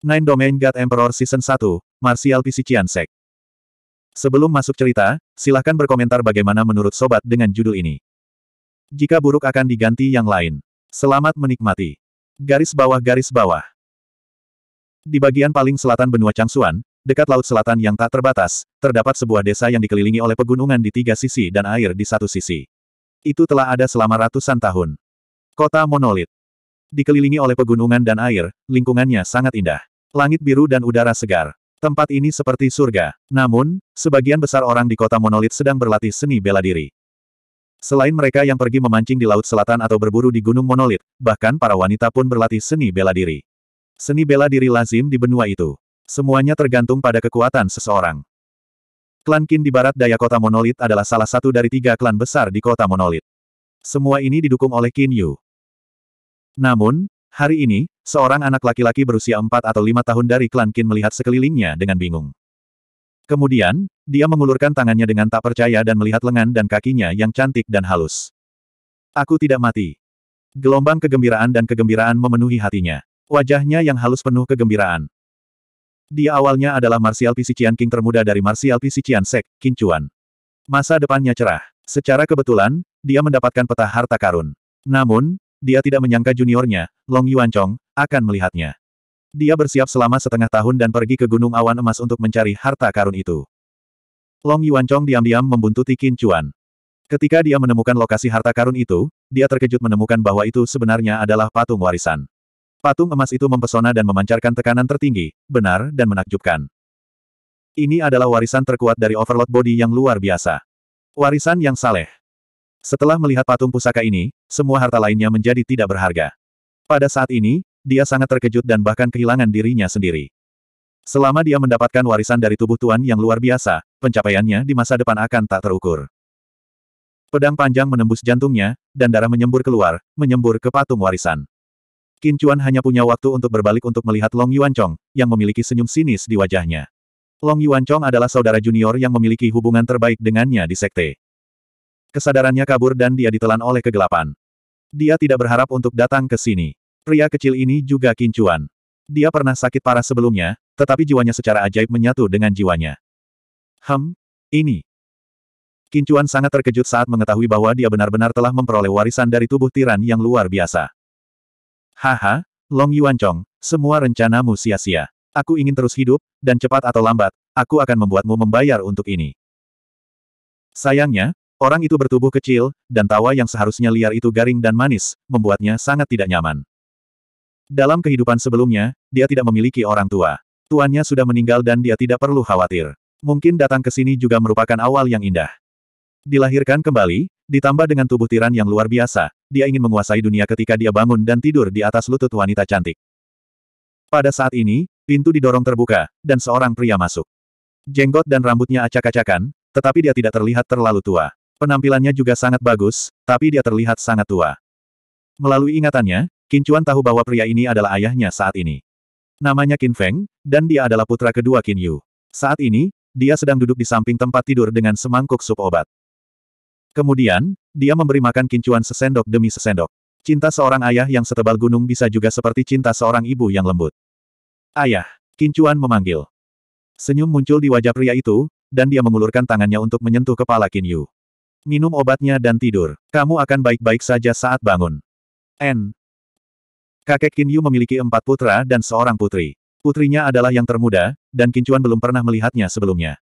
Nine Domain God Emperor Season 1, Martial PC Sek. Sebelum masuk cerita, silahkan berkomentar bagaimana menurut sobat dengan judul ini. Jika buruk akan diganti yang lain. Selamat menikmati. Garis bawah garis bawah. Di bagian paling selatan benua Changsuan, dekat laut selatan yang tak terbatas, terdapat sebuah desa yang dikelilingi oleh pegunungan di tiga sisi dan air di satu sisi. Itu telah ada selama ratusan tahun. Kota monolit. Dikelilingi oleh pegunungan dan air, lingkungannya sangat indah. Langit biru dan udara segar. Tempat ini seperti surga. Namun, sebagian besar orang di kota monolit sedang berlatih seni bela diri. Selain mereka yang pergi memancing di Laut Selatan atau berburu di Gunung Monolit, bahkan para wanita pun berlatih seni bela diri. Seni bela diri lazim di benua itu. Semuanya tergantung pada kekuatan seseorang. Klan Kin di barat daya kota Monolit adalah salah satu dari tiga klan besar di kota Monolit. Semua ini didukung oleh Kin Yu. Namun, hari ini, Seorang anak laki-laki berusia 4 atau 5 tahun dari klan Kin melihat sekelilingnya dengan bingung. Kemudian, dia mengulurkan tangannya dengan tak percaya dan melihat lengan dan kakinya yang cantik dan halus. Aku tidak mati. Gelombang kegembiraan dan kegembiraan memenuhi hatinya. Wajahnya yang halus penuh kegembiraan. Dia awalnya adalah Marsial Pisician King termuda dari Marsial Pisician Sek, Chuan. Masa depannya cerah. Secara kebetulan, dia mendapatkan peta harta karun. Namun, dia tidak menyangka juniornya, Long Yuanchong, akan melihatnya. Dia bersiap selama setengah tahun dan pergi ke Gunung Awan Emas untuk mencari harta karun itu. Long Yuanchong diam-diam membuntuti Qin Chuan. Ketika dia menemukan lokasi harta karun itu, dia terkejut menemukan bahwa itu sebenarnya adalah patung warisan. Patung emas itu mempesona dan memancarkan tekanan tertinggi, benar dan menakjubkan. Ini adalah warisan terkuat dari overload body yang luar biasa. Warisan yang saleh. Setelah melihat patung pusaka ini, semua harta lainnya menjadi tidak berharga. Pada saat ini, dia sangat terkejut dan bahkan kehilangan dirinya sendiri. Selama dia mendapatkan warisan dari tubuh Tuan yang luar biasa, pencapaiannya di masa depan akan tak terukur. Pedang panjang menembus jantungnya, dan darah menyembur keluar, menyembur ke patung warisan. Qin Chuan hanya punya waktu untuk berbalik untuk melihat Long Yuan Chong, yang memiliki senyum sinis di wajahnya. Long Yuan Chong adalah saudara junior yang memiliki hubungan terbaik dengannya di sekte. Kesadarannya kabur dan dia ditelan oleh kegelapan. Dia tidak berharap untuk datang ke sini. Pria kecil ini juga kincuan. Dia pernah sakit parah sebelumnya, tetapi jiwanya secara ajaib menyatu dengan jiwanya. Ham, ini. Kincuan sangat terkejut saat mengetahui bahwa dia benar-benar telah memperoleh warisan dari tubuh tiran yang luar biasa. Haha, Long Yuanchong, semua rencanamu sia-sia. Aku ingin terus hidup, dan cepat atau lambat, aku akan membuatmu membayar untuk ini. Sayangnya, Orang itu bertubuh kecil, dan tawa yang seharusnya liar itu garing dan manis, membuatnya sangat tidak nyaman. Dalam kehidupan sebelumnya, dia tidak memiliki orang tua. Tuannya sudah meninggal dan dia tidak perlu khawatir. Mungkin datang ke sini juga merupakan awal yang indah. Dilahirkan kembali, ditambah dengan tubuh tiran yang luar biasa, dia ingin menguasai dunia ketika dia bangun dan tidur di atas lutut wanita cantik. Pada saat ini, pintu didorong terbuka, dan seorang pria masuk. Jenggot dan rambutnya acak-acakan, tetapi dia tidak terlihat terlalu tua. Penampilannya juga sangat bagus, tapi dia terlihat sangat tua. Melalui ingatannya, Kincuan tahu bahwa pria ini adalah ayahnya saat ini. Namanya Qin Feng, dan dia adalah putra kedua Qin Yu. Saat ini, dia sedang duduk di samping tempat tidur dengan semangkuk sup obat. Kemudian, dia memberi makan Kincuan sesendok demi sesendok. Cinta seorang ayah yang setebal gunung bisa juga seperti cinta seorang ibu yang lembut. Ayah, Kincuan memanggil. Senyum muncul di wajah pria itu, dan dia mengulurkan tangannya untuk menyentuh kepala Qin Yu. Minum obatnya dan tidur. Kamu akan baik-baik saja saat bangun. N. Kakek Kinyu memiliki empat putra dan seorang putri. Putrinya adalah yang termuda, dan Kincuan belum pernah melihatnya sebelumnya.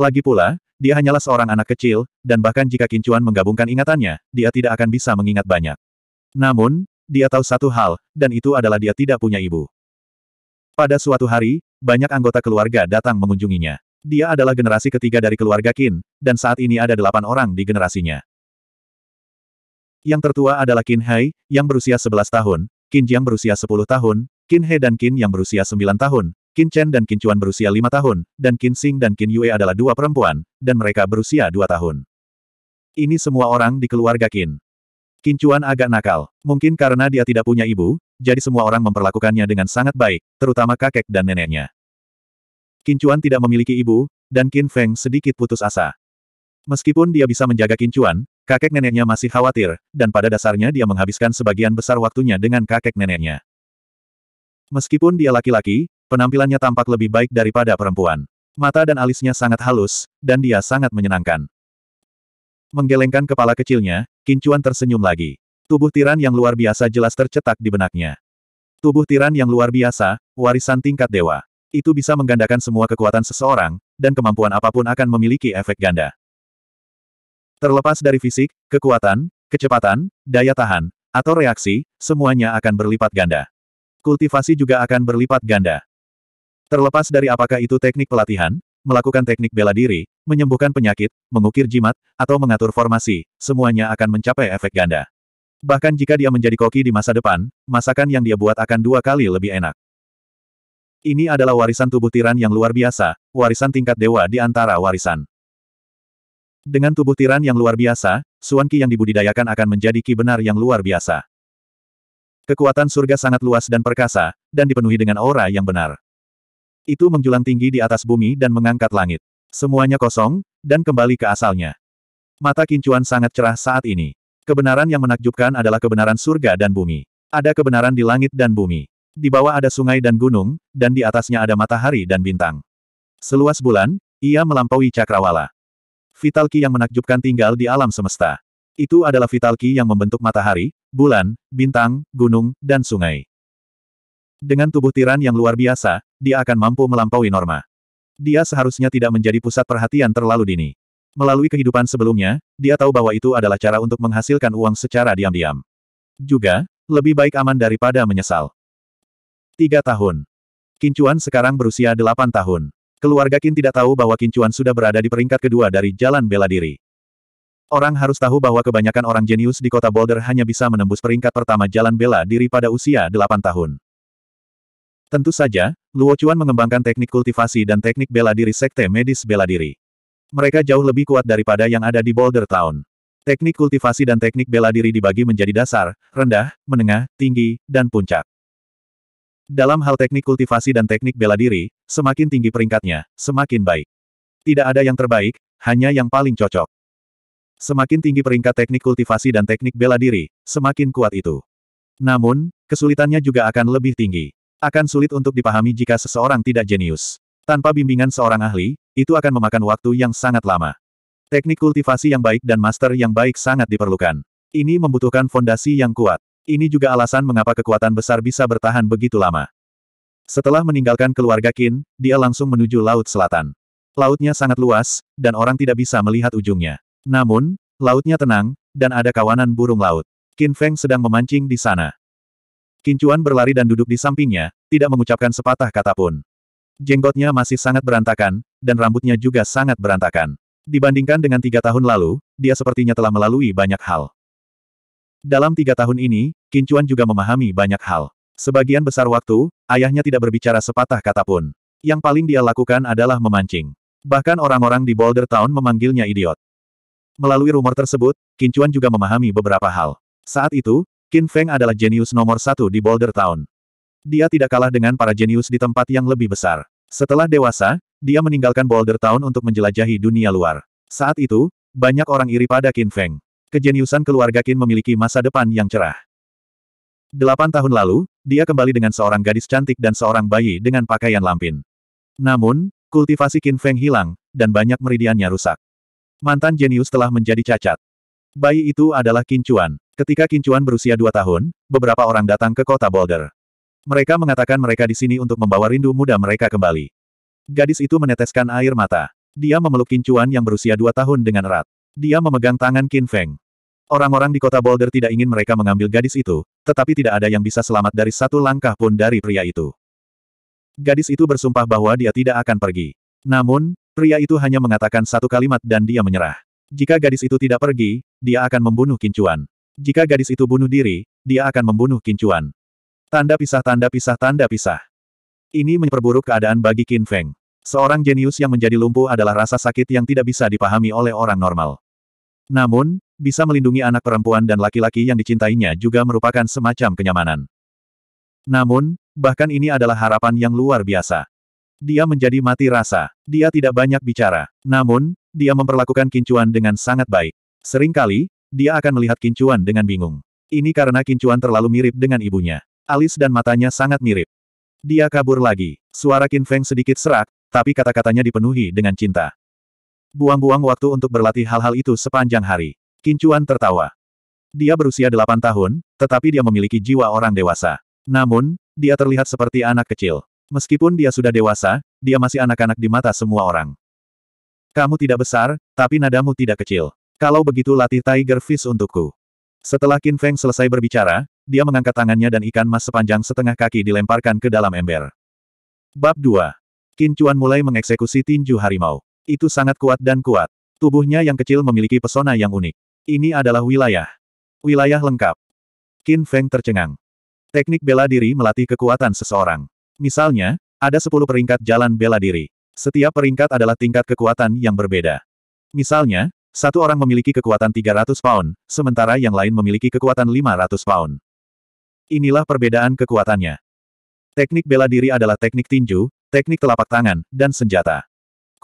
Lagi pula, dia hanyalah seorang anak kecil, dan bahkan jika Kincuan menggabungkan ingatannya, dia tidak akan bisa mengingat banyak. Namun, dia tahu satu hal, dan itu adalah dia tidak punya ibu. Pada suatu hari, banyak anggota keluarga datang mengunjunginya. Dia adalah generasi ketiga dari keluarga Qin, dan saat ini ada delapan orang di generasinya. Yang tertua adalah Qin Hai, yang berusia 11 tahun, Qin Jiang berusia 10 tahun, Qin He dan Qin yang berusia 9 tahun, Qin Chen dan Qin Chuan berusia 5 tahun, dan Qin Xing dan Qin Yue adalah dua perempuan, dan mereka berusia 2 tahun. Ini semua orang di keluarga Qin. Qin Chuan agak nakal. Mungkin karena dia tidak punya ibu, jadi semua orang memperlakukannya dengan sangat baik, terutama kakek dan neneknya. Kincuan tidak memiliki ibu, dan Qin Feng sedikit putus asa. Meskipun dia bisa menjaga Kincuan, kakek neneknya masih khawatir, dan pada dasarnya dia menghabiskan sebagian besar waktunya dengan kakek neneknya. Meskipun dia laki-laki, penampilannya tampak lebih baik daripada perempuan. Mata dan alisnya sangat halus, dan dia sangat menyenangkan. Menggelengkan kepala kecilnya, Kincuan tersenyum lagi. Tubuh tiran yang luar biasa jelas tercetak di benaknya. Tubuh tiran yang luar biasa, warisan tingkat dewa itu bisa menggandakan semua kekuatan seseorang, dan kemampuan apapun akan memiliki efek ganda. Terlepas dari fisik, kekuatan, kecepatan, daya tahan, atau reaksi, semuanya akan berlipat ganda. Kultivasi juga akan berlipat ganda. Terlepas dari apakah itu teknik pelatihan, melakukan teknik bela diri, menyembuhkan penyakit, mengukir jimat, atau mengatur formasi, semuanya akan mencapai efek ganda. Bahkan jika dia menjadi koki di masa depan, masakan yang dia buat akan dua kali lebih enak. Ini adalah warisan tubuh tiran yang luar biasa, warisan tingkat dewa di antara warisan. Dengan tubuh tiran yang luar biasa, Suan Ki yang dibudidayakan akan menjadi Ki benar yang luar biasa. Kekuatan surga sangat luas dan perkasa, dan dipenuhi dengan aura yang benar. Itu menjulang tinggi di atas bumi dan mengangkat langit. Semuanya kosong, dan kembali ke asalnya. Mata kincuan sangat cerah saat ini. Kebenaran yang menakjubkan adalah kebenaran surga dan bumi. Ada kebenaran di langit dan bumi. Di bawah ada sungai dan gunung, dan di atasnya ada matahari dan bintang. Seluas bulan, ia melampaui cakrawala. Vitalki yang menakjubkan tinggal di alam semesta. Itu adalah Vitalki yang membentuk matahari, bulan, bintang, gunung, dan sungai. Dengan tubuh tiran yang luar biasa, dia akan mampu melampaui norma. Dia seharusnya tidak menjadi pusat perhatian terlalu dini. Melalui kehidupan sebelumnya, dia tahu bahwa itu adalah cara untuk menghasilkan uang secara diam-diam. Juga, lebih baik aman daripada menyesal. Tiga tahun. Kincuan sekarang berusia delapan tahun. Keluarga Kin tidak tahu bahwa Kincuan sudah berada di peringkat kedua dari jalan bela diri. Orang harus tahu bahwa kebanyakan orang jenius di kota Boulder hanya bisa menembus peringkat pertama jalan bela diri pada usia delapan tahun. Tentu saja, Luo Chuan mengembangkan teknik kultivasi dan teknik bela diri sekte medis bela diri. Mereka jauh lebih kuat daripada yang ada di Boulder Town. Teknik kultivasi dan teknik bela diri dibagi menjadi dasar, rendah, menengah, tinggi, dan puncak. Dalam hal teknik kultivasi dan teknik bela diri, semakin tinggi peringkatnya, semakin baik. Tidak ada yang terbaik, hanya yang paling cocok. Semakin tinggi peringkat teknik kultivasi dan teknik bela diri, semakin kuat itu. Namun, kesulitannya juga akan lebih tinggi. Akan sulit untuk dipahami jika seseorang tidak jenius. Tanpa bimbingan seorang ahli, itu akan memakan waktu yang sangat lama. Teknik kultivasi yang baik dan master yang baik sangat diperlukan. Ini membutuhkan fondasi yang kuat. Ini juga alasan mengapa kekuatan besar bisa bertahan begitu lama. Setelah meninggalkan keluarga Qin, dia langsung menuju Laut Selatan. Lautnya sangat luas, dan orang tidak bisa melihat ujungnya. Namun, lautnya tenang, dan ada kawanan burung laut. Qin Feng sedang memancing di sana. Qin Chuan berlari dan duduk di sampingnya, tidak mengucapkan sepatah kata pun. Jenggotnya masih sangat berantakan, dan rambutnya juga sangat berantakan. Dibandingkan dengan tiga tahun lalu, dia sepertinya telah melalui banyak hal. Dalam tiga tahun ini, Kincuan juga memahami banyak hal. Sebagian besar waktu, ayahnya tidak berbicara sepatah kata pun. Yang paling dia lakukan adalah memancing. Bahkan orang-orang di Boulder Town memanggilnya idiot. Melalui rumor tersebut, Kincuan juga memahami beberapa hal. Saat itu, Qin Feng adalah jenius nomor satu di Boulder Town. Dia tidak kalah dengan para jenius di tempat yang lebih besar. Setelah dewasa, dia meninggalkan Boulder Town untuk menjelajahi dunia luar. Saat itu, banyak orang iri pada Qin Feng kejeniusan keluarga Qin memiliki masa depan yang cerah. Delapan tahun lalu, dia kembali dengan seorang gadis cantik dan seorang bayi dengan pakaian lampin. Namun, kultivasi Qin Feng hilang, dan banyak meridiannya rusak. Mantan jenius telah menjadi cacat. Bayi itu adalah Qin Chuan. Ketika Qin Chuan berusia dua tahun, beberapa orang datang ke kota Boulder. Mereka mengatakan mereka di sini untuk membawa rindu muda mereka kembali. Gadis itu meneteskan air mata. Dia memeluk Qin Chuan yang berusia dua tahun dengan erat. Dia memegang tangan Qin Feng. Orang-orang di kota Boulder tidak ingin mereka mengambil gadis itu, tetapi tidak ada yang bisa selamat dari satu langkah pun dari pria itu. Gadis itu bersumpah bahwa dia tidak akan pergi. Namun, pria itu hanya mengatakan satu kalimat dan dia menyerah. Jika gadis itu tidak pergi, dia akan membunuh Kincuan. Jika gadis itu bunuh diri, dia akan membunuh Kincuan. Tanda pisah tanda pisah tanda pisah. Ini memperburuk keadaan bagi Qin Feng. Seorang jenius yang menjadi lumpuh adalah rasa sakit yang tidak bisa dipahami oleh orang normal. Namun, bisa melindungi anak perempuan dan laki-laki yang dicintainya juga merupakan semacam kenyamanan. Namun, bahkan ini adalah harapan yang luar biasa. Dia menjadi mati rasa. Dia tidak banyak bicara. Namun, dia memperlakukan kincuan dengan sangat baik. Seringkali, dia akan melihat kincuan dengan bingung. Ini karena kincuan terlalu mirip dengan ibunya. Alis dan matanya sangat mirip. Dia kabur lagi. Suara Qin Feng sedikit serak, tapi kata-katanya dipenuhi dengan cinta. Buang-buang waktu untuk berlatih hal-hal itu sepanjang hari. Kincuan tertawa. Dia berusia delapan tahun, tetapi dia memiliki jiwa orang dewasa. Namun, dia terlihat seperti anak kecil. Meskipun dia sudah dewasa, dia masih anak-anak di mata semua orang. Kamu tidak besar, tapi nadamu tidak kecil. Kalau begitu latih Tiger Fish untukku. Setelah Qin Feng selesai berbicara, dia mengangkat tangannya dan ikan mas sepanjang setengah kaki dilemparkan ke dalam ember. Bab 2. Qin Chuan mulai mengeksekusi tinju harimau. Itu sangat kuat dan kuat. Tubuhnya yang kecil memiliki pesona yang unik. Ini adalah wilayah. Wilayah lengkap. Qin Feng tercengang. Teknik bela diri melatih kekuatan seseorang. Misalnya, ada 10 peringkat jalan bela diri. Setiap peringkat adalah tingkat kekuatan yang berbeda. Misalnya, satu orang memiliki kekuatan 300 pound, sementara yang lain memiliki kekuatan 500 pound. Inilah perbedaan kekuatannya. Teknik bela diri adalah teknik tinju, teknik telapak tangan, dan senjata.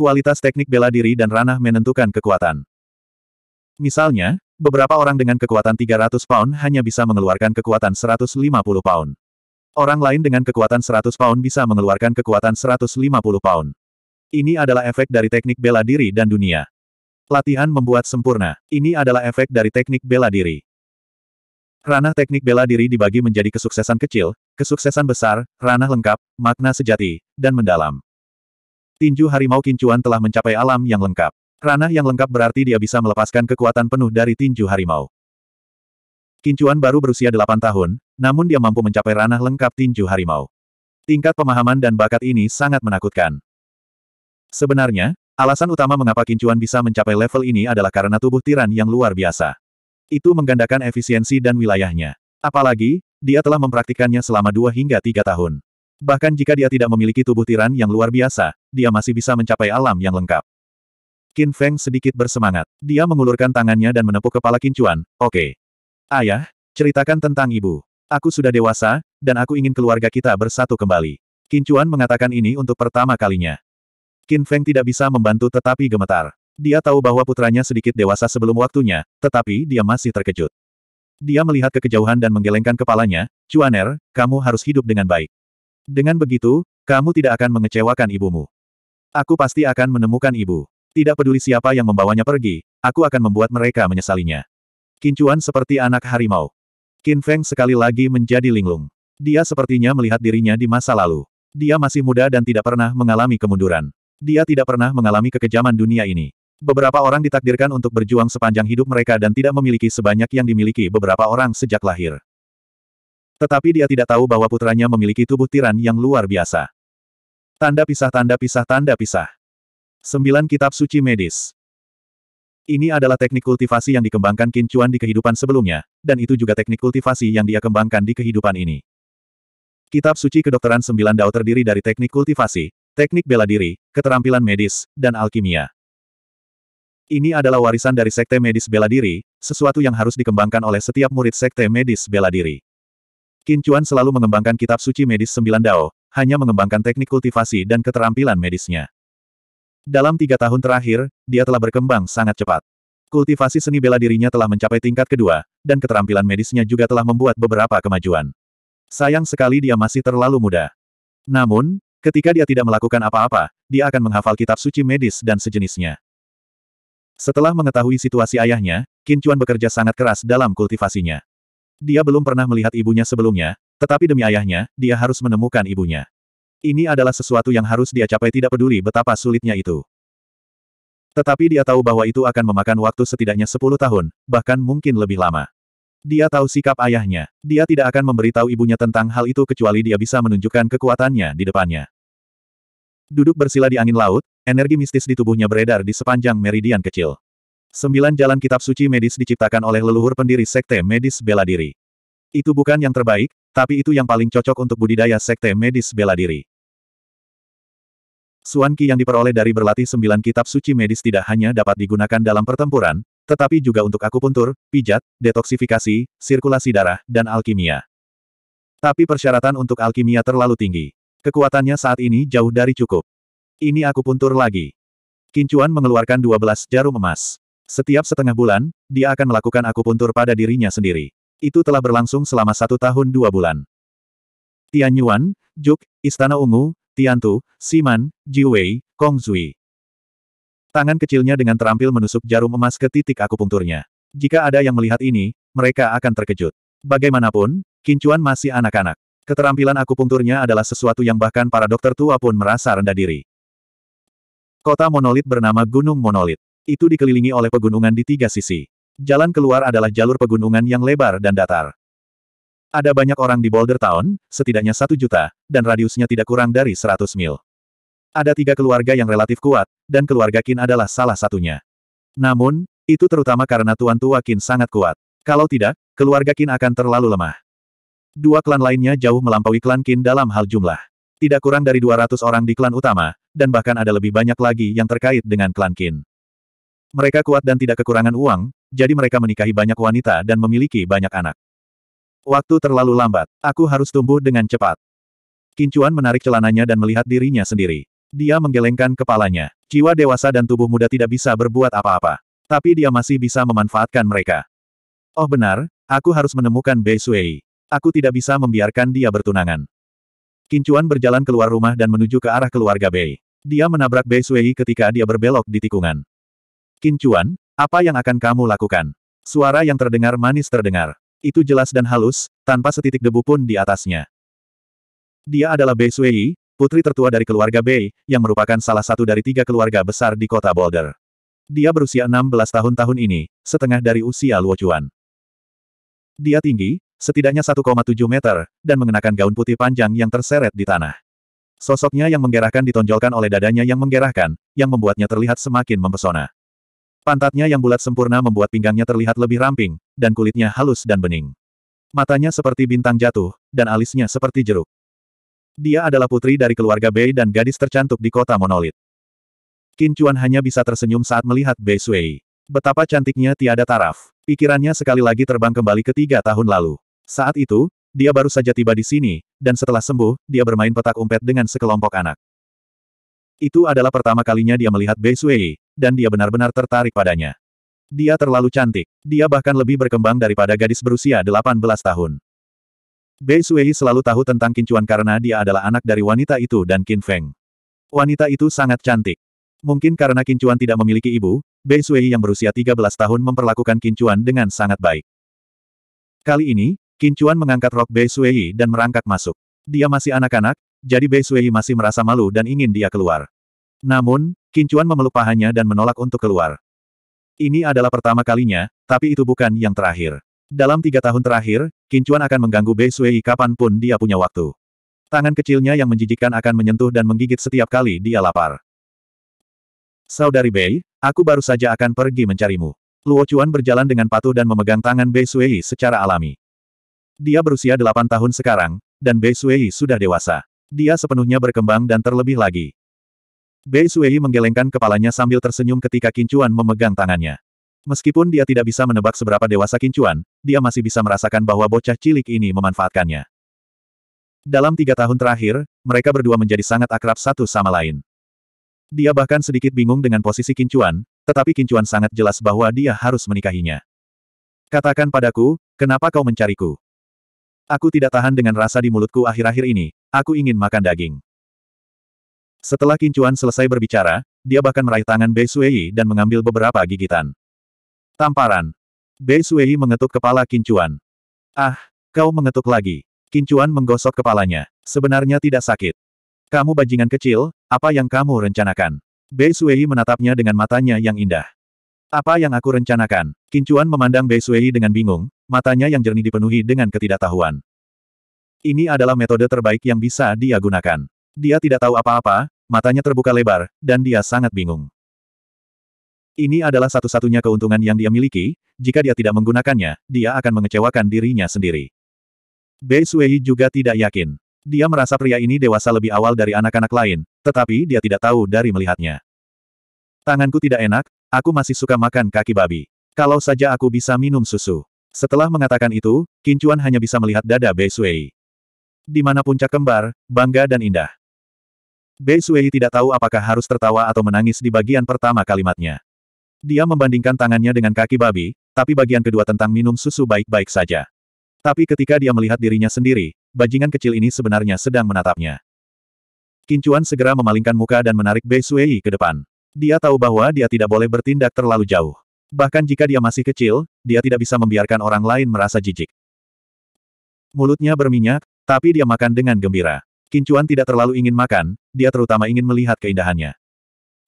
Kualitas teknik bela diri dan ranah menentukan kekuatan. Misalnya, beberapa orang dengan kekuatan 300 pound hanya bisa mengeluarkan kekuatan 150 pound. Orang lain dengan kekuatan 100 pound bisa mengeluarkan kekuatan 150 pound. Ini adalah efek dari teknik bela diri dan dunia. Latihan membuat sempurna. Ini adalah efek dari teknik bela diri. Ranah teknik bela diri dibagi menjadi kesuksesan kecil, kesuksesan besar, ranah lengkap, makna sejati, dan mendalam. Tinju harimau kincuan telah mencapai alam yang lengkap. Ranah yang lengkap berarti dia bisa melepaskan kekuatan penuh dari tinju harimau. Kincuan baru berusia 8 tahun, namun dia mampu mencapai ranah lengkap tinju harimau. Tingkat pemahaman dan bakat ini sangat menakutkan. Sebenarnya, alasan utama mengapa Kincuan bisa mencapai level ini adalah karena tubuh tiran yang luar biasa. Itu menggandakan efisiensi dan wilayahnya. Apalagi, dia telah mempraktikkannya selama 2 hingga 3 tahun. Bahkan jika dia tidak memiliki tubuh tiran yang luar biasa, dia masih bisa mencapai alam yang lengkap. Qin Feng sedikit bersemangat. Dia mengulurkan tangannya dan menepuk kepala Chuan. Oke. Okay. Ayah, ceritakan tentang ibu. Aku sudah dewasa, dan aku ingin keluarga kita bersatu kembali. Chuan mengatakan ini untuk pertama kalinya. Qin Feng tidak bisa membantu tetapi gemetar. Dia tahu bahwa putranya sedikit dewasa sebelum waktunya, tetapi dia masih terkejut. Dia melihat ke kejauhan dan menggelengkan kepalanya, Chuan Er, kamu harus hidup dengan baik. Dengan begitu, kamu tidak akan mengecewakan ibumu. Aku pasti akan menemukan ibu. Tidak peduli siapa yang membawanya pergi, aku akan membuat mereka menyesalinya. Kincuan seperti anak harimau. Qin Feng sekali lagi menjadi linglung. Dia sepertinya melihat dirinya di masa lalu. Dia masih muda dan tidak pernah mengalami kemunduran. Dia tidak pernah mengalami kekejaman dunia ini. Beberapa orang ditakdirkan untuk berjuang sepanjang hidup mereka dan tidak memiliki sebanyak yang dimiliki beberapa orang sejak lahir. Tetapi dia tidak tahu bahwa putranya memiliki tubuh tiran yang luar biasa. Tanda pisah tanda pisah tanda pisah. 9 Kitab Suci Medis Ini adalah teknik kultivasi yang dikembangkan Qin di kehidupan sebelumnya, dan itu juga teknik kultivasi yang dia kembangkan di kehidupan ini. Kitab Suci Kedokteran Sembilan Dao terdiri dari teknik kultivasi, teknik bela diri, keterampilan medis, dan alkimia. Ini adalah warisan dari Sekte Medis Bela Diri, sesuatu yang harus dikembangkan oleh setiap murid Sekte Medis Bela Diri. Qin selalu mengembangkan kitab suci medis Sembilan Dao, hanya mengembangkan teknik kultivasi dan keterampilan medisnya. Dalam tiga tahun terakhir, dia telah berkembang sangat cepat. Kultivasi seni bela dirinya telah mencapai tingkat kedua, dan keterampilan medisnya juga telah membuat beberapa kemajuan. Sayang sekali dia masih terlalu muda. Namun, ketika dia tidak melakukan apa-apa, dia akan menghafal kitab suci medis dan sejenisnya. Setelah mengetahui situasi ayahnya, Qin Chuan bekerja sangat keras dalam kultivasinya. Dia belum pernah melihat ibunya sebelumnya, tetapi demi ayahnya, dia harus menemukan ibunya. Ini adalah sesuatu yang harus dia capai tidak peduli betapa sulitnya itu. Tetapi dia tahu bahwa itu akan memakan waktu setidaknya 10 tahun, bahkan mungkin lebih lama. Dia tahu sikap ayahnya. Dia tidak akan memberitahu ibunya tentang hal itu kecuali dia bisa menunjukkan kekuatannya di depannya. Duduk bersila di angin laut, energi mistis di tubuhnya beredar di sepanjang meridian kecil. Sembilan jalan kitab suci medis diciptakan oleh leluhur pendiri sekte medis bela diri. Itu bukan yang terbaik, tapi itu yang paling cocok untuk budidaya sekte medis bela diri. Suan Qi yang diperoleh dari berlatih sembilan kitab suci medis tidak hanya dapat digunakan dalam pertempuran, tetapi juga untuk akupuntur, pijat, detoksifikasi, sirkulasi darah, dan alkimia. Tapi persyaratan untuk alkimia terlalu tinggi. Kekuatannya saat ini jauh dari cukup. Ini akupuntur lagi. Kincuan mengeluarkan 12 jarum emas. Setiap setengah bulan, dia akan melakukan akupuntur pada dirinya sendiri. Itu telah berlangsung selama satu tahun dua bulan. Tianyuan, Juk, Istana Ungu, Tiantu, Siman, Jiwei, Kong Zui. Tangan kecilnya dengan terampil menusuk jarum emas ke titik akupunkturnya. Jika ada yang melihat ini, mereka akan terkejut. Bagaimanapun, Kincuan masih anak-anak. Keterampilan akupunkturnya adalah sesuatu yang bahkan para dokter tua pun merasa rendah diri. Kota monolit bernama Gunung Monolit. Itu dikelilingi oleh pegunungan di tiga sisi. Jalan keluar adalah jalur pegunungan yang lebar dan datar. Ada banyak orang di Boulder Town, setidaknya satu juta, dan radiusnya tidak kurang dari 100 mil. Ada tiga keluarga yang relatif kuat, dan keluarga Qin adalah salah satunya. Namun, itu terutama karena Tuan Tua Qin sangat kuat. Kalau tidak, keluarga Qin akan terlalu lemah. Dua klan lainnya jauh melampaui klan Qin dalam hal jumlah. Tidak kurang dari 200 orang di klan utama, dan bahkan ada lebih banyak lagi yang terkait dengan klan Qin. Mereka kuat dan tidak kekurangan uang, jadi mereka menikahi banyak wanita dan memiliki banyak anak. Waktu terlalu lambat. Aku harus tumbuh dengan cepat. Kincuan menarik celananya dan melihat dirinya sendiri. Dia menggelengkan kepalanya. Jiwa dewasa dan tubuh muda tidak bisa berbuat apa-apa. Tapi dia masih bisa memanfaatkan mereka. Oh benar, aku harus menemukan Bei Sui. Aku tidak bisa membiarkan dia bertunangan. Kincuan berjalan keluar rumah dan menuju ke arah keluarga Bei. Dia menabrak Bei Sui ketika dia berbelok di tikungan. Kincuan, apa yang akan kamu lakukan? Suara yang terdengar manis terdengar. Itu jelas dan halus, tanpa setitik debu pun di atasnya. Dia adalah Bei Sui, putri tertua dari keluarga Bei, yang merupakan salah satu dari tiga keluarga besar di kota Boulder. Dia berusia 16 tahun tahun ini, setengah dari usia Luo Chuan. Dia tinggi, setidaknya 1,7 meter, dan mengenakan gaun putih panjang yang terseret di tanah. Sosoknya yang menggerahkan ditonjolkan oleh dadanya yang menggerahkan, yang membuatnya terlihat semakin mempesona. Pantatnya yang bulat sempurna membuat pinggangnya terlihat lebih ramping, dan kulitnya halus dan bening. Matanya seperti bintang jatuh, dan alisnya seperti jeruk. Dia adalah putri dari keluarga Bei dan gadis tercantik di kota monolit. Qin Chuan hanya bisa tersenyum saat melihat Bei Sui. Betapa cantiknya tiada taraf. Pikirannya sekali lagi terbang kembali ke tiga tahun lalu. Saat itu, dia baru saja tiba di sini, dan setelah sembuh, dia bermain petak umpet dengan sekelompok anak. Itu adalah pertama kalinya dia melihat Bei Sui, dan dia benar-benar tertarik padanya. Dia terlalu cantik. Dia bahkan lebih berkembang daripada gadis berusia 18 tahun. Bei Sui selalu tahu tentang Kincuan karena dia adalah anak dari wanita itu dan Qin Feng. Wanita itu sangat cantik. Mungkin karena Kincuan tidak memiliki ibu, Bei Sui yang berusia 13 tahun memperlakukan Kincuan dengan sangat baik. Kali ini, Kincuan mengangkat rok Bei Sui dan merangkak masuk. Dia masih anak-anak, jadi Bei Sui masih merasa malu dan ingin dia keluar. Namun, Kincuan memeluk pahanya dan menolak untuk keluar. Ini adalah pertama kalinya, tapi itu bukan yang terakhir. Dalam tiga tahun terakhir, Kincuan akan mengganggu Bei Sui kapanpun dia punya waktu. Tangan kecilnya yang menjijikkan akan menyentuh dan menggigit setiap kali dia lapar. Saudari Bei, aku baru saja akan pergi mencarimu. Luo Chuan berjalan dengan patuh dan memegang tangan Bei Sui secara alami. Dia berusia delapan tahun sekarang, dan Bei Sui sudah dewasa. Dia sepenuhnya berkembang dan terlebih lagi. Bei Sui menggelengkan kepalanya sambil tersenyum ketika Kincuan memegang tangannya. Meskipun dia tidak bisa menebak seberapa dewasa Kincuan, dia masih bisa merasakan bahwa bocah cilik ini memanfaatkannya. Dalam tiga tahun terakhir, mereka berdua menjadi sangat akrab satu sama lain. Dia bahkan sedikit bingung dengan posisi Kincuan, tetapi Kincuan sangat jelas bahwa dia harus menikahinya. Katakan padaku, kenapa kau mencariku? Aku tidak tahan dengan rasa di mulutku akhir-akhir ini, aku ingin makan daging. Setelah Kincuan selesai berbicara, dia bahkan meraih tangan Bei Sueyi dan mengambil beberapa gigitan. Tamparan. Bei Sueyi mengetuk kepala Kincuan. Ah, kau mengetuk lagi. Kincuan menggosok kepalanya. Sebenarnya tidak sakit. Kamu bajingan kecil, apa yang kamu rencanakan? Bei Sueyi menatapnya dengan matanya yang indah. Apa yang aku rencanakan? Kincuan memandang Bei Sueyi dengan bingung, matanya yang jernih dipenuhi dengan ketidaktahuan. Ini adalah metode terbaik yang bisa dia gunakan. Dia tidak tahu apa-apa, matanya terbuka lebar, dan dia sangat bingung. Ini adalah satu-satunya keuntungan yang dia miliki, jika dia tidak menggunakannya, dia akan mengecewakan dirinya sendiri. Bei Sui juga tidak yakin. Dia merasa pria ini dewasa lebih awal dari anak-anak lain, tetapi dia tidak tahu dari melihatnya. Tanganku tidak enak, aku masih suka makan kaki babi. Kalau saja aku bisa minum susu. Setelah mengatakan itu, Kincuan hanya bisa melihat dada Bei Sui. Di mana puncak kembar, bangga dan indah. Bei Suei tidak tahu apakah harus tertawa atau menangis di bagian pertama kalimatnya. Dia membandingkan tangannya dengan kaki babi, tapi bagian kedua tentang minum susu baik-baik saja. Tapi ketika dia melihat dirinya sendiri, bajingan kecil ini sebenarnya sedang menatapnya. Kincuan segera memalingkan muka dan menarik Bei Suei ke depan. Dia tahu bahwa dia tidak boleh bertindak terlalu jauh. Bahkan jika dia masih kecil, dia tidak bisa membiarkan orang lain merasa jijik. Mulutnya berminyak, tapi dia makan dengan gembira. Kincuan tidak terlalu ingin makan, dia terutama ingin melihat keindahannya.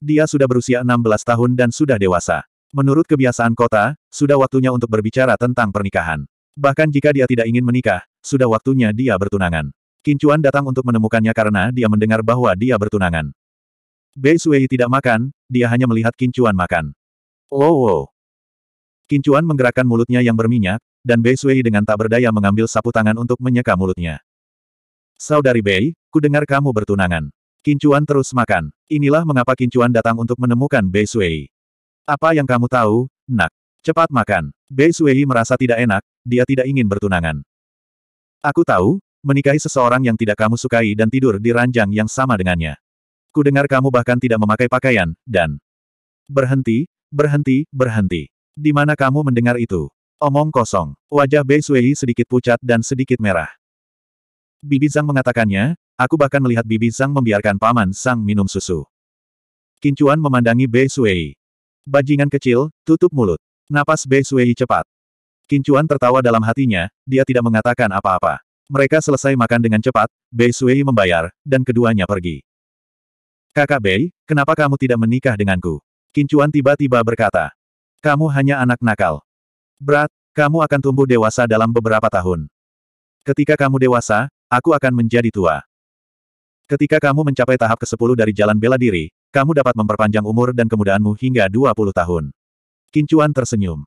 Dia sudah berusia 16 tahun dan sudah dewasa. Menurut kebiasaan kota, sudah waktunya untuk berbicara tentang pernikahan. Bahkan jika dia tidak ingin menikah, sudah waktunya dia bertunangan. Kincuan datang untuk menemukannya karena dia mendengar bahwa dia bertunangan. Bei Sui tidak makan, dia hanya melihat Kincuan makan. Oh, wow. Oh. Kincuan menggerakkan mulutnya yang berminyak, dan Bei Sui dengan tak berdaya mengambil sapu tangan untuk menyeka mulutnya. Saudari Bei, ku dengar kamu bertunangan. Kincuan terus makan. Inilah mengapa Kincuan datang untuk menemukan Bei Sui. Apa yang kamu tahu, nak? Cepat makan. Bei Sui merasa tidak enak, dia tidak ingin bertunangan. Aku tahu, menikahi seseorang yang tidak kamu sukai dan tidur di ranjang yang sama dengannya. Ku dengar kamu bahkan tidak memakai pakaian, dan... Berhenti, berhenti, berhenti. Di mana kamu mendengar itu? Omong kosong. Wajah Bei Sui sedikit pucat dan sedikit merah. Bibi Zhang mengatakannya, aku bahkan melihat Bibi Zhang membiarkan paman Sang minum susu. Kincuan memandangi Bei Suei. Bajingan kecil, tutup mulut. Napas Bei Suei cepat. Kincuan tertawa dalam hatinya, dia tidak mengatakan apa-apa. Mereka selesai makan dengan cepat, Bei Suei membayar, dan keduanya pergi. Kakak Bei, kenapa kamu tidak menikah denganku? Kincuan tiba-tiba berkata. Kamu hanya anak nakal. Berat, kamu akan tumbuh dewasa dalam beberapa tahun. Ketika kamu dewasa, Aku akan menjadi tua. Ketika kamu mencapai tahap ke-10 dari jalan bela diri, kamu dapat memperpanjang umur dan kemudahanmu hingga 20 tahun. Kincuan tersenyum.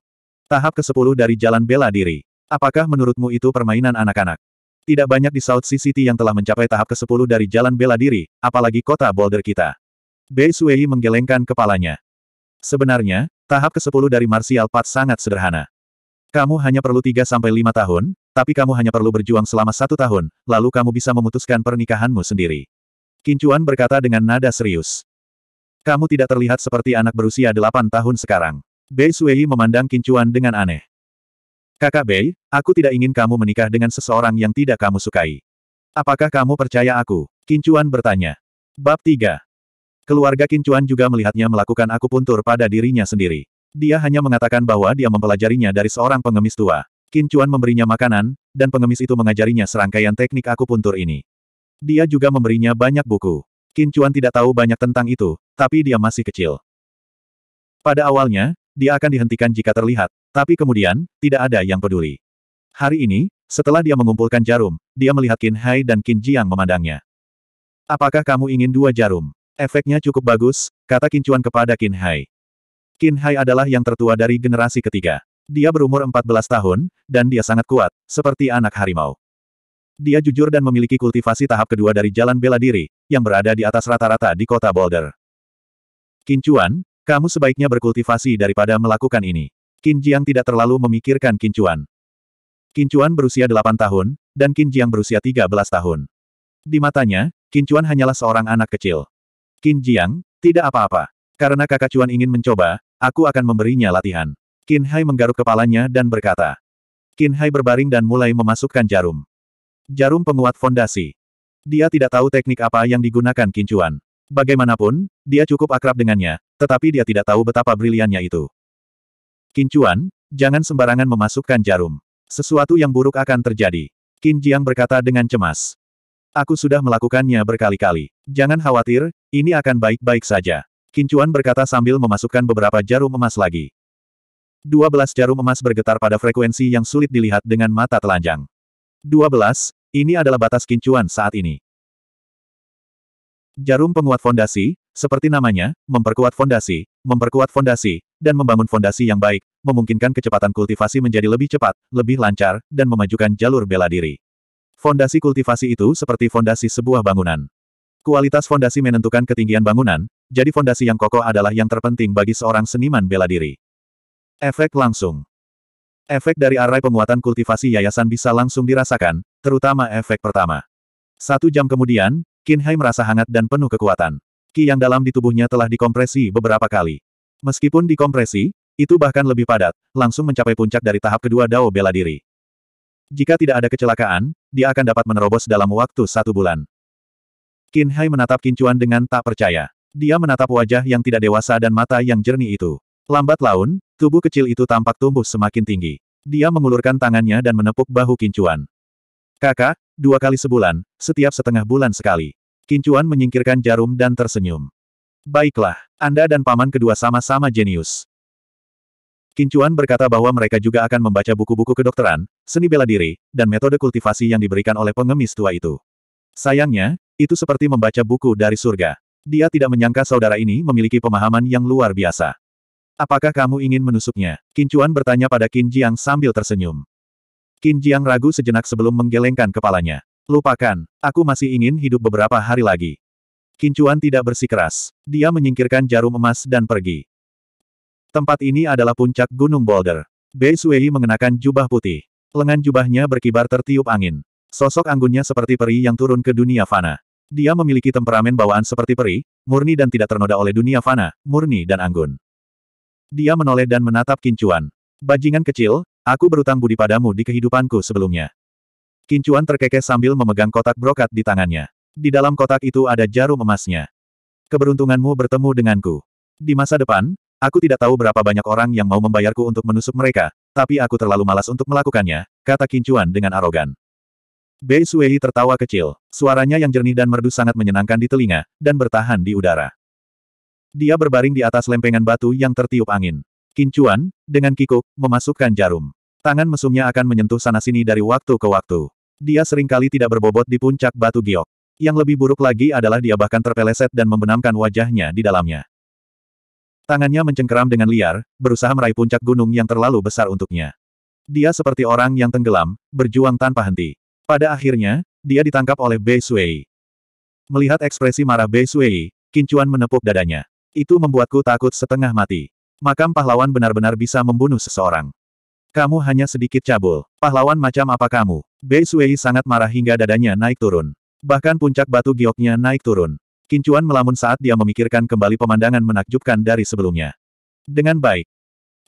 Tahap ke-10 dari jalan bela diri. Apakah menurutmu itu permainan anak-anak? Tidak banyak di South Sea City yang telah mencapai tahap ke-10 dari jalan bela diri, apalagi kota Boulder kita. Bei Suei menggelengkan kepalanya. Sebenarnya, tahap ke-10 dari Martial Path sangat sederhana. Kamu hanya perlu 3-5 tahun, tapi kamu hanya perlu berjuang selama satu tahun, lalu kamu bisa memutuskan pernikahanmu sendiri. Kincuan berkata dengan nada serius. Kamu tidak terlihat seperti anak berusia delapan tahun sekarang. Bei Suei memandang Kincuan dengan aneh. Kakak Bei, aku tidak ingin kamu menikah dengan seseorang yang tidak kamu sukai. Apakah kamu percaya aku? Kincuan bertanya. Bab 3. Keluarga Kincuan juga melihatnya melakukan akupuntur pada dirinya sendiri. Dia hanya mengatakan bahwa dia mempelajarinya dari seorang pengemis tua. Qin Chuan memberinya makanan, dan pengemis itu mengajarinya serangkaian teknik akupuntur ini. Dia juga memberinya banyak buku. Qin Chuan tidak tahu banyak tentang itu, tapi dia masih kecil. Pada awalnya, dia akan dihentikan jika terlihat, tapi kemudian, tidak ada yang peduli. Hari ini, setelah dia mengumpulkan jarum, dia melihat Qin Hai dan Qin Jiang memandangnya. Apakah kamu ingin dua jarum? Efeknya cukup bagus, kata Qin Chuan kepada Qin Hai. Qin Hai adalah yang tertua dari generasi ketiga. Dia berumur 14 tahun, dan dia sangat kuat, seperti anak harimau. Dia jujur dan memiliki kultivasi tahap kedua dari jalan bela diri, yang berada di atas rata-rata di kota Boulder. Kincuan, kamu sebaiknya berkultivasi daripada melakukan ini. Qin Jiang tidak terlalu memikirkan Kincuan. Kincuan berusia 8 tahun, dan Qin Jiang berusia 13 tahun. Di matanya, Kincuan hanyalah seorang anak kecil. Qin Jiang, tidak apa-apa. Karena kakak Cuan ingin mencoba, aku akan memberinya latihan. Qin Hai menggaruk kepalanya dan berkata. Qin Hai berbaring dan mulai memasukkan jarum. Jarum penguat fondasi. Dia tidak tahu teknik apa yang digunakan Chuan. Bagaimanapun, dia cukup akrab dengannya, tetapi dia tidak tahu betapa briliannya itu. Chuan, jangan sembarangan memasukkan jarum. Sesuatu yang buruk akan terjadi. Qin Jiang berkata dengan cemas. Aku sudah melakukannya berkali-kali. Jangan khawatir, ini akan baik-baik saja. Chuan berkata sambil memasukkan beberapa jarum emas lagi. 12 jarum emas bergetar pada frekuensi yang sulit dilihat dengan mata telanjang. 12, ini adalah batas kincuan saat ini. Jarum penguat fondasi, seperti namanya, memperkuat fondasi, memperkuat fondasi, dan membangun fondasi yang baik, memungkinkan kecepatan kultivasi menjadi lebih cepat, lebih lancar, dan memajukan jalur bela diri. Fondasi kultivasi itu seperti fondasi sebuah bangunan. Kualitas fondasi menentukan ketinggian bangunan, jadi fondasi yang kokoh adalah yang terpenting bagi seorang seniman bela diri. Efek langsung. Efek dari array penguatan kultivasi yayasan bisa langsung dirasakan, terutama efek pertama. Satu jam kemudian, Qin Hai merasa hangat dan penuh kekuatan. Ki yang dalam di tubuhnya telah dikompresi beberapa kali. Meskipun dikompresi, itu bahkan lebih padat, langsung mencapai puncak dari tahap kedua Dao bela diri. Jika tidak ada kecelakaan, dia akan dapat menerobos dalam waktu satu bulan. Qin Hai menatap Kincuan dengan tak percaya. Dia menatap wajah yang tidak dewasa dan mata yang jernih itu. Lambat laun, Tubuh kecil itu tampak tumbuh semakin tinggi. Dia mengulurkan tangannya dan menepuk bahu Kincuan. Kakak, dua kali sebulan, setiap setengah bulan sekali. Kincuan menyingkirkan jarum dan tersenyum. Baiklah, Anda dan paman kedua sama-sama jenius. Kincuan berkata bahwa mereka juga akan membaca buku-buku kedokteran, seni bela diri, dan metode kultivasi yang diberikan oleh pengemis tua itu. Sayangnya, itu seperti membaca buku dari surga. Dia tidak menyangka saudara ini memiliki pemahaman yang luar biasa. Apakah kamu ingin menusuknya? Chuan bertanya pada Qin Jiang sambil tersenyum. Qin Jiang ragu sejenak sebelum menggelengkan kepalanya. Lupakan, aku masih ingin hidup beberapa hari lagi. Chuan tidak bersikeras. Dia menyingkirkan jarum emas dan pergi. Tempat ini adalah puncak Gunung Boulder. Bei Suei mengenakan jubah putih. Lengan jubahnya berkibar tertiup angin. Sosok anggunnya seperti peri yang turun ke dunia fana. Dia memiliki temperamen bawaan seperti peri, murni dan tidak ternoda oleh dunia fana, murni dan anggun. Dia menoleh dan menatap Kincuan. Bajingan kecil, aku berutang budi padamu di kehidupanku sebelumnya. Kincuan terkekeh sambil memegang kotak brokat di tangannya. Di dalam kotak itu ada jarum emasnya. Keberuntunganmu bertemu denganku. Di masa depan, aku tidak tahu berapa banyak orang yang mau membayarku untuk menusuk mereka, tapi aku terlalu malas untuk melakukannya, kata Kincuan dengan arogan. Bei Suei tertawa kecil, suaranya yang jernih dan merdu sangat menyenangkan di telinga, dan bertahan di udara. Dia berbaring di atas lempengan batu yang tertiup angin. Kincuan, dengan kikuk, memasukkan jarum. Tangan mesumnya akan menyentuh sana-sini dari waktu ke waktu. Dia seringkali tidak berbobot di puncak batu giok. Yang lebih buruk lagi adalah dia bahkan terpeleset dan membenamkan wajahnya di dalamnya. Tangannya mencengkeram dengan liar, berusaha meraih puncak gunung yang terlalu besar untuknya. Dia seperti orang yang tenggelam, berjuang tanpa henti. Pada akhirnya, dia ditangkap oleh Bei Sui. Melihat ekspresi marah Bei Sui, Kincuan menepuk dadanya. Itu membuatku takut setengah mati. Makam pahlawan benar-benar bisa membunuh seseorang. Kamu hanya sedikit cabul. Pahlawan macam apa kamu? Bei Sui sangat marah hingga dadanya naik turun. Bahkan puncak batu gioknya naik turun. Kincuan melamun saat dia memikirkan kembali pemandangan menakjubkan dari sebelumnya. Dengan baik.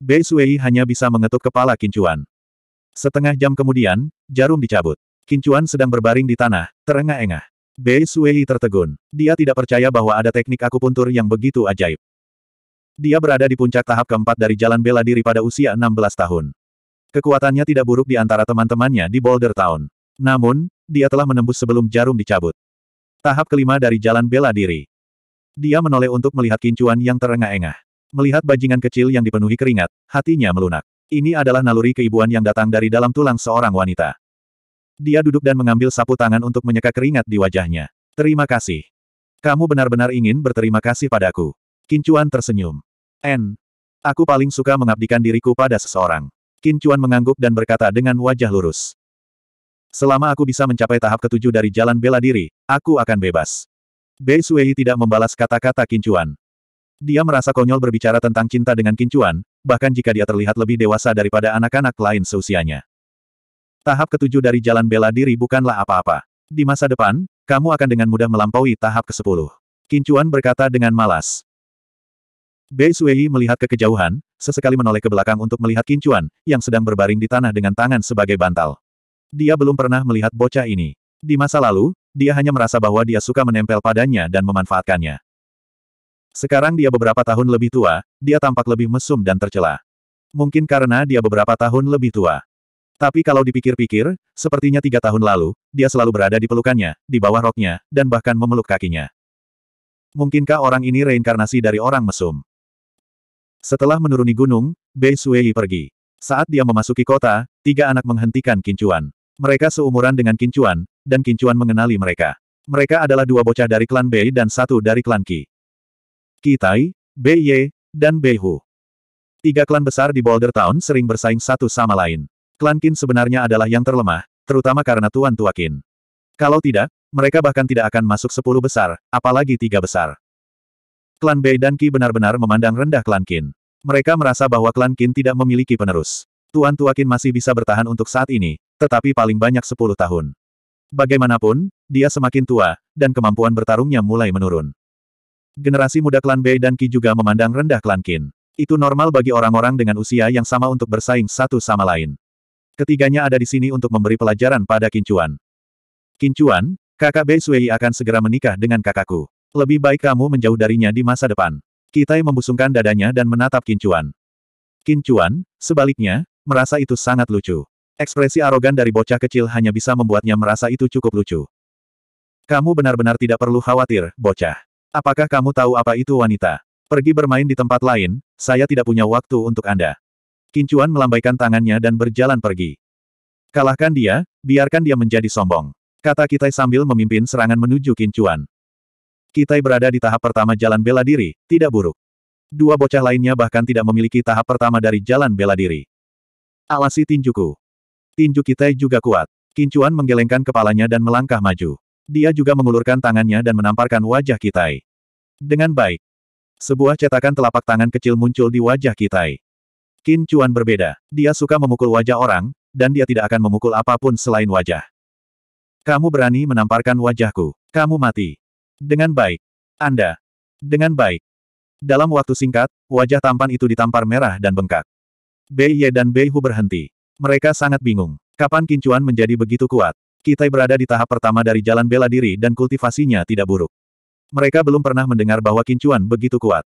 Bei Sui hanya bisa mengetuk kepala Kincuan. Setengah jam kemudian, jarum dicabut. Kincuan sedang berbaring di tanah, terengah-engah. Bei Sui tertegun. Dia tidak percaya bahwa ada teknik akupuntur yang begitu ajaib. Dia berada di puncak tahap keempat dari jalan bela diri pada usia 16 tahun. Kekuatannya tidak buruk di antara teman-temannya di Boulder Town. Namun, dia telah menembus sebelum jarum dicabut. Tahap kelima dari jalan bela diri. Dia menoleh untuk melihat kincuan yang terengah-engah. Melihat bajingan kecil yang dipenuhi keringat, hatinya melunak. Ini adalah naluri keibuan yang datang dari dalam tulang seorang wanita. Dia duduk dan mengambil sapu tangan untuk menyeka keringat di wajahnya. Terima kasih. Kamu benar-benar ingin berterima kasih padaku. Kincuan tersenyum. N. Aku paling suka mengabdikan diriku pada seseorang. Kincuan mengangguk dan berkata dengan wajah lurus. Selama aku bisa mencapai tahap ketujuh dari jalan bela diri, aku akan bebas. Bei Suei tidak membalas kata-kata Kincuan. Dia merasa konyol berbicara tentang cinta dengan Kincuan, bahkan jika dia terlihat lebih dewasa daripada anak-anak lain seusianya. Tahap ketujuh dari jalan bela diri bukanlah apa-apa. Di masa depan, kamu akan dengan mudah melampaui tahap ke-10. Kincuan berkata dengan malas. Bei Sui melihat ke kejauhan, sesekali menoleh ke belakang untuk melihat Kincuan, yang sedang berbaring di tanah dengan tangan sebagai bantal. Dia belum pernah melihat bocah ini. Di masa lalu, dia hanya merasa bahwa dia suka menempel padanya dan memanfaatkannya. Sekarang dia beberapa tahun lebih tua, dia tampak lebih mesum dan tercela. Mungkin karena dia beberapa tahun lebih tua. Tapi kalau dipikir-pikir, sepertinya tiga tahun lalu, dia selalu berada di pelukannya, di bawah roknya, dan bahkan memeluk kakinya. Mungkinkah orang ini reinkarnasi dari orang mesum? Setelah menuruni gunung, Bei Suei pergi. Saat dia memasuki kota, tiga anak menghentikan Kincuan. Mereka seumuran dengan Kincuan, dan Kincuan mengenali mereka. Mereka adalah dua bocah dari klan Bei dan satu dari klan Ki. Qi Tai, Bei Ye, dan Bei Hu. Tiga klan besar di Boulder Town sering bersaing satu sama lain. Klan Qin sebenarnya adalah yang terlemah, terutama karena Tuan Tua Qin. Kalau tidak, mereka bahkan tidak akan masuk sepuluh besar, apalagi tiga besar. Klan Bei dan Qi benar-benar memandang rendah Klan Qin. Mereka merasa bahwa Klan Qin tidak memiliki penerus. Tuan Tua Qin masih bisa bertahan untuk saat ini, tetapi paling banyak sepuluh tahun. Bagaimanapun, dia semakin tua, dan kemampuan bertarungnya mulai menurun. Generasi muda klan Bei dan Qi juga memandang rendah klan Qin. Itu normal bagi orang-orang dengan usia yang sama untuk bersaing satu sama lain. Ketiganya ada di sini untuk memberi pelajaran pada Kincuan. Kincuan, kakak Bei Sui akan segera menikah dengan kakakku. Lebih baik kamu menjauh darinya di masa depan. Kitai membusungkan dadanya dan menatap Kincuan. Kincuan, sebaliknya, merasa itu sangat lucu. Ekspresi arogan dari bocah kecil hanya bisa membuatnya merasa itu cukup lucu. Kamu benar-benar tidak perlu khawatir, bocah. Apakah kamu tahu apa itu wanita? Pergi bermain di tempat lain, saya tidak punya waktu untuk Anda. Kincuan melambaikan tangannya dan berjalan pergi. Kalahkan dia, biarkan dia menjadi sombong. Kata Kitai sambil memimpin serangan menuju Kincuan. Kitai berada di tahap pertama jalan bela diri, tidak buruk. Dua bocah lainnya bahkan tidak memiliki tahap pertama dari jalan bela diri. Alasi tinjuku. Tinju Kitai juga kuat. Kincuan menggelengkan kepalanya dan melangkah maju. Dia juga mengulurkan tangannya dan menamparkan wajah Kitai. Dengan baik. Sebuah cetakan telapak tangan kecil muncul di wajah Kitai. Qin Chuan berbeda. Dia suka memukul wajah orang, dan dia tidak akan memukul apapun selain wajah. Kamu berani menamparkan wajahku. Kamu mati. Dengan baik. Anda. Dengan baik. Dalam waktu singkat, wajah tampan itu ditampar merah dan bengkak. Bei Ye dan Bei Hu berhenti. Mereka sangat bingung. Kapan Kincuan menjadi begitu kuat? Kita berada di tahap pertama dari jalan bela diri dan kultivasinya tidak buruk. Mereka belum pernah mendengar bahwa Kincuan begitu kuat.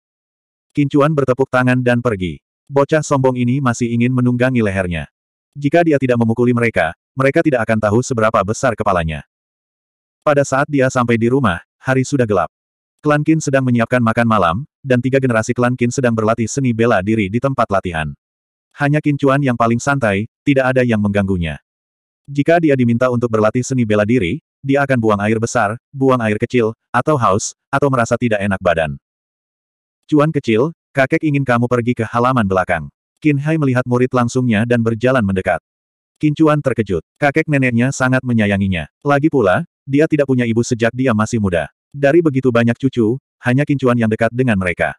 Kincuan bertepuk tangan dan pergi. Bocah sombong ini masih ingin menunggangi lehernya. Jika dia tidak memukuli mereka, mereka tidak akan tahu seberapa besar kepalanya. Pada saat dia sampai di rumah, hari sudah gelap. Klan Kin sedang menyiapkan makan malam, dan tiga generasi klan Kin sedang berlatih seni bela diri di tempat latihan. Hanya Kin Chuan yang paling santai, tidak ada yang mengganggunya. Jika dia diminta untuk berlatih seni bela diri, dia akan buang air besar, buang air kecil, atau haus, atau merasa tidak enak badan. Cuan kecil, Kakek ingin kamu pergi ke halaman belakang. Qin Hai melihat murid langsungnya dan berjalan mendekat. Qin Chuan terkejut. Kakek neneknya sangat menyayanginya. Lagi pula, dia tidak punya ibu sejak dia masih muda. Dari begitu banyak cucu, hanya Qin Chuan yang dekat dengan mereka.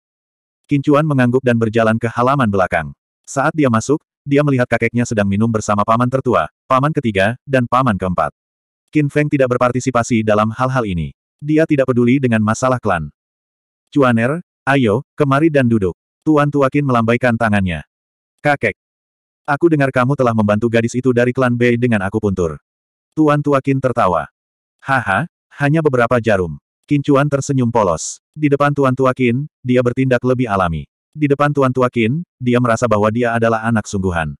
Qin Chuan mengangguk dan berjalan ke halaman belakang. Saat dia masuk, dia melihat kakeknya sedang minum bersama paman tertua, paman ketiga, dan paman keempat. Qin Feng tidak berpartisipasi dalam hal-hal ini. Dia tidak peduli dengan masalah klan. Cuaner, Ayo, kemari dan duduk. Tuan Tuakin melambaikan tangannya. Kakek. Aku dengar kamu telah membantu gadis itu dari klan B dengan aku puntur. Tuan Tuakin tertawa. Haha, hanya beberapa jarum. Kincuan tersenyum polos. Di depan Tuan Tuakin, dia bertindak lebih alami. Di depan Tuan Tuakin, dia merasa bahwa dia adalah anak sungguhan.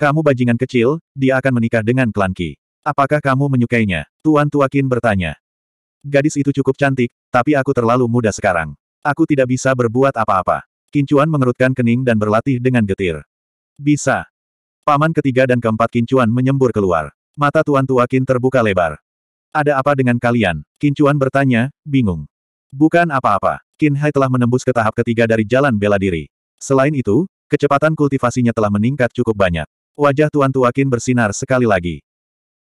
Kamu bajingan kecil, dia akan menikah dengan klan Ki. Apakah kamu menyukainya? Tuan Tuakin bertanya. Gadis itu cukup cantik, tapi aku terlalu muda sekarang. Aku tidak bisa berbuat apa-apa. Kincuan mengerutkan kening dan berlatih dengan getir. Bisa. Paman ketiga dan keempat Kincuan menyembur keluar. Mata Tuan Tua Kin terbuka lebar. Ada apa dengan kalian? Kincuan bertanya, bingung. Bukan apa-apa. Qin Hai telah menembus ke tahap ketiga dari jalan bela diri. Selain itu, kecepatan kultivasinya telah meningkat cukup banyak. Wajah Tuan Tua Qin bersinar sekali lagi.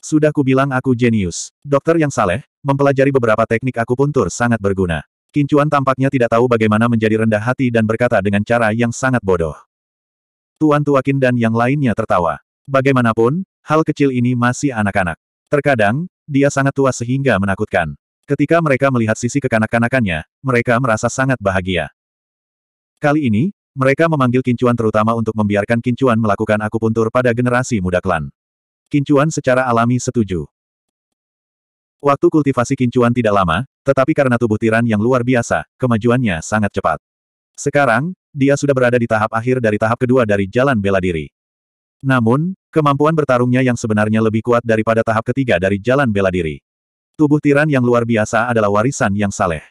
Sudah kubilang aku jenius. Dokter yang saleh, mempelajari beberapa teknik akupuntur sangat berguna. Kincuan tampaknya tidak tahu bagaimana menjadi rendah hati dan berkata dengan cara yang sangat bodoh. Tuan Tuakin dan yang lainnya tertawa. Bagaimanapun, hal kecil ini masih anak-anak. Terkadang, dia sangat tua sehingga menakutkan. Ketika mereka melihat sisi kekanak-kanakannya, mereka merasa sangat bahagia. Kali ini, mereka memanggil Kincuan terutama untuk membiarkan Kincuan melakukan akupuntur pada generasi muda klan. Kincuan secara alami setuju. Waktu kultivasi kincuan tidak lama, tetapi karena tubuh tiran yang luar biasa, kemajuannya sangat cepat. Sekarang, dia sudah berada di tahap akhir dari tahap kedua dari jalan bela diri. Namun, kemampuan bertarungnya yang sebenarnya lebih kuat daripada tahap ketiga dari jalan bela diri. Tubuh tiran yang luar biasa adalah warisan yang saleh.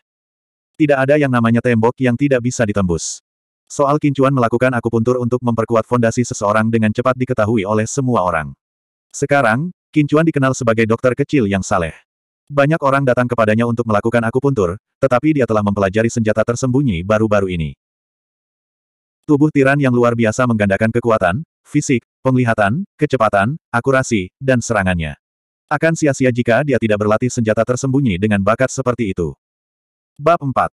Tidak ada yang namanya tembok yang tidak bisa ditembus. Soal kincuan melakukan akupuntur untuk memperkuat fondasi seseorang dengan cepat diketahui oleh semua orang. Sekarang, kincuan dikenal sebagai dokter kecil yang saleh. Banyak orang datang kepadanya untuk melakukan akupuntur, tetapi dia telah mempelajari senjata tersembunyi baru-baru ini. Tubuh tiran yang luar biasa menggandakan kekuatan, fisik, penglihatan, kecepatan, akurasi, dan serangannya. Akan sia-sia jika dia tidak berlatih senjata tersembunyi dengan bakat seperti itu. Bab 4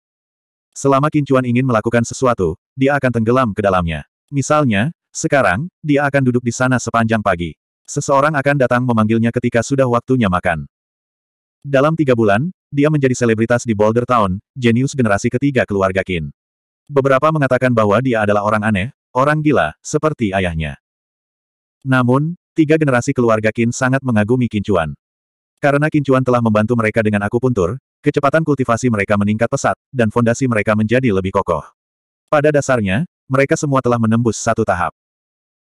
Selama Kincuan ingin melakukan sesuatu, dia akan tenggelam ke dalamnya. Misalnya, sekarang, dia akan duduk di sana sepanjang pagi. Seseorang akan datang memanggilnya ketika sudah waktunya makan. Dalam tiga bulan, dia menjadi selebritas di Boulder Town, jenius generasi ketiga keluarga Qin. Beberapa mengatakan bahwa dia adalah orang aneh, orang gila, seperti ayahnya. Namun, tiga generasi keluarga Qin sangat mengagumi Chuan. Karena Chuan telah membantu mereka dengan akupuntur, kecepatan kultivasi mereka meningkat pesat, dan fondasi mereka menjadi lebih kokoh. Pada dasarnya, mereka semua telah menembus satu tahap.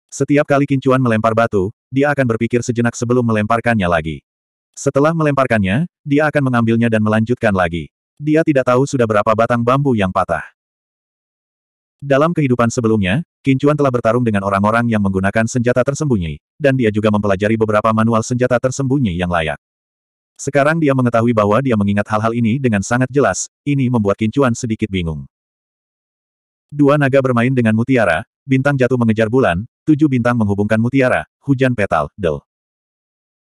Setiap kali Chuan melempar batu, dia akan berpikir sejenak sebelum melemparkannya lagi. Setelah melemparkannya, dia akan mengambilnya dan melanjutkan lagi. Dia tidak tahu sudah berapa batang bambu yang patah. Dalam kehidupan sebelumnya, Kincuan telah bertarung dengan orang-orang yang menggunakan senjata tersembunyi, dan dia juga mempelajari beberapa manual senjata tersembunyi yang layak. Sekarang dia mengetahui bahwa dia mengingat hal-hal ini dengan sangat jelas, ini membuat Kincuan sedikit bingung. Dua naga bermain dengan mutiara, bintang jatuh mengejar bulan, tujuh bintang menghubungkan mutiara, hujan petal, del.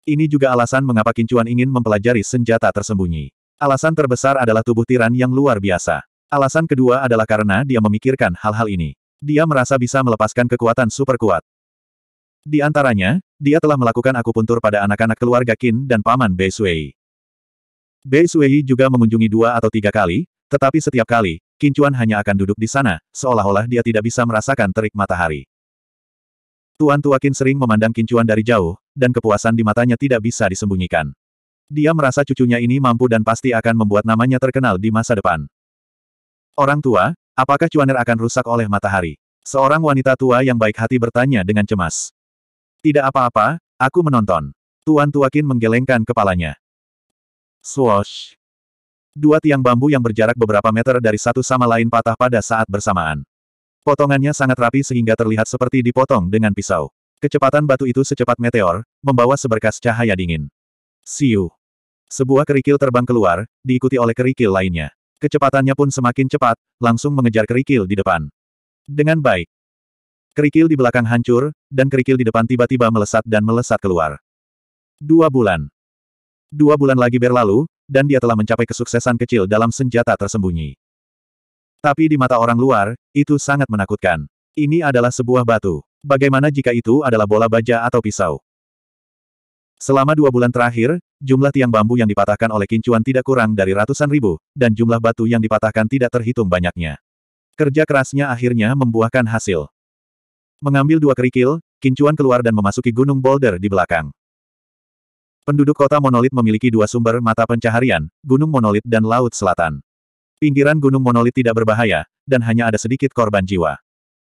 Ini juga alasan mengapa Kincuan ingin mempelajari senjata tersembunyi. Alasan terbesar adalah tubuh tiran yang luar biasa. Alasan kedua adalah karena dia memikirkan hal-hal ini. Dia merasa bisa melepaskan kekuatan super kuat. Di antaranya, dia telah melakukan akupuntur pada anak-anak keluarga Qin dan paman Bei Suei. Bei Suei juga mengunjungi dua atau tiga kali, tetapi setiap kali, Kincuan hanya akan duduk di sana, seolah-olah dia tidak bisa merasakan terik matahari. Tuan Tuakin sering memandang kincuan dari jauh, dan kepuasan di matanya tidak bisa disembunyikan. Dia merasa cucunya ini mampu dan pasti akan membuat namanya terkenal di masa depan. Orang tua, apakah cuaner akan rusak oleh matahari? Seorang wanita tua yang baik hati bertanya dengan cemas. Tidak apa-apa, aku menonton. Tuan Tuakin menggelengkan kepalanya. Swoosh. Dua tiang bambu yang berjarak beberapa meter dari satu sama lain patah pada saat bersamaan. Potongannya sangat rapi sehingga terlihat seperti dipotong dengan pisau. Kecepatan batu itu secepat meteor, membawa seberkas cahaya dingin. Siu. Sebuah kerikil terbang keluar, diikuti oleh kerikil lainnya. Kecepatannya pun semakin cepat, langsung mengejar kerikil di depan. Dengan baik. Kerikil di belakang hancur, dan kerikil di depan tiba-tiba melesat dan melesat keluar. Dua bulan. Dua bulan lagi berlalu, dan dia telah mencapai kesuksesan kecil dalam senjata tersembunyi. Tapi di mata orang luar, itu sangat menakutkan. Ini adalah sebuah batu. Bagaimana jika itu adalah bola baja atau pisau? Selama dua bulan terakhir, jumlah tiang bambu yang dipatahkan oleh kincuan tidak kurang dari ratusan ribu, dan jumlah batu yang dipatahkan tidak terhitung banyaknya. Kerja kerasnya akhirnya membuahkan hasil. Mengambil dua kerikil, kincuan keluar dan memasuki gunung boulder di belakang. Penduduk kota monolit memiliki dua sumber mata pencaharian, Gunung Monolit dan Laut Selatan. Pinggiran gunung monolit tidak berbahaya, dan hanya ada sedikit korban jiwa.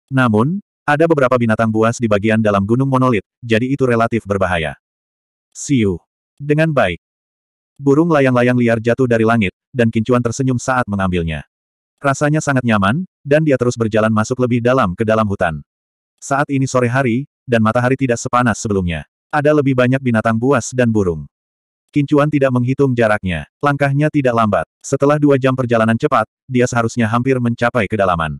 Namun, ada beberapa binatang buas di bagian dalam gunung monolit, jadi itu relatif berbahaya. Siu. Dengan baik. Burung layang-layang liar jatuh dari langit, dan kincuan tersenyum saat mengambilnya. Rasanya sangat nyaman, dan dia terus berjalan masuk lebih dalam ke dalam hutan. Saat ini sore hari, dan matahari tidak sepanas sebelumnya. Ada lebih banyak binatang buas dan burung. Kincuan tidak menghitung jaraknya. Langkahnya tidak lambat. Setelah dua jam perjalanan cepat, dia seharusnya hampir mencapai kedalaman.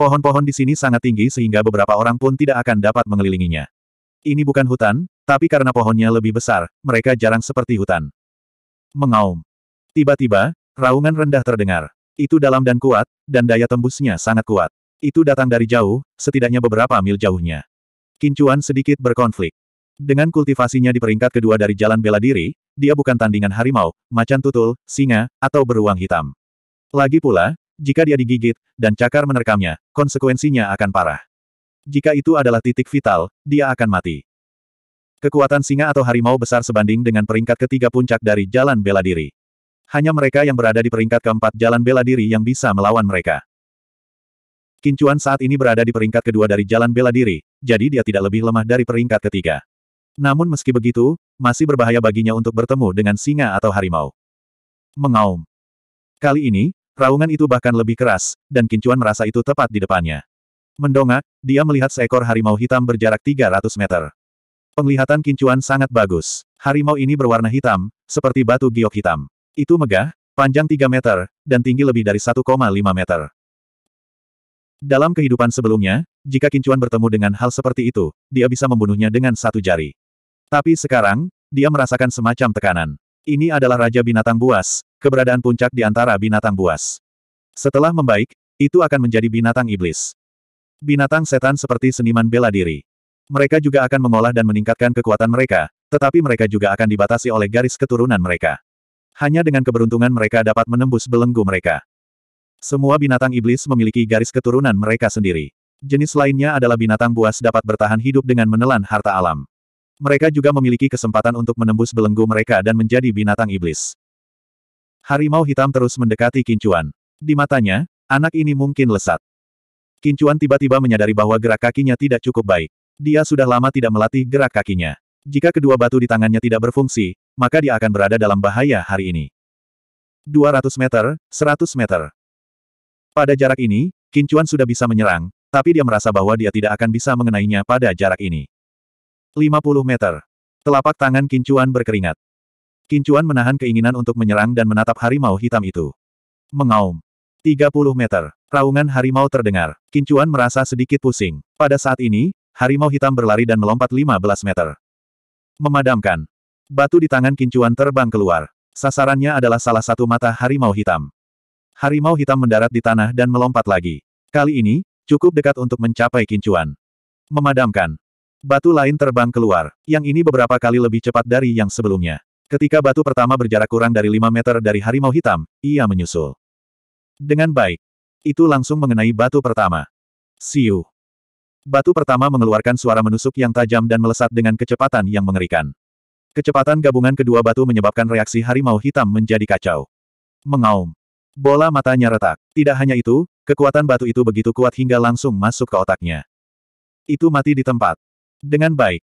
Pohon-pohon di sini sangat tinggi sehingga beberapa orang pun tidak akan dapat mengelilinginya. Ini bukan hutan, tapi karena pohonnya lebih besar, mereka jarang seperti hutan. Mengaum. Tiba-tiba, raungan rendah terdengar. Itu dalam dan kuat, dan daya tembusnya sangat kuat. Itu datang dari jauh, setidaknya beberapa mil jauhnya. Kincuan sedikit berkonflik. Dengan kultivasinya di peringkat kedua dari jalan bela diri, dia bukan tandingan harimau, macan tutul, singa, atau beruang hitam. Lagi pula, jika dia digigit, dan cakar menerkamnya, konsekuensinya akan parah. Jika itu adalah titik vital, dia akan mati. Kekuatan singa atau harimau besar sebanding dengan peringkat ketiga puncak dari jalan bela diri. Hanya mereka yang berada di peringkat keempat jalan bela diri yang bisa melawan mereka. Kincuan saat ini berada di peringkat kedua dari jalan bela diri, jadi dia tidak lebih lemah dari peringkat ketiga. Namun meski begitu, masih berbahaya baginya untuk bertemu dengan singa atau harimau. Mengaum. Kali ini, raungan itu bahkan lebih keras, dan Kincuan merasa itu tepat di depannya. Mendongak, dia melihat seekor harimau hitam berjarak 300 meter. Penglihatan Kincuan sangat bagus. Harimau ini berwarna hitam, seperti batu giok hitam. Itu megah, panjang 3 meter, dan tinggi lebih dari 1,5 meter. Dalam kehidupan sebelumnya, jika Kincuan bertemu dengan hal seperti itu, dia bisa membunuhnya dengan satu jari. Tapi sekarang, dia merasakan semacam tekanan. Ini adalah Raja Binatang Buas, keberadaan puncak di antara binatang buas. Setelah membaik, itu akan menjadi binatang iblis. Binatang setan seperti seniman bela diri. Mereka juga akan mengolah dan meningkatkan kekuatan mereka, tetapi mereka juga akan dibatasi oleh garis keturunan mereka. Hanya dengan keberuntungan mereka dapat menembus belenggu mereka. Semua binatang iblis memiliki garis keturunan mereka sendiri. Jenis lainnya adalah binatang buas dapat bertahan hidup dengan menelan harta alam. Mereka juga memiliki kesempatan untuk menembus belenggu mereka dan menjadi binatang iblis. Harimau hitam terus mendekati Kincuan. Di matanya, anak ini mungkin lesat. Kincuan tiba-tiba menyadari bahwa gerak kakinya tidak cukup baik. Dia sudah lama tidak melatih gerak kakinya. Jika kedua batu di tangannya tidak berfungsi, maka dia akan berada dalam bahaya hari ini. 200 meter, 100 meter. Pada jarak ini, Kincuan sudah bisa menyerang, tapi dia merasa bahwa dia tidak akan bisa mengenainya pada jarak ini. 50 meter. Telapak tangan Kincuan berkeringat. Kincuan menahan keinginan untuk menyerang dan menatap harimau hitam itu. Mengaum. 30 meter. Raungan harimau terdengar. Kincuan merasa sedikit pusing. Pada saat ini, harimau hitam berlari dan melompat 15 meter. Memadamkan. Batu di tangan Kincuan terbang keluar. Sasarannya adalah salah satu mata harimau hitam. Harimau hitam mendarat di tanah dan melompat lagi. Kali ini, cukup dekat untuk mencapai Kincuan. Memadamkan. Batu lain terbang keluar, yang ini beberapa kali lebih cepat dari yang sebelumnya. Ketika batu pertama berjarak kurang dari 5 meter dari harimau hitam, ia menyusul. Dengan baik. Itu langsung mengenai batu pertama. Siu. Batu pertama mengeluarkan suara menusuk yang tajam dan melesat dengan kecepatan yang mengerikan. Kecepatan gabungan kedua batu menyebabkan reaksi harimau hitam menjadi kacau. Mengaum. Bola matanya retak. Tidak hanya itu, kekuatan batu itu begitu kuat hingga langsung masuk ke otaknya. Itu mati di tempat. Dengan baik.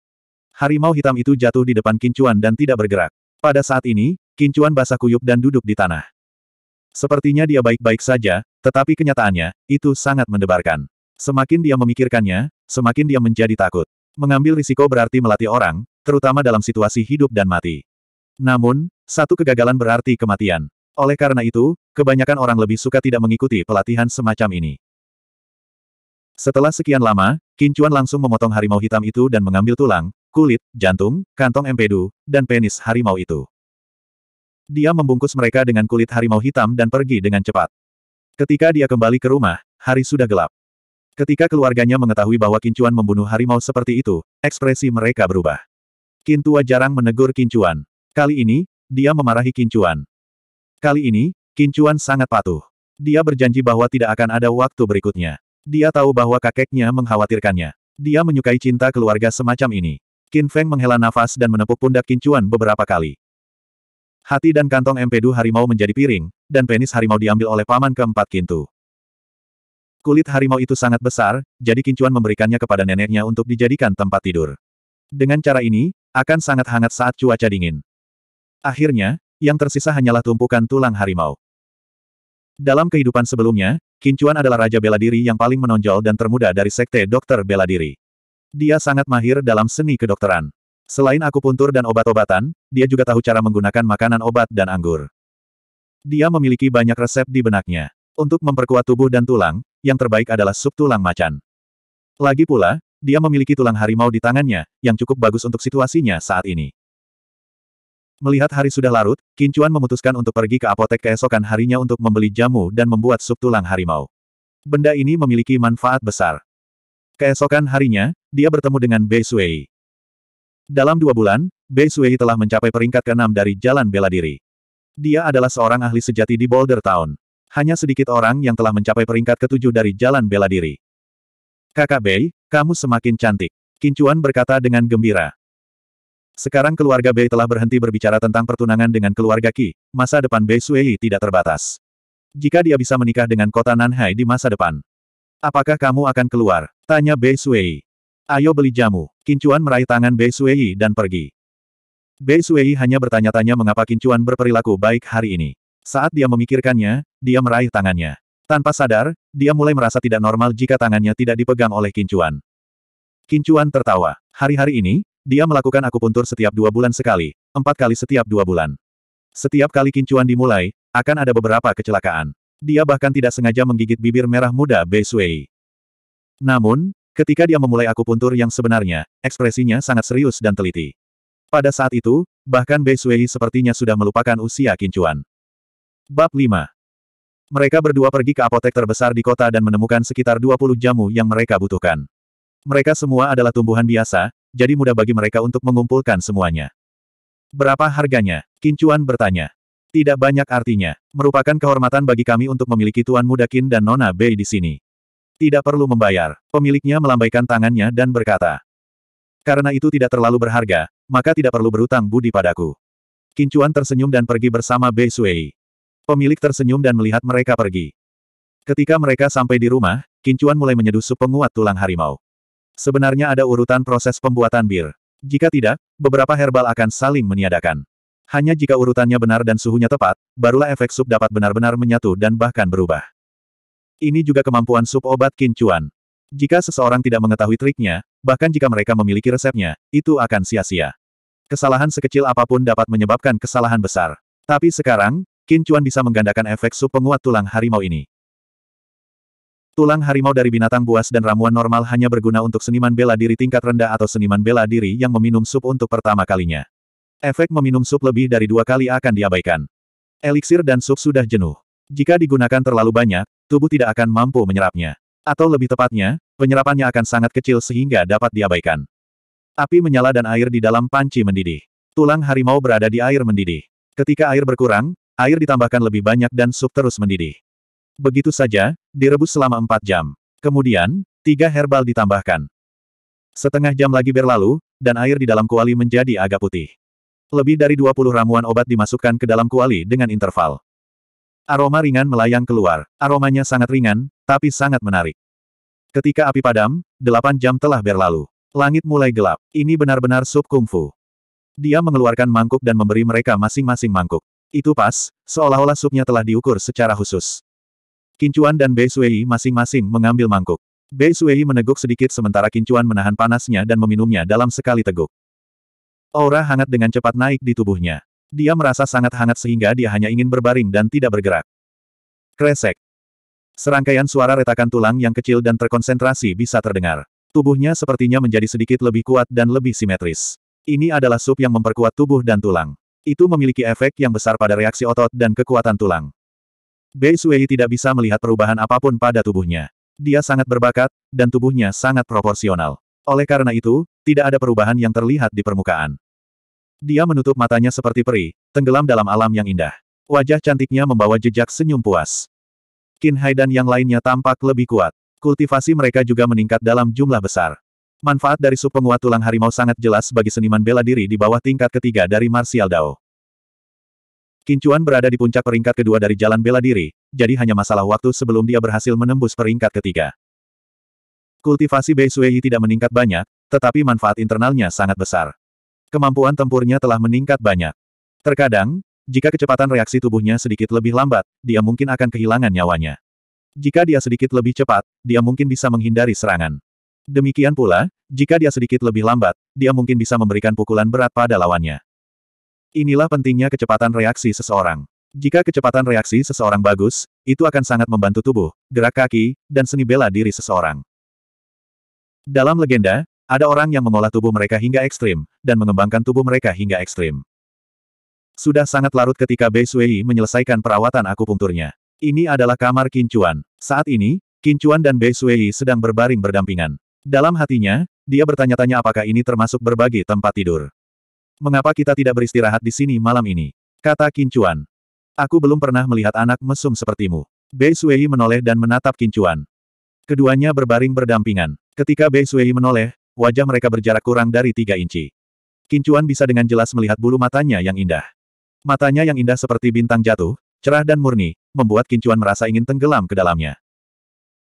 Harimau hitam itu jatuh di depan Kincuan dan tidak bergerak. Pada saat ini, Kincuan basah kuyup dan duduk di tanah. Sepertinya dia baik-baik saja, tetapi kenyataannya, itu sangat mendebarkan. Semakin dia memikirkannya, semakin dia menjadi takut. Mengambil risiko berarti melatih orang, terutama dalam situasi hidup dan mati. Namun, satu kegagalan berarti kematian. Oleh karena itu, kebanyakan orang lebih suka tidak mengikuti pelatihan semacam ini. Setelah sekian lama, Kincuan langsung memotong harimau hitam itu dan mengambil tulang, kulit, jantung, kantong empedu, dan penis harimau itu. Dia membungkus mereka dengan kulit harimau hitam dan pergi dengan cepat. Ketika dia kembali ke rumah, hari sudah gelap. Ketika keluarganya mengetahui bahwa Kincuan membunuh harimau seperti itu, ekspresi mereka berubah. Kintua jarang menegur Kincuan. Kali ini, dia memarahi Kincuan. Kali ini, Kincuan sangat patuh. Dia berjanji bahwa tidak akan ada waktu berikutnya. Dia tahu bahwa kakeknya mengkhawatirkannya. Dia menyukai cinta keluarga semacam ini. Qin Feng menghela nafas dan menepuk pundak Chuan beberapa kali. Hati dan kantong empedu harimau menjadi piring, dan penis harimau diambil oleh paman keempat Kintu. Kulit harimau itu sangat besar, jadi Kincuan memberikannya kepada neneknya untuk dijadikan tempat tidur. Dengan cara ini, akan sangat hangat saat cuaca dingin. Akhirnya, yang tersisa hanyalah tumpukan tulang harimau. Dalam kehidupan sebelumnya, Kincuan adalah raja bela diri yang paling menonjol dan termuda dari sekte dokter bela diri. Dia sangat mahir dalam seni kedokteran. Selain akupuntur dan obat-obatan, dia juga tahu cara menggunakan makanan obat dan anggur. Dia memiliki banyak resep di benaknya. Untuk memperkuat tubuh dan tulang, yang terbaik adalah sup tulang macan. Lagi pula, dia memiliki tulang harimau di tangannya, yang cukup bagus untuk situasinya saat ini. Melihat hari sudah larut, Kincuan memutuskan untuk pergi ke apotek keesokan harinya untuk membeli jamu dan membuat sup tulang harimau. Benda ini memiliki manfaat besar. Keesokan harinya, dia bertemu dengan Bei Suei. Dalam dua bulan, Bei Suei telah mencapai peringkat keenam dari jalan bela diri. Dia adalah seorang ahli sejati di Boulder Town. Hanya sedikit orang yang telah mencapai peringkat ketujuh dari jalan bela diri. Kakak Bei, kamu semakin cantik. Kincuan berkata dengan gembira. Sekarang keluarga Bei telah berhenti berbicara tentang pertunangan dengan keluarga Qi, masa depan Bei Suei tidak terbatas. Jika dia bisa menikah dengan kota Nanhai di masa depan, apakah kamu akan keluar? Tanya Bei Suei. Ayo beli jamu. Kincuan meraih tangan Bei Suei dan pergi. Bei Suei hanya bertanya-tanya mengapa Kincuan berperilaku baik hari ini. Saat dia memikirkannya, dia meraih tangannya. Tanpa sadar, dia mulai merasa tidak normal jika tangannya tidak dipegang oleh Kincuan. Kincuan tertawa. Hari-hari ini, dia melakukan akupuntur setiap dua bulan sekali, empat kali setiap dua bulan. Setiap kali kincuan dimulai, akan ada beberapa kecelakaan. Dia bahkan tidak sengaja menggigit bibir merah muda Bei Sui. Namun, ketika dia memulai akupuntur yang sebenarnya, ekspresinya sangat serius dan teliti. Pada saat itu, bahkan Bei Sui sepertinya sudah melupakan usia kincuan. Bab 5 Mereka berdua pergi ke apotek terbesar di kota dan menemukan sekitar 20 jamu yang mereka butuhkan. Mereka semua adalah tumbuhan biasa, jadi mudah bagi mereka untuk mengumpulkan semuanya. Berapa harganya? Kincuan bertanya. Tidak banyak artinya. Merupakan kehormatan bagi kami untuk memiliki Tuan Muda Kin dan Nona Bei di sini. Tidak perlu membayar. Pemiliknya melambaikan tangannya dan berkata. Karena itu tidak terlalu berharga, maka tidak perlu berutang budi padaku. Kincuan tersenyum dan pergi bersama Bei Sui. Pemilik tersenyum dan melihat mereka pergi. Ketika mereka sampai di rumah, Kincuan mulai menyeduh sup penguat tulang harimau. Sebenarnya ada urutan proses pembuatan bir. Jika tidak, beberapa herbal akan saling meniadakan. Hanya jika urutannya benar dan suhunya tepat, barulah efek sup dapat benar-benar menyatu dan bahkan berubah. Ini juga kemampuan sup obat kincuan. Jika seseorang tidak mengetahui triknya, bahkan jika mereka memiliki resepnya, itu akan sia-sia. Kesalahan sekecil apapun dapat menyebabkan kesalahan besar. Tapi sekarang, kincuan bisa menggandakan efek sup penguat tulang harimau ini. Tulang harimau dari binatang buas dan ramuan normal hanya berguna untuk seniman bela diri tingkat rendah atau seniman bela diri yang meminum sup untuk pertama kalinya. Efek meminum sup lebih dari dua kali akan diabaikan. Eliksir dan sup sudah jenuh. Jika digunakan terlalu banyak, tubuh tidak akan mampu menyerapnya. Atau lebih tepatnya, penyerapannya akan sangat kecil sehingga dapat diabaikan. Api menyala dan air di dalam panci mendidih. Tulang harimau berada di air mendidih. Ketika air berkurang, air ditambahkan lebih banyak dan sup terus mendidih. Begitu saja, direbus selama empat jam. Kemudian, tiga herbal ditambahkan. Setengah jam lagi berlalu, dan air di dalam kuali menjadi agak putih. Lebih dari 20 ramuan obat dimasukkan ke dalam kuali dengan interval. Aroma ringan melayang keluar. Aromanya sangat ringan, tapi sangat menarik. Ketika api padam, delapan jam telah berlalu. Langit mulai gelap. Ini benar-benar sup kungfu. Dia mengeluarkan mangkuk dan memberi mereka masing-masing mangkuk. Itu pas, seolah-olah supnya telah diukur secara khusus. Kincuan dan Bei Sui masing-masing mengambil mangkuk. Bei Sui meneguk sedikit sementara Kincuan menahan panasnya dan meminumnya dalam sekali teguk. Aura hangat dengan cepat naik di tubuhnya. Dia merasa sangat hangat sehingga dia hanya ingin berbaring dan tidak bergerak. Kresek. Serangkaian suara retakan tulang yang kecil dan terkonsentrasi bisa terdengar. Tubuhnya sepertinya menjadi sedikit lebih kuat dan lebih simetris. Ini adalah sup yang memperkuat tubuh dan tulang. Itu memiliki efek yang besar pada reaksi otot dan kekuatan tulang. Bei Sui tidak bisa melihat perubahan apapun pada tubuhnya. Dia sangat berbakat, dan tubuhnya sangat proporsional. Oleh karena itu, tidak ada perubahan yang terlihat di permukaan. Dia menutup matanya seperti peri, tenggelam dalam alam yang indah. Wajah cantiknya membawa jejak senyum puas. Qin Hai dan yang lainnya tampak lebih kuat. Kultivasi mereka juga meningkat dalam jumlah besar. Manfaat dari sup penguat tulang harimau sangat jelas bagi seniman bela diri di bawah tingkat ketiga dari Martial Dao. Kincuan berada di puncak peringkat kedua dari jalan bela diri, jadi hanya masalah waktu sebelum dia berhasil menembus peringkat ketiga. Kultivasi Bei Sui tidak meningkat banyak, tetapi manfaat internalnya sangat besar. Kemampuan tempurnya telah meningkat banyak. Terkadang, jika kecepatan reaksi tubuhnya sedikit lebih lambat, dia mungkin akan kehilangan nyawanya. Jika dia sedikit lebih cepat, dia mungkin bisa menghindari serangan. Demikian pula, jika dia sedikit lebih lambat, dia mungkin bisa memberikan pukulan berat pada lawannya. Inilah pentingnya kecepatan reaksi seseorang. Jika kecepatan reaksi seseorang bagus, itu akan sangat membantu tubuh, gerak kaki, dan seni bela diri seseorang. Dalam legenda, ada orang yang mengolah tubuh mereka hingga ekstrim, dan mengembangkan tubuh mereka hingga ekstrim. Sudah sangat larut ketika Bei Suei menyelesaikan perawatan akupunturnya. Ini adalah kamar Kincuan. Saat ini, Kincuan dan Bei Suei sedang berbaring berdampingan. Dalam hatinya, dia bertanya-tanya apakah ini termasuk berbagi tempat tidur. Mengapa kita tidak beristirahat di sini malam ini? Kata Kincuan. Aku belum pernah melihat anak mesum sepertimu. Bei Suihi menoleh dan menatap Kincuan. Keduanya berbaring berdampingan. Ketika Bei Suihi menoleh, wajah mereka berjarak kurang dari tiga inci. Kincuan bisa dengan jelas melihat bulu matanya yang indah. Matanya yang indah seperti bintang jatuh, cerah dan murni, membuat Kincuan merasa ingin tenggelam ke dalamnya.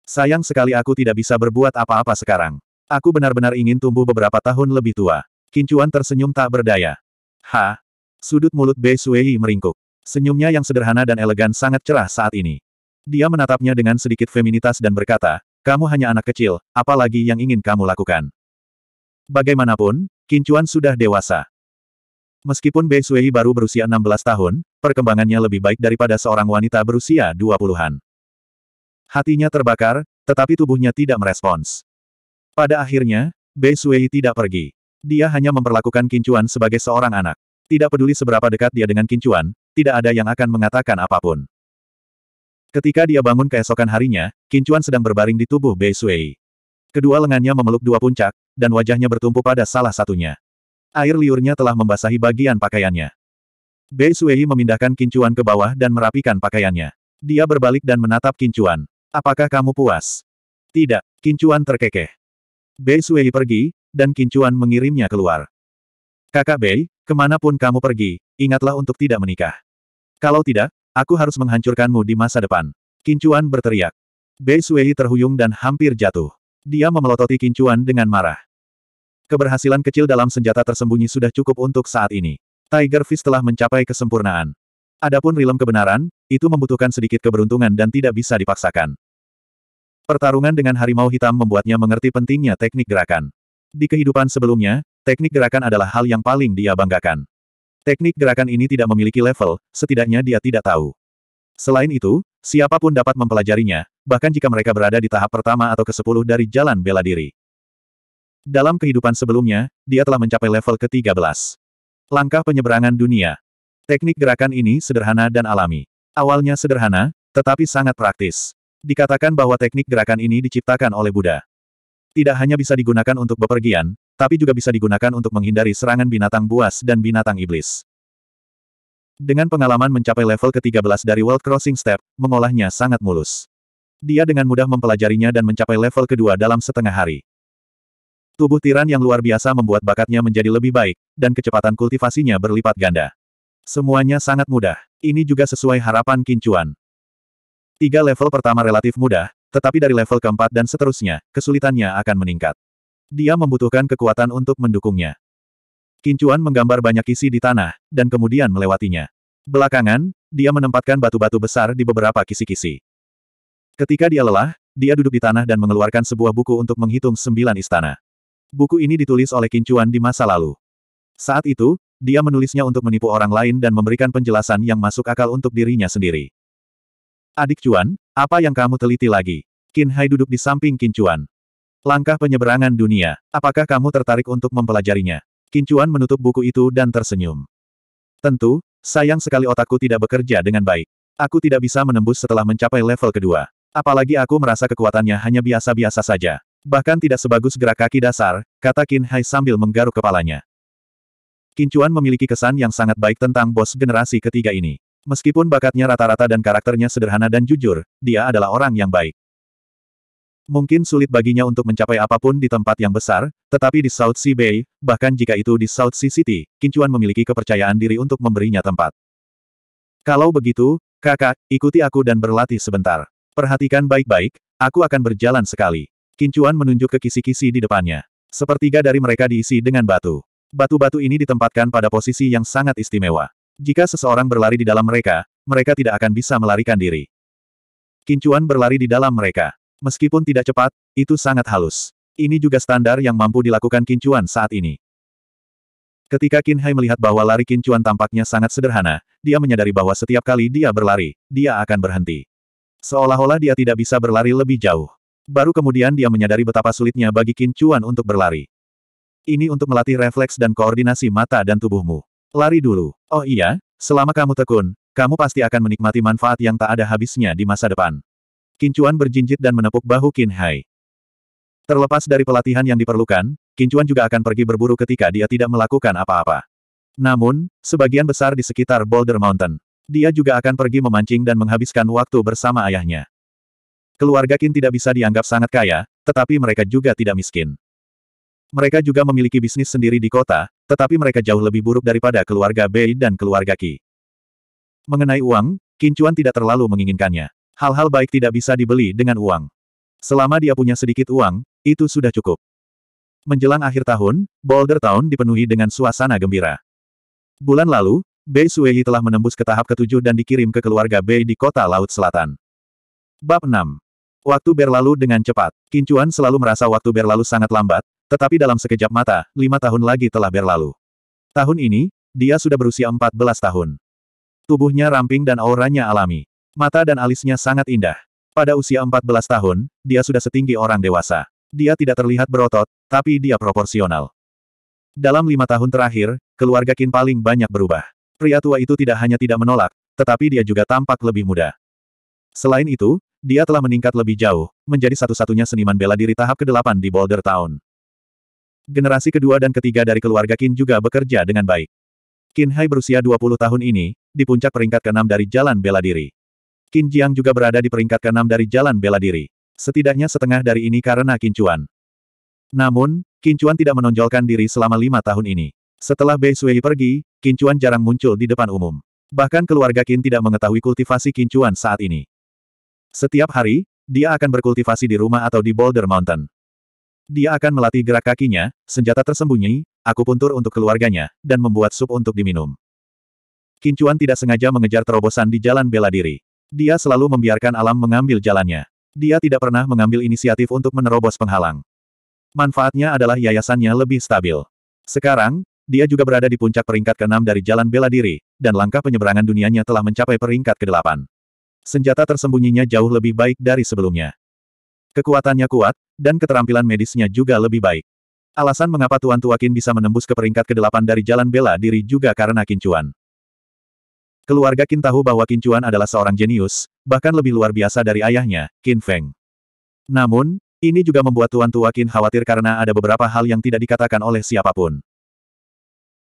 Sayang sekali aku tidak bisa berbuat apa-apa sekarang. Aku benar-benar ingin tumbuh beberapa tahun lebih tua. Kincuan tersenyum tak berdaya. Ha? Sudut mulut Bei Sui meringkuk. Senyumnya yang sederhana dan elegan sangat cerah saat ini. Dia menatapnya dengan sedikit feminitas dan berkata, kamu hanya anak kecil, apalagi yang ingin kamu lakukan. Bagaimanapun, Kincuan sudah dewasa. Meskipun Bei Sui baru berusia 16 tahun, perkembangannya lebih baik daripada seorang wanita berusia 20-an. Hatinya terbakar, tetapi tubuhnya tidak merespons. Pada akhirnya, Bei Sui tidak pergi. Dia hanya memperlakukan Kincuan sebagai seorang anak. Tidak peduli seberapa dekat dia dengan Kincuan, tidak ada yang akan mengatakan apapun. Ketika dia bangun keesokan harinya, Kincuan sedang berbaring di tubuh Bei Sui. Kedua lengannya memeluk dua puncak, dan wajahnya bertumpu pada salah satunya. Air liurnya telah membasahi bagian pakaiannya. Bei Sui memindahkan Kincuan ke bawah dan merapikan pakaiannya. Dia berbalik dan menatap Kincuan. Apakah kamu puas? Tidak, Kincuan terkekeh. Bei Sui pergi, dan Kincuan mengirimnya keluar. Kakak Bei, kemanapun kamu pergi, ingatlah untuk tidak menikah. Kalau tidak, aku harus menghancurkanmu di masa depan. Kincuan berteriak. Bei Suei terhuyung dan hampir jatuh. Dia memelototi Kincuan dengan marah. Keberhasilan kecil dalam senjata tersembunyi sudah cukup untuk saat ini. Tiger Fist telah mencapai kesempurnaan. Adapun rilem kebenaran, itu membutuhkan sedikit keberuntungan dan tidak bisa dipaksakan. Pertarungan dengan harimau hitam membuatnya mengerti pentingnya teknik gerakan. Di kehidupan sebelumnya, teknik gerakan adalah hal yang paling dia banggakan. Teknik gerakan ini tidak memiliki level, setidaknya dia tidak tahu. Selain itu, siapapun dapat mempelajarinya, bahkan jika mereka berada di tahap pertama atau ke-10 dari jalan bela diri. Dalam kehidupan sebelumnya, dia telah mencapai level ke-13. Langkah penyeberangan dunia. Teknik gerakan ini sederhana dan alami. Awalnya sederhana, tetapi sangat praktis. Dikatakan bahwa teknik gerakan ini diciptakan oleh Buddha. Tidak hanya bisa digunakan untuk bepergian, tapi juga bisa digunakan untuk menghindari serangan binatang buas dan binatang iblis. Dengan pengalaman mencapai level ke-13 dari World Crossing Step, mengolahnya sangat mulus. Dia dengan mudah mempelajarinya dan mencapai level kedua dalam setengah hari. Tubuh tiran yang luar biasa membuat bakatnya menjadi lebih baik, dan kecepatan kultivasinya berlipat ganda. Semuanya sangat mudah. Ini juga sesuai harapan Kincuan. Tiga level pertama relatif mudah, tetapi dari level keempat dan seterusnya, kesulitannya akan meningkat. Dia membutuhkan kekuatan untuk mendukungnya. Kincuan menggambar banyak isi di tanah, dan kemudian melewatinya. Belakangan, dia menempatkan batu-batu besar di beberapa kisi-kisi. Ketika dia lelah, dia duduk di tanah dan mengeluarkan sebuah buku untuk menghitung sembilan istana. Buku ini ditulis oleh Kincuan di masa lalu. Saat itu, dia menulisnya untuk menipu orang lain dan memberikan penjelasan yang masuk akal untuk dirinya sendiri. Adik Cuan, apa yang kamu teliti lagi? Qin Hai duduk di samping Qin Chuan. Langkah penyeberangan dunia, apakah kamu tertarik untuk mempelajarinya? Qin Chuan menutup buku itu dan tersenyum. Tentu, sayang sekali otakku tidak bekerja dengan baik. Aku tidak bisa menembus setelah mencapai level kedua. Apalagi aku merasa kekuatannya hanya biasa-biasa saja. Bahkan tidak sebagus gerak kaki dasar, kata Qin Hai sambil menggaruk kepalanya. Qin Chuan memiliki kesan yang sangat baik tentang bos generasi ketiga ini. Meskipun bakatnya rata-rata dan karakternya sederhana dan jujur, dia adalah orang yang baik. Mungkin sulit baginya untuk mencapai apapun di tempat yang besar, tetapi di South Sea Bay, bahkan jika itu di South Sea City, Kincuan memiliki kepercayaan diri untuk memberinya tempat. Kalau begitu, kakak, ikuti aku dan berlatih sebentar. Perhatikan baik-baik, aku akan berjalan sekali. Kincuan menunjuk ke kisi-kisi di depannya. Sepertiga dari mereka diisi dengan batu. Batu-batu ini ditempatkan pada posisi yang sangat istimewa. Jika seseorang berlari di dalam mereka, mereka tidak akan bisa melarikan diri. Kincuan berlari di dalam mereka. Meskipun tidak cepat, itu sangat halus. Ini juga standar yang mampu dilakukan Kincuan saat ini. Ketika Qin Hai melihat bahwa lari Kincuan tampaknya sangat sederhana, dia menyadari bahwa setiap kali dia berlari, dia akan berhenti. Seolah-olah dia tidak bisa berlari lebih jauh. Baru kemudian dia menyadari betapa sulitnya bagi Kincuan untuk berlari. Ini untuk melatih refleks dan koordinasi mata dan tubuhmu. Lari dulu. Oh iya, selama kamu tekun, kamu pasti akan menikmati manfaat yang tak ada habisnya di masa depan. Kincuan berjinjit dan menepuk bahu Qin Hai. Terlepas dari pelatihan yang diperlukan, Kincuan juga akan pergi berburu ketika dia tidak melakukan apa-apa. Namun, sebagian besar di sekitar Boulder Mountain, dia juga akan pergi memancing dan menghabiskan waktu bersama ayahnya. Keluarga Kin tidak bisa dianggap sangat kaya, tetapi mereka juga tidak miskin. Mereka juga memiliki bisnis sendiri di kota, tetapi mereka jauh lebih buruk daripada keluarga Bei dan keluarga Qi. Mengenai uang, Kincuan tidak terlalu menginginkannya. Hal-hal baik tidak bisa dibeli dengan uang. Selama dia punya sedikit uang, itu sudah cukup. Menjelang akhir tahun, Boulder Town dipenuhi dengan suasana gembira. Bulan lalu, Bei Sueyi telah menembus ke tahap ketujuh dan dikirim ke keluarga Bei di kota Laut Selatan. Bab 6. Waktu berlalu dengan cepat. Kincuan selalu merasa waktu berlalu sangat lambat, tetapi dalam sekejap mata, lima tahun lagi telah berlalu. Tahun ini, dia sudah berusia 14 tahun. Tubuhnya ramping dan auranya alami. Mata dan alisnya sangat indah. Pada usia 14 tahun, dia sudah setinggi orang dewasa. Dia tidak terlihat berotot, tapi dia proporsional. Dalam lima tahun terakhir, keluarga Kin paling banyak berubah. Pria tua itu tidak hanya tidak menolak, tetapi dia juga tampak lebih muda. Selain itu, dia telah meningkat lebih jauh, menjadi satu-satunya seniman bela diri tahap ke-8 di Boulder Town. Generasi kedua dan ketiga dari keluarga Qin juga bekerja dengan baik. Qin Hai berusia 20 tahun ini, di puncak peringkat ke-6 dari jalan bela diri. Qin Jiang juga berada di peringkat ke-6 dari jalan bela diri. Setidaknya setengah dari ini karena Qin Chuan. Namun, Qin Chuan tidak menonjolkan diri selama lima tahun ini. Setelah Bei Sui pergi, Qin Chuan jarang muncul di depan umum. Bahkan keluarga Qin tidak mengetahui kultivasi Qin Chuan saat ini. Setiap hari, dia akan berkultivasi di rumah atau di Boulder Mountain. Dia akan melatih gerak kakinya, senjata tersembunyi, aku akupuntur untuk keluarganya, dan membuat sup untuk diminum. Kincuan tidak sengaja mengejar terobosan di jalan bela diri. Dia selalu membiarkan alam mengambil jalannya. Dia tidak pernah mengambil inisiatif untuk menerobos penghalang. Manfaatnya adalah yayasannya lebih stabil. Sekarang, dia juga berada di puncak peringkat ke-6 dari jalan bela diri, dan langkah penyeberangan dunianya telah mencapai peringkat ke-8. Senjata tersembunyinya jauh lebih baik dari sebelumnya. Kekuatannya kuat, dan keterampilan medisnya juga lebih baik. Alasan mengapa Tuan Tuakin bisa menembus ke peringkat ke-8 dari jalan bela diri juga karena Kincuan. Keluarga Kin tahu bahwa Kincuan adalah seorang jenius, bahkan lebih luar biasa dari ayahnya, Kin Feng. Namun, ini juga membuat Tuan Tuakin khawatir karena ada beberapa hal yang tidak dikatakan oleh siapapun.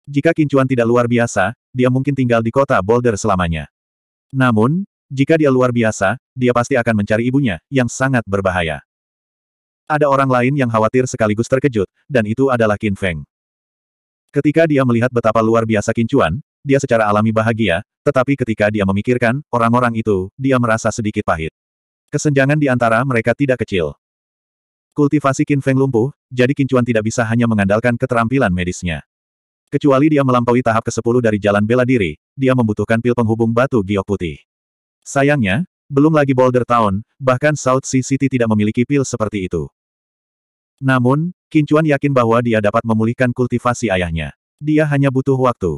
Jika Kincuan tidak luar biasa, dia mungkin tinggal di kota Boulder selamanya. Namun, jika dia luar biasa, dia pasti akan mencari ibunya, yang sangat berbahaya. Ada orang lain yang khawatir sekaligus terkejut, dan itu adalah Qin Feng. Ketika dia melihat betapa luar biasa Qin Chuan, dia secara alami bahagia, tetapi ketika dia memikirkan orang-orang itu, dia merasa sedikit pahit. Kesenjangan di antara mereka tidak kecil. Kultivasi Qin Feng lumpuh, jadi Qin Chuan tidak bisa hanya mengandalkan keterampilan medisnya. Kecuali dia melampaui tahap ke-10 dari jalan bela diri, dia membutuhkan pil penghubung batu giok putih. Sayangnya, belum lagi Boulder Town, bahkan South Sea City tidak memiliki pil seperti itu. Namun, Kincuan yakin bahwa dia dapat memulihkan kultivasi ayahnya. Dia hanya butuh waktu.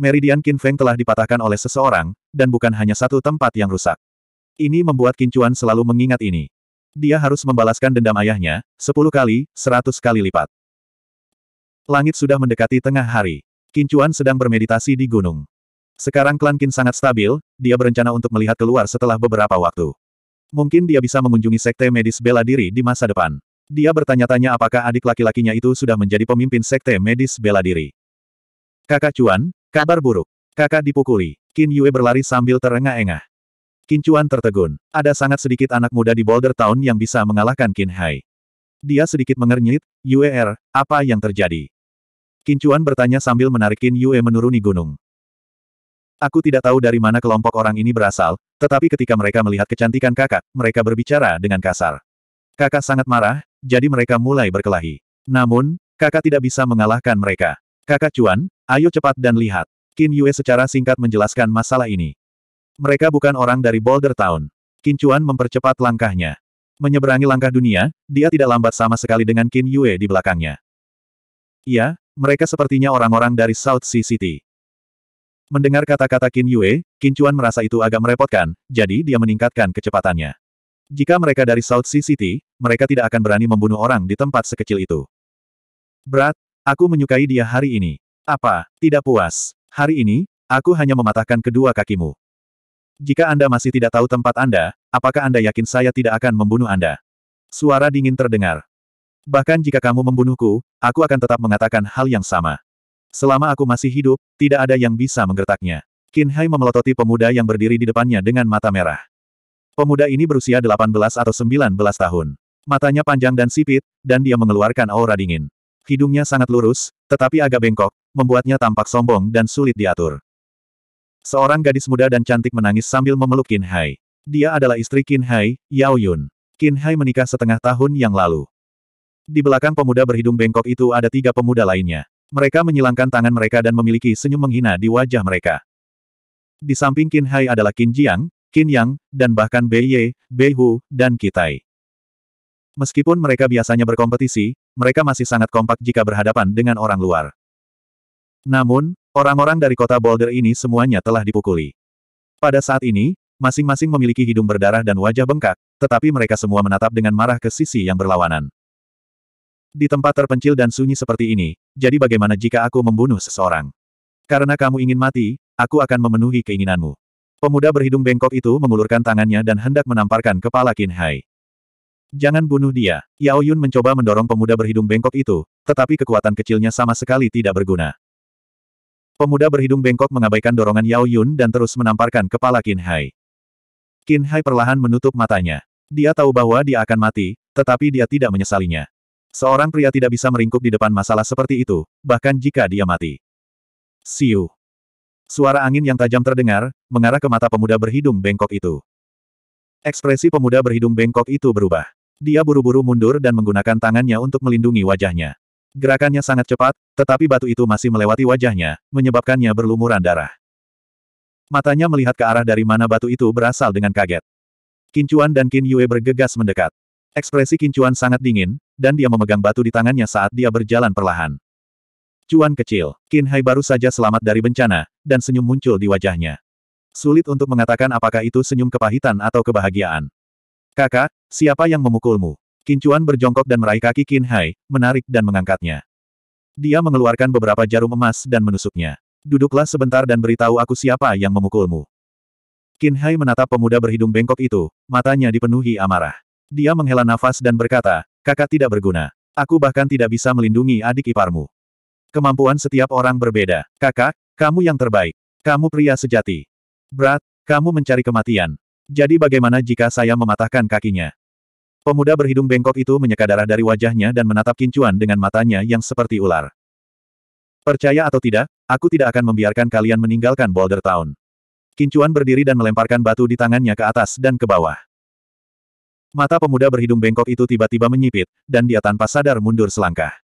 Meridian Feng telah dipatahkan oleh seseorang, dan bukan hanya satu tempat yang rusak. Ini membuat Kincuan selalu mengingat ini. Dia harus membalaskan dendam ayahnya, sepuluh kali, seratus kali lipat. Langit sudah mendekati tengah hari. Kincuan sedang bermeditasi di gunung. Sekarang klan Qin sangat stabil, dia berencana untuk melihat keluar setelah beberapa waktu. Mungkin dia bisa mengunjungi sekte medis bela diri di masa depan. Dia bertanya-tanya apakah adik laki-lakinya itu sudah menjadi pemimpin sekte medis bela diri. Kakak Cuan, kabar buruk. Kakak dipukuli. Qin Yue berlari sambil terengah-engah. Qin Cuan tertegun. Ada sangat sedikit anak muda di Boulder Town yang bisa mengalahkan Qin Hai. Dia sedikit mengernyit, Yue Er, apa yang terjadi? Qin Cuan bertanya sambil menarik Qin Yue menuruni gunung. Aku tidak tahu dari mana kelompok orang ini berasal, tetapi ketika mereka melihat kecantikan kakak, mereka berbicara dengan kasar. Kakak sangat marah, jadi mereka mulai berkelahi. Namun, kakak tidak bisa mengalahkan mereka. Kakak Cuan, ayo cepat dan lihat. Qin Yue secara singkat menjelaskan masalah ini. Mereka bukan orang dari Boulder Town. Qin Cuan mempercepat langkahnya. Menyeberangi langkah dunia, dia tidak lambat sama sekali dengan Qin Yue di belakangnya. Iya, mereka sepertinya orang-orang dari South Sea City. Mendengar kata-kata Qin Yue, Qin Chuan merasa itu agak merepotkan, jadi dia meningkatkan kecepatannya. Jika mereka dari South Sea City, mereka tidak akan berani membunuh orang di tempat sekecil itu. Berat, aku menyukai dia hari ini. Apa, tidak puas? Hari ini, aku hanya mematahkan kedua kakimu. Jika Anda masih tidak tahu tempat Anda, apakah Anda yakin saya tidak akan membunuh Anda? Suara dingin terdengar. Bahkan jika kamu membunuhku, aku akan tetap mengatakan hal yang sama. Selama aku masih hidup, tidak ada yang bisa menggertaknya. Qin Hai memelototi pemuda yang berdiri di depannya dengan mata merah. Pemuda ini berusia 18 atau 19 tahun. Matanya panjang dan sipit, dan dia mengeluarkan aura dingin. Hidungnya sangat lurus, tetapi agak bengkok, membuatnya tampak sombong dan sulit diatur. Seorang gadis muda dan cantik menangis sambil memeluk Qin Hai. Dia adalah istri Qin Hai, Yao Yun. Qin Hai menikah setengah tahun yang lalu. Di belakang pemuda berhidung bengkok itu ada tiga pemuda lainnya. Mereka menyilangkan tangan mereka dan memiliki senyum menghina di wajah mereka. Di samping Qin Hai adalah Qin Jiang, Qin Yang, dan bahkan Bei Ye, Bei Hu, dan Kitai. Meskipun mereka biasanya berkompetisi, mereka masih sangat kompak jika berhadapan dengan orang luar. Namun, orang-orang dari kota Boulder ini semuanya telah dipukuli. Pada saat ini, masing-masing memiliki hidung berdarah dan wajah bengkak, tetapi mereka semua menatap dengan marah ke sisi yang berlawanan. Di tempat terpencil dan sunyi seperti ini, jadi bagaimana jika aku membunuh seseorang? Karena kamu ingin mati, aku akan memenuhi keinginanmu. Pemuda berhidung bengkok itu mengulurkan tangannya dan hendak menamparkan kepala Qin Hai. Jangan bunuh dia. Yao Yun mencoba mendorong pemuda berhidung bengkok itu, tetapi kekuatan kecilnya sama sekali tidak berguna. Pemuda berhidung bengkok mengabaikan dorongan Yao Yun dan terus menamparkan kepala Qin Hai. Qin Hai perlahan menutup matanya. Dia tahu bahwa dia akan mati, tetapi dia tidak menyesalinya. Seorang pria tidak bisa meringkuk di depan masalah seperti itu, bahkan jika dia mati. Siu. Suara angin yang tajam terdengar, mengarah ke mata pemuda berhidung bengkok itu. Ekspresi pemuda berhidung bengkok itu berubah. Dia buru-buru mundur dan menggunakan tangannya untuk melindungi wajahnya. Gerakannya sangat cepat, tetapi batu itu masih melewati wajahnya, menyebabkannya berlumuran darah. Matanya melihat ke arah dari mana batu itu berasal dengan kaget. Kincuan dan Kin Yue bergegas mendekat. Ekspresi Kincuan sangat dingin, dan dia memegang batu di tangannya saat dia berjalan perlahan. Cuan kecil, Kin Hai baru saja selamat dari bencana, dan senyum muncul di wajahnya. Sulit untuk mengatakan apakah itu senyum kepahitan atau kebahagiaan. Kakak, siapa yang memukulmu? Kincuan berjongkok dan meraih kaki Kin Hai, menarik dan mengangkatnya. Dia mengeluarkan beberapa jarum emas dan menusuknya. Duduklah sebentar dan beritahu aku siapa yang memukulmu. Kin Hai menatap pemuda berhidung bengkok itu, matanya dipenuhi amarah. Dia menghela nafas dan berkata, kakak tidak berguna. Aku bahkan tidak bisa melindungi adik iparmu. Kemampuan setiap orang berbeda. Kakak, kamu yang terbaik. Kamu pria sejati. Berat, kamu mencari kematian. Jadi bagaimana jika saya mematahkan kakinya? Pemuda berhidung bengkok itu menyeka darah dari wajahnya dan menatap kincuan dengan matanya yang seperti ular. Percaya atau tidak, aku tidak akan membiarkan kalian meninggalkan Boulder Town. Kincuan berdiri dan melemparkan batu di tangannya ke atas dan ke bawah. Mata pemuda berhidung bengkok itu tiba-tiba menyipit, dan dia tanpa sadar mundur selangkah.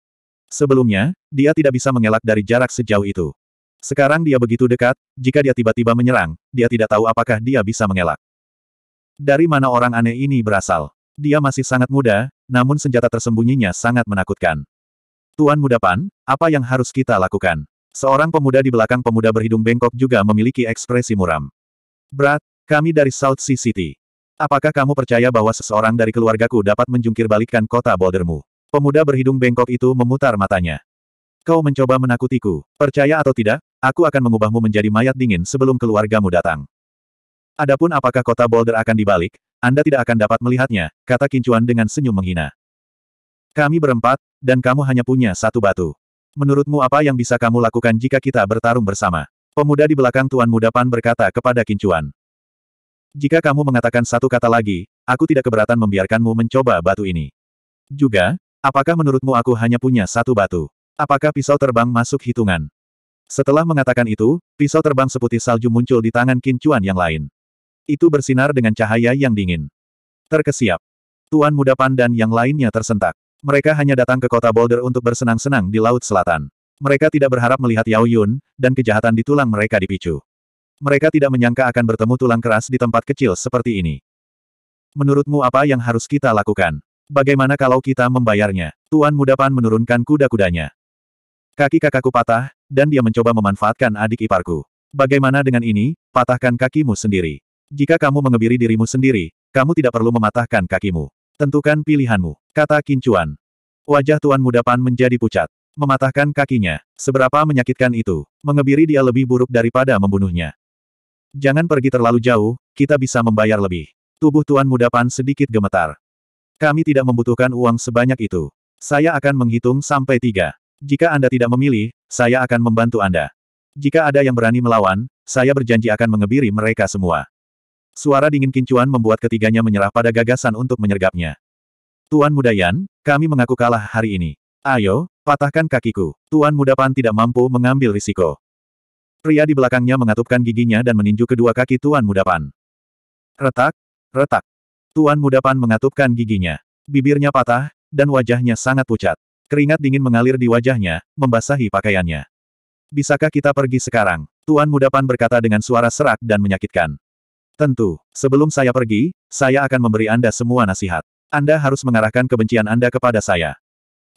Sebelumnya, dia tidak bisa mengelak dari jarak sejauh itu. Sekarang dia begitu dekat, jika dia tiba-tiba menyerang, dia tidak tahu apakah dia bisa mengelak. Dari mana orang aneh ini berasal? Dia masih sangat muda, namun senjata tersembunyinya sangat menakutkan. Tuan Muda Pan, apa yang harus kita lakukan? Seorang pemuda di belakang pemuda berhidung bengkok juga memiliki ekspresi muram. Brat, kami dari South Sea City. Apakah kamu percaya bahwa seseorang dari keluargaku dapat menjungkir kota bouldermu? Pemuda berhidung bengkok itu memutar matanya. Kau mencoba menakutiku. Percaya atau tidak, aku akan mengubahmu menjadi mayat dingin sebelum keluargamu datang. Adapun apakah kota boulder akan dibalik, Anda tidak akan dapat melihatnya, kata Kincuan dengan senyum menghina. Kami berempat, dan kamu hanya punya satu batu. Menurutmu apa yang bisa kamu lakukan jika kita bertarung bersama? Pemuda di belakang Tuan Muda Pan berkata kepada Kincuan. Jika kamu mengatakan satu kata lagi, aku tidak keberatan membiarkanmu mencoba batu ini. Juga, apakah menurutmu aku hanya punya satu batu? Apakah pisau terbang masuk hitungan? Setelah mengatakan itu, pisau terbang seputih salju muncul di tangan kincuan yang lain. Itu bersinar dengan cahaya yang dingin. Terkesiap. Tuan muda pandan yang lainnya tersentak. Mereka hanya datang ke kota Boulder untuk bersenang-senang di Laut Selatan. Mereka tidak berharap melihat Yao Yun, dan kejahatan di tulang mereka dipicu. Mereka tidak menyangka akan bertemu tulang keras di tempat kecil seperti ini. Menurutmu apa yang harus kita lakukan? Bagaimana kalau kita membayarnya? Tuan muda Pan menurunkan kuda-kudanya. Kaki kakakku patah, dan dia mencoba memanfaatkan adik iparku. Bagaimana dengan ini, patahkan kakimu sendiri. Jika kamu mengebiri dirimu sendiri, kamu tidak perlu mematahkan kakimu. Tentukan pilihanmu, kata Kincuan. Wajah Tuan muda Pan menjadi pucat. Mematahkan kakinya. Seberapa menyakitkan itu. Mengebiri dia lebih buruk daripada membunuhnya. Jangan pergi terlalu jauh, kita bisa membayar lebih. Tubuh Tuan Muda Pan sedikit gemetar. Kami tidak membutuhkan uang sebanyak itu. Saya akan menghitung sampai tiga. Jika Anda tidak memilih, saya akan membantu Anda. Jika ada yang berani melawan, saya berjanji akan mengebiri mereka semua. Suara dingin kincuan membuat ketiganya menyerah pada gagasan untuk menyergapnya. Tuan Muda Yan, kami mengaku kalah hari ini. Ayo, patahkan kakiku. Tuan Muda Pan tidak mampu mengambil risiko. Pria di belakangnya mengatupkan giginya dan meninju kedua kaki Tuan Mudapan. Retak, retak. Tuan Mudapan mengatupkan giginya. Bibirnya patah, dan wajahnya sangat pucat. Keringat dingin mengalir di wajahnya, membasahi pakaiannya. Bisakah kita pergi sekarang? Tuan Mudapan berkata dengan suara serak dan menyakitkan. Tentu, sebelum saya pergi, saya akan memberi Anda semua nasihat. Anda harus mengarahkan kebencian Anda kepada saya.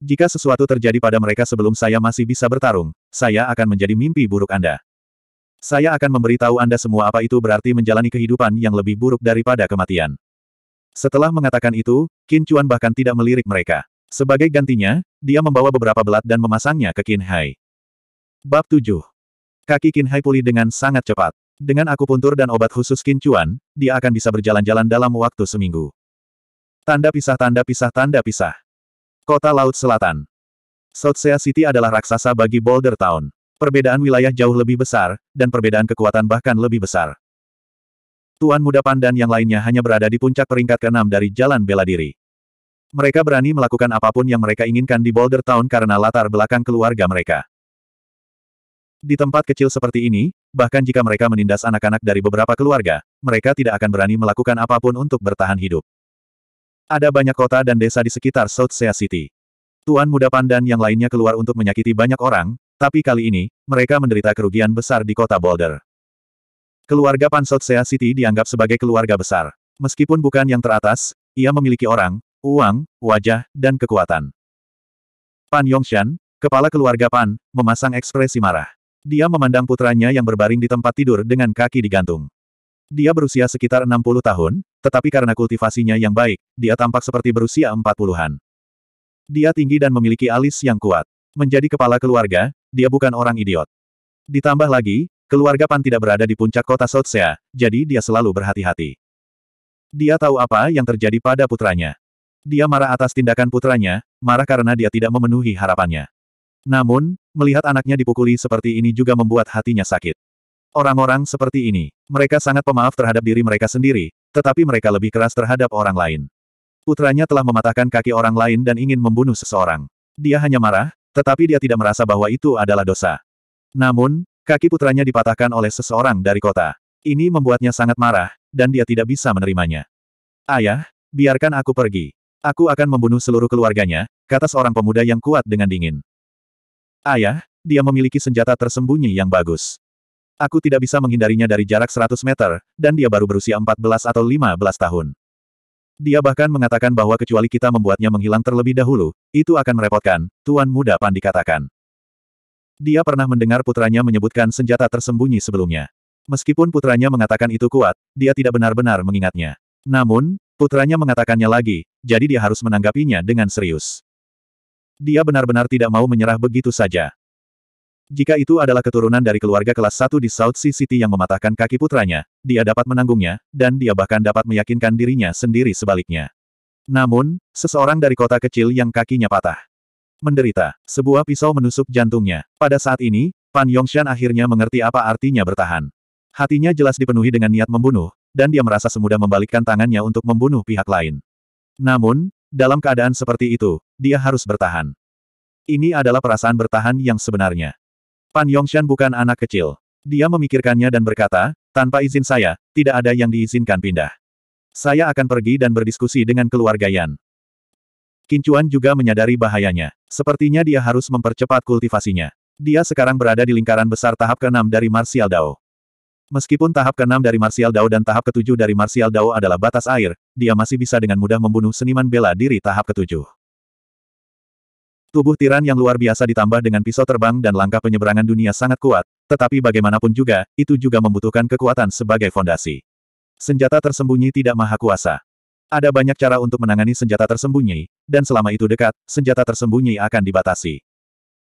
Jika sesuatu terjadi pada mereka sebelum saya masih bisa bertarung, saya akan menjadi mimpi buruk Anda. Saya akan memberitahu Anda semua apa itu berarti menjalani kehidupan yang lebih buruk daripada kematian. Setelah mengatakan itu, Qin Chuan bahkan tidak melirik mereka. Sebagai gantinya, dia membawa beberapa belat dan memasangnya ke Qin Hai. Bab 7 Kaki Qin Hai pulih dengan sangat cepat. Dengan akupuntur dan obat khusus Qin Chuan, dia akan bisa berjalan-jalan dalam waktu seminggu. Tanda pisah tanda pisah tanda pisah. Kota Laut Selatan South Sea City adalah raksasa bagi Boulder Town. Perbedaan wilayah jauh lebih besar, dan perbedaan kekuatan bahkan lebih besar. Tuan muda Pandan yang lainnya hanya berada di puncak peringkat keenam dari jalan bela diri. Mereka berani melakukan apapun yang mereka inginkan di Boulder Town karena latar belakang keluarga mereka. Di tempat kecil seperti ini, bahkan jika mereka menindas anak-anak dari beberapa keluarga, mereka tidak akan berani melakukan apapun untuk bertahan hidup. Ada banyak kota dan desa di sekitar South Sea City. Tuan muda Pandan yang lainnya keluar untuk menyakiti banyak orang, tapi kali ini, mereka menderita kerugian besar di kota Boulder. Keluarga Pansotsea City dianggap sebagai keluarga besar. Meskipun bukan yang teratas, ia memiliki orang, uang, wajah, dan kekuatan. Pan Yongshan, kepala keluarga Pan, memasang ekspresi marah. Dia memandang putranya yang berbaring di tempat tidur dengan kaki digantung. Dia berusia sekitar 60 tahun, tetapi karena kultivasinya yang baik, dia tampak seperti berusia 40-an. Dia tinggi dan memiliki alis yang kuat. Menjadi kepala keluarga, dia bukan orang idiot. Ditambah lagi, keluarga Pan tidak berada di puncak kota Sotsea, jadi dia selalu berhati-hati. Dia tahu apa yang terjadi pada putranya. Dia marah atas tindakan putranya, marah karena dia tidak memenuhi harapannya. Namun, melihat anaknya dipukuli seperti ini juga membuat hatinya sakit. Orang-orang seperti ini, mereka sangat pemaaf terhadap diri mereka sendiri, tetapi mereka lebih keras terhadap orang lain. Putranya telah mematahkan kaki orang lain dan ingin membunuh seseorang. Dia hanya marah, tetapi dia tidak merasa bahwa itu adalah dosa. Namun, kaki putranya dipatahkan oleh seseorang dari kota. Ini membuatnya sangat marah, dan dia tidak bisa menerimanya. Ayah, biarkan aku pergi. Aku akan membunuh seluruh keluarganya, kata seorang pemuda yang kuat dengan dingin. Ayah, dia memiliki senjata tersembunyi yang bagus. Aku tidak bisa menghindarinya dari jarak 100 meter, dan dia baru berusia 14 atau 15 tahun. Dia bahkan mengatakan bahwa kecuali kita membuatnya menghilang terlebih dahulu, itu akan merepotkan, Tuan Muda Pan dikatakan. Dia pernah mendengar putranya menyebutkan senjata tersembunyi sebelumnya. Meskipun putranya mengatakan itu kuat, dia tidak benar-benar mengingatnya. Namun, putranya mengatakannya lagi, jadi dia harus menanggapinya dengan serius. Dia benar-benar tidak mau menyerah begitu saja. Jika itu adalah keturunan dari keluarga kelas 1 di South Sea City yang mematahkan kaki putranya, dia dapat menanggungnya, dan dia bahkan dapat meyakinkan dirinya sendiri sebaliknya. Namun, seseorang dari kota kecil yang kakinya patah. Menderita, sebuah pisau menusuk jantungnya. Pada saat ini, Pan Yongshan akhirnya mengerti apa artinya bertahan. Hatinya jelas dipenuhi dengan niat membunuh, dan dia merasa semudah membalikkan tangannya untuk membunuh pihak lain. Namun, dalam keadaan seperti itu, dia harus bertahan. Ini adalah perasaan bertahan yang sebenarnya. Pan Yongshan bukan anak kecil. Dia memikirkannya dan berkata, tanpa izin saya, tidak ada yang diizinkan pindah. Saya akan pergi dan berdiskusi dengan keluarga Yan. Kincuan juga menyadari bahayanya. Sepertinya dia harus mempercepat kultivasinya. Dia sekarang berada di lingkaran besar tahap ke-6 dari Martial Dao. Meskipun tahap ke-6 dari Martial Dao dan tahap ke-7 dari Martial Dao adalah batas air, dia masih bisa dengan mudah membunuh seniman bela diri tahap ke-7. Tubuh tiran yang luar biasa ditambah dengan pisau terbang dan langkah penyeberangan dunia sangat kuat, tetapi bagaimanapun juga, itu juga membutuhkan kekuatan sebagai fondasi. Senjata tersembunyi tidak maha kuasa. Ada banyak cara untuk menangani senjata tersembunyi, dan selama itu dekat, senjata tersembunyi akan dibatasi.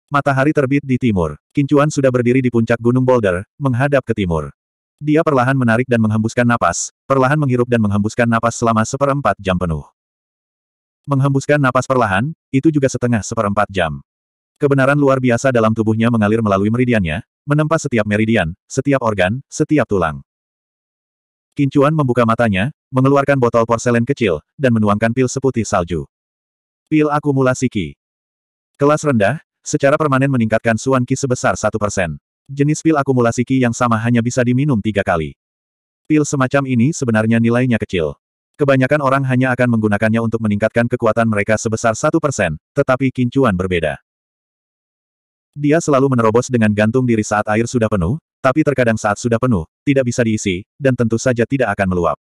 Matahari terbit di timur. Kincuan sudah berdiri di puncak Gunung Boulder, menghadap ke timur. Dia perlahan menarik dan menghembuskan napas, perlahan menghirup dan menghembuskan napas selama seperempat jam penuh. Menghembuskan napas perlahan, itu juga setengah seperempat jam. Kebenaran luar biasa dalam tubuhnya mengalir melalui meridiannya, menempa setiap meridian, setiap organ, setiap tulang. Kincuan membuka matanya, mengeluarkan botol porselen kecil, dan menuangkan pil seputih salju. Pil akumulasi Ki. Kelas rendah, secara permanen meningkatkan Suan Ki sebesar 1%. Jenis pil akumulasi Ki yang sama hanya bisa diminum tiga kali. Pil semacam ini sebenarnya nilainya kecil. Kebanyakan orang hanya akan menggunakannya untuk meningkatkan kekuatan mereka sebesar satu persen, tetapi Kincuan berbeda. Dia selalu menerobos dengan gantung diri saat air sudah penuh, tapi terkadang saat sudah penuh, tidak bisa diisi, dan tentu saja tidak akan meluap.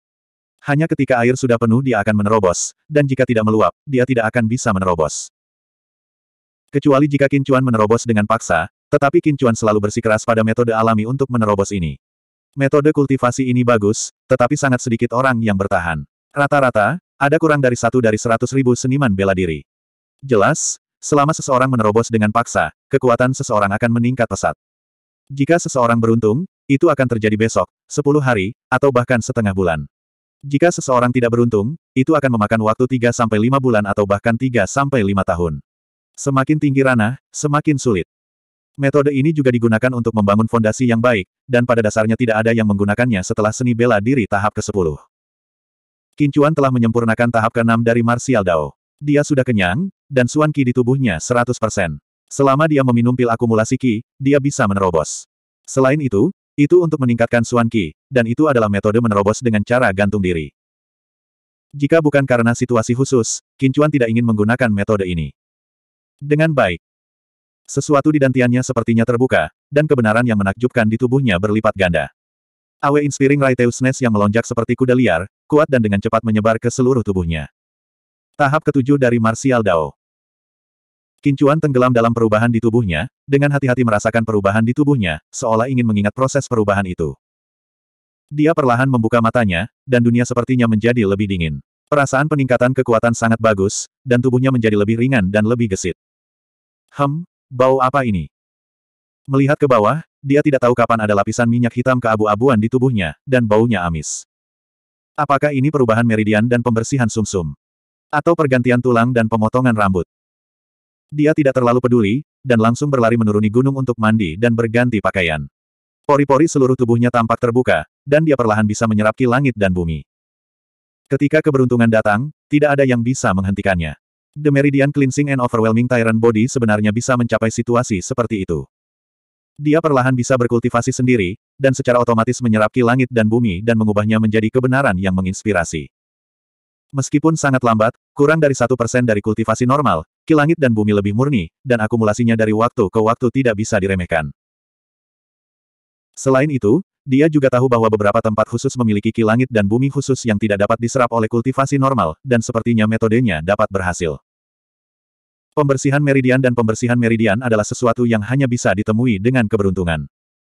Hanya ketika air sudah penuh dia akan menerobos, dan jika tidak meluap, dia tidak akan bisa menerobos. Kecuali jika Kincuan menerobos dengan paksa, tetapi Kincuan selalu bersikeras pada metode alami untuk menerobos ini. Metode kultivasi ini bagus, tetapi sangat sedikit orang yang bertahan. Rata-rata, ada kurang dari satu dari seratus ribu seniman bela diri. Jelas, selama seseorang menerobos dengan paksa, kekuatan seseorang akan meningkat pesat. Jika seseorang beruntung, itu akan terjadi besok, sepuluh hari, atau bahkan setengah bulan. Jika seseorang tidak beruntung, itu akan memakan waktu tiga sampai lima bulan atau bahkan tiga sampai lima tahun. Semakin tinggi ranah, semakin sulit. Metode ini juga digunakan untuk membangun fondasi yang baik, dan pada dasarnya tidak ada yang menggunakannya setelah seni bela diri tahap ke-10. Kincuan telah menyempurnakan tahap ke-6 dari Martial Dao. Dia sudah kenyang, dan suan qi di tubuhnya 100%. Selama dia meminum pil akumulasi qi, dia bisa menerobos. Selain itu, itu untuk meningkatkan suan qi, dan itu adalah metode menerobos dengan cara gantung diri. Jika bukan karena situasi khusus, Kincuan tidak ingin menggunakan metode ini. Dengan baik. Sesuatu di dantiannya sepertinya terbuka, dan kebenaran yang menakjubkan di tubuhnya berlipat ganda. Awe Inspiring Raiteus yang melonjak seperti kuda liar, kuat dan dengan cepat menyebar ke seluruh tubuhnya. Tahap ketujuh dari Martial Dao. Kincuan tenggelam dalam perubahan di tubuhnya, dengan hati-hati merasakan perubahan di tubuhnya, seolah ingin mengingat proses perubahan itu. Dia perlahan membuka matanya, dan dunia sepertinya menjadi lebih dingin. Perasaan peningkatan kekuatan sangat bagus, dan tubuhnya menjadi lebih ringan dan lebih gesit. Hem, bau apa ini? Melihat ke bawah, dia tidak tahu kapan ada lapisan minyak hitam keabu-abuan di tubuhnya, dan baunya amis. Apakah ini perubahan meridian dan pembersihan sumsum? -sum? Atau pergantian tulang dan pemotongan rambut? Dia tidak terlalu peduli, dan langsung berlari menuruni gunung untuk mandi dan berganti pakaian. Pori-pori seluruh tubuhnya tampak terbuka, dan dia perlahan bisa menyerap ki langit dan bumi. Ketika keberuntungan datang, tidak ada yang bisa menghentikannya. The Meridian Cleansing and Overwhelming Tyrant Body sebenarnya bisa mencapai situasi seperti itu. Dia perlahan bisa berkultivasi sendiri, dan secara otomatis menyerap ki langit dan bumi dan mengubahnya menjadi kebenaran yang menginspirasi. Meskipun sangat lambat, kurang dari satu persen dari kultivasi normal, ki langit dan bumi lebih murni, dan akumulasinya dari waktu ke waktu tidak bisa diremehkan. Selain itu, dia juga tahu bahwa beberapa tempat khusus memiliki ki langit dan bumi khusus yang tidak dapat diserap oleh kultivasi normal, dan sepertinya metodenya dapat berhasil. Pembersihan meridian dan pembersihan meridian adalah sesuatu yang hanya bisa ditemui dengan keberuntungan.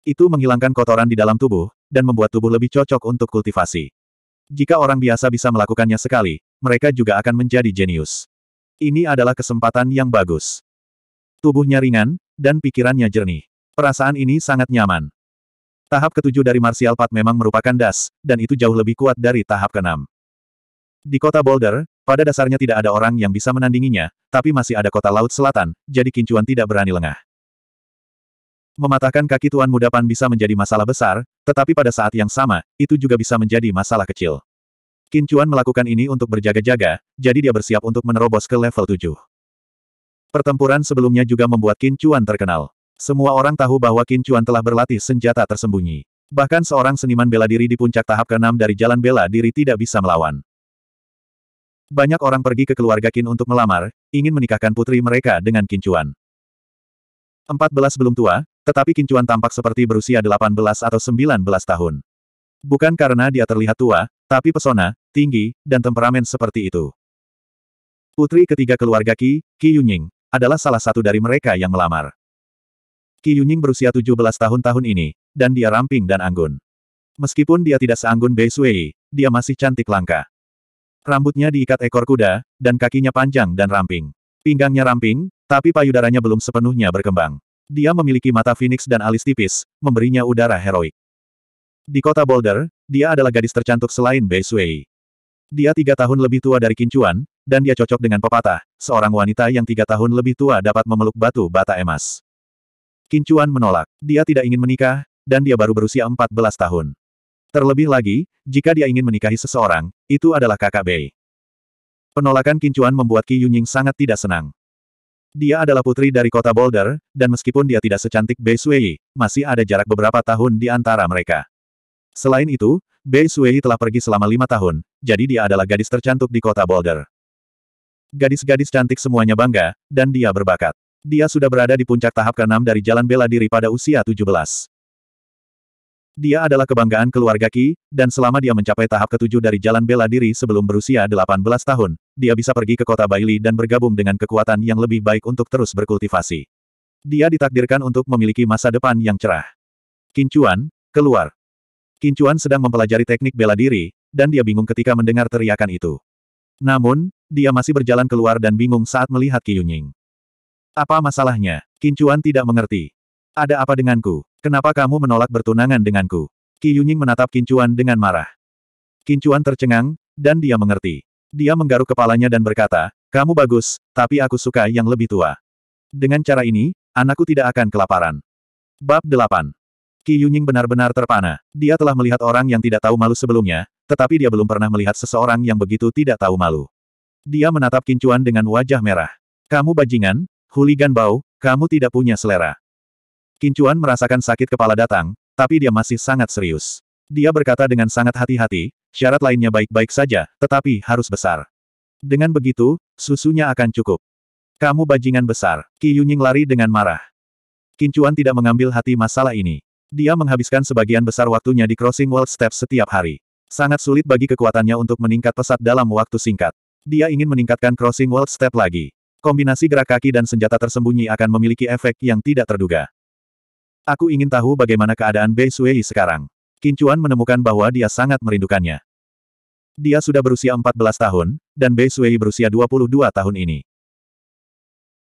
Itu menghilangkan kotoran di dalam tubuh, dan membuat tubuh lebih cocok untuk kultivasi. Jika orang biasa bisa melakukannya sekali, mereka juga akan menjadi jenius. Ini adalah kesempatan yang bagus. Tubuhnya ringan, dan pikirannya jernih. Perasaan ini sangat nyaman. Tahap ketujuh dari Martial Path memang merupakan das, dan itu jauh lebih kuat dari tahap keenam. Di kota Boulder, pada dasarnya tidak ada orang yang bisa menandinginya, tapi masih ada kota laut selatan, jadi kincuan tidak berani lengah. Mematahkan kaki Tuan Muda Pan bisa menjadi masalah besar, tetapi pada saat yang sama, itu juga bisa menjadi masalah kecil. Kincuan melakukan ini untuk berjaga-jaga, jadi dia bersiap untuk menerobos ke level 7. Pertempuran sebelumnya juga membuat Kincuan terkenal. Semua orang tahu bahwa Kincuan telah berlatih senjata tersembunyi. Bahkan seorang seniman bela diri di puncak tahap keenam dari jalan bela diri tidak bisa melawan. Banyak orang pergi ke keluarga Qin untuk melamar, ingin menikahkan putri mereka dengan Qin Kincuan. 14 belum tua, tetapi Qin Chuan tampak seperti berusia 18 atau 19 tahun. Bukan karena dia terlihat tua, tapi pesona, tinggi, dan temperamen seperti itu. Putri ketiga keluarga Qi, Qi Yunying, adalah salah satu dari mereka yang melamar. Qi Yunying berusia 17 tahun tahun ini, dan dia ramping dan anggun. Meskipun dia tidak seanggun Bei Sui, dia masih cantik langka. Rambutnya diikat ekor kuda, dan kakinya panjang dan ramping. Pinggangnya ramping, tapi payudaranya belum sepenuhnya berkembang. Dia memiliki mata phoenix dan alis tipis, memberinya udara heroik. Di kota Boulder, dia adalah gadis tercantik selain Bei Sui. Dia tiga tahun lebih tua dari Kincuan, dan dia cocok dengan pepatah, seorang wanita yang tiga tahun lebih tua dapat memeluk batu bata emas. Kincuan menolak. Dia tidak ingin menikah, dan dia baru berusia 14 tahun. Terlebih lagi, jika dia ingin menikahi seseorang, itu adalah kakak Bei. Penolakan kincuan membuat Qi Yunying sangat tidak senang. Dia adalah putri dari kota Boulder, dan meskipun dia tidak secantik Bei Sui, masih ada jarak beberapa tahun di antara mereka. Selain itu, Bei Sui telah pergi selama lima tahun, jadi dia adalah gadis tercantik di kota Boulder. Gadis-gadis cantik semuanya bangga, dan dia berbakat. Dia sudah berada di puncak tahap keenam dari jalan bela diri pada usia 17. Dia adalah kebanggaan keluarga Ki, dan selama dia mencapai tahap ketujuh dari jalan bela diri sebelum berusia 18 tahun, dia bisa pergi ke kota Baili dan bergabung dengan kekuatan yang lebih baik untuk terus berkultivasi. Dia ditakdirkan untuk memiliki masa depan yang cerah. Kincuan, keluar. Kincuan sedang mempelajari teknik bela diri, dan dia bingung ketika mendengar teriakan itu. Namun, dia masih berjalan keluar dan bingung saat melihat Qi Yunying. Apa masalahnya? Kincuan tidak mengerti. Ada apa denganku? Kenapa kamu menolak bertunangan denganku? Qi Yunying menatap Kincuan dengan marah. Kincuan tercengang, dan dia mengerti. Dia menggaruk kepalanya dan berkata, kamu bagus, tapi aku suka yang lebih tua. Dengan cara ini, anakku tidak akan kelaparan. Bab 8 Qi Yunying benar-benar terpana. Dia telah melihat orang yang tidak tahu malu sebelumnya, tetapi dia belum pernah melihat seseorang yang begitu tidak tahu malu. Dia menatap Kincuan dengan wajah merah. Kamu bajingan, huligan bau, kamu tidak punya selera. Kincuan merasakan sakit kepala datang, tapi dia masih sangat serius. Dia berkata dengan sangat hati-hati, syarat lainnya baik-baik saja, tetapi harus besar. Dengan begitu, susunya akan cukup. Kamu bajingan besar. Ki Yunying lari dengan marah. Kincuan tidak mengambil hati masalah ini. Dia menghabiskan sebagian besar waktunya di crossing world step setiap hari. Sangat sulit bagi kekuatannya untuk meningkat pesat dalam waktu singkat. Dia ingin meningkatkan crossing world step lagi. Kombinasi gerak kaki dan senjata tersembunyi akan memiliki efek yang tidak terduga. Aku ingin tahu bagaimana keadaan Bei Suei sekarang. Kincuan menemukan bahwa dia sangat merindukannya. Dia sudah berusia 14 tahun, dan Bei Suei berusia 22 tahun ini.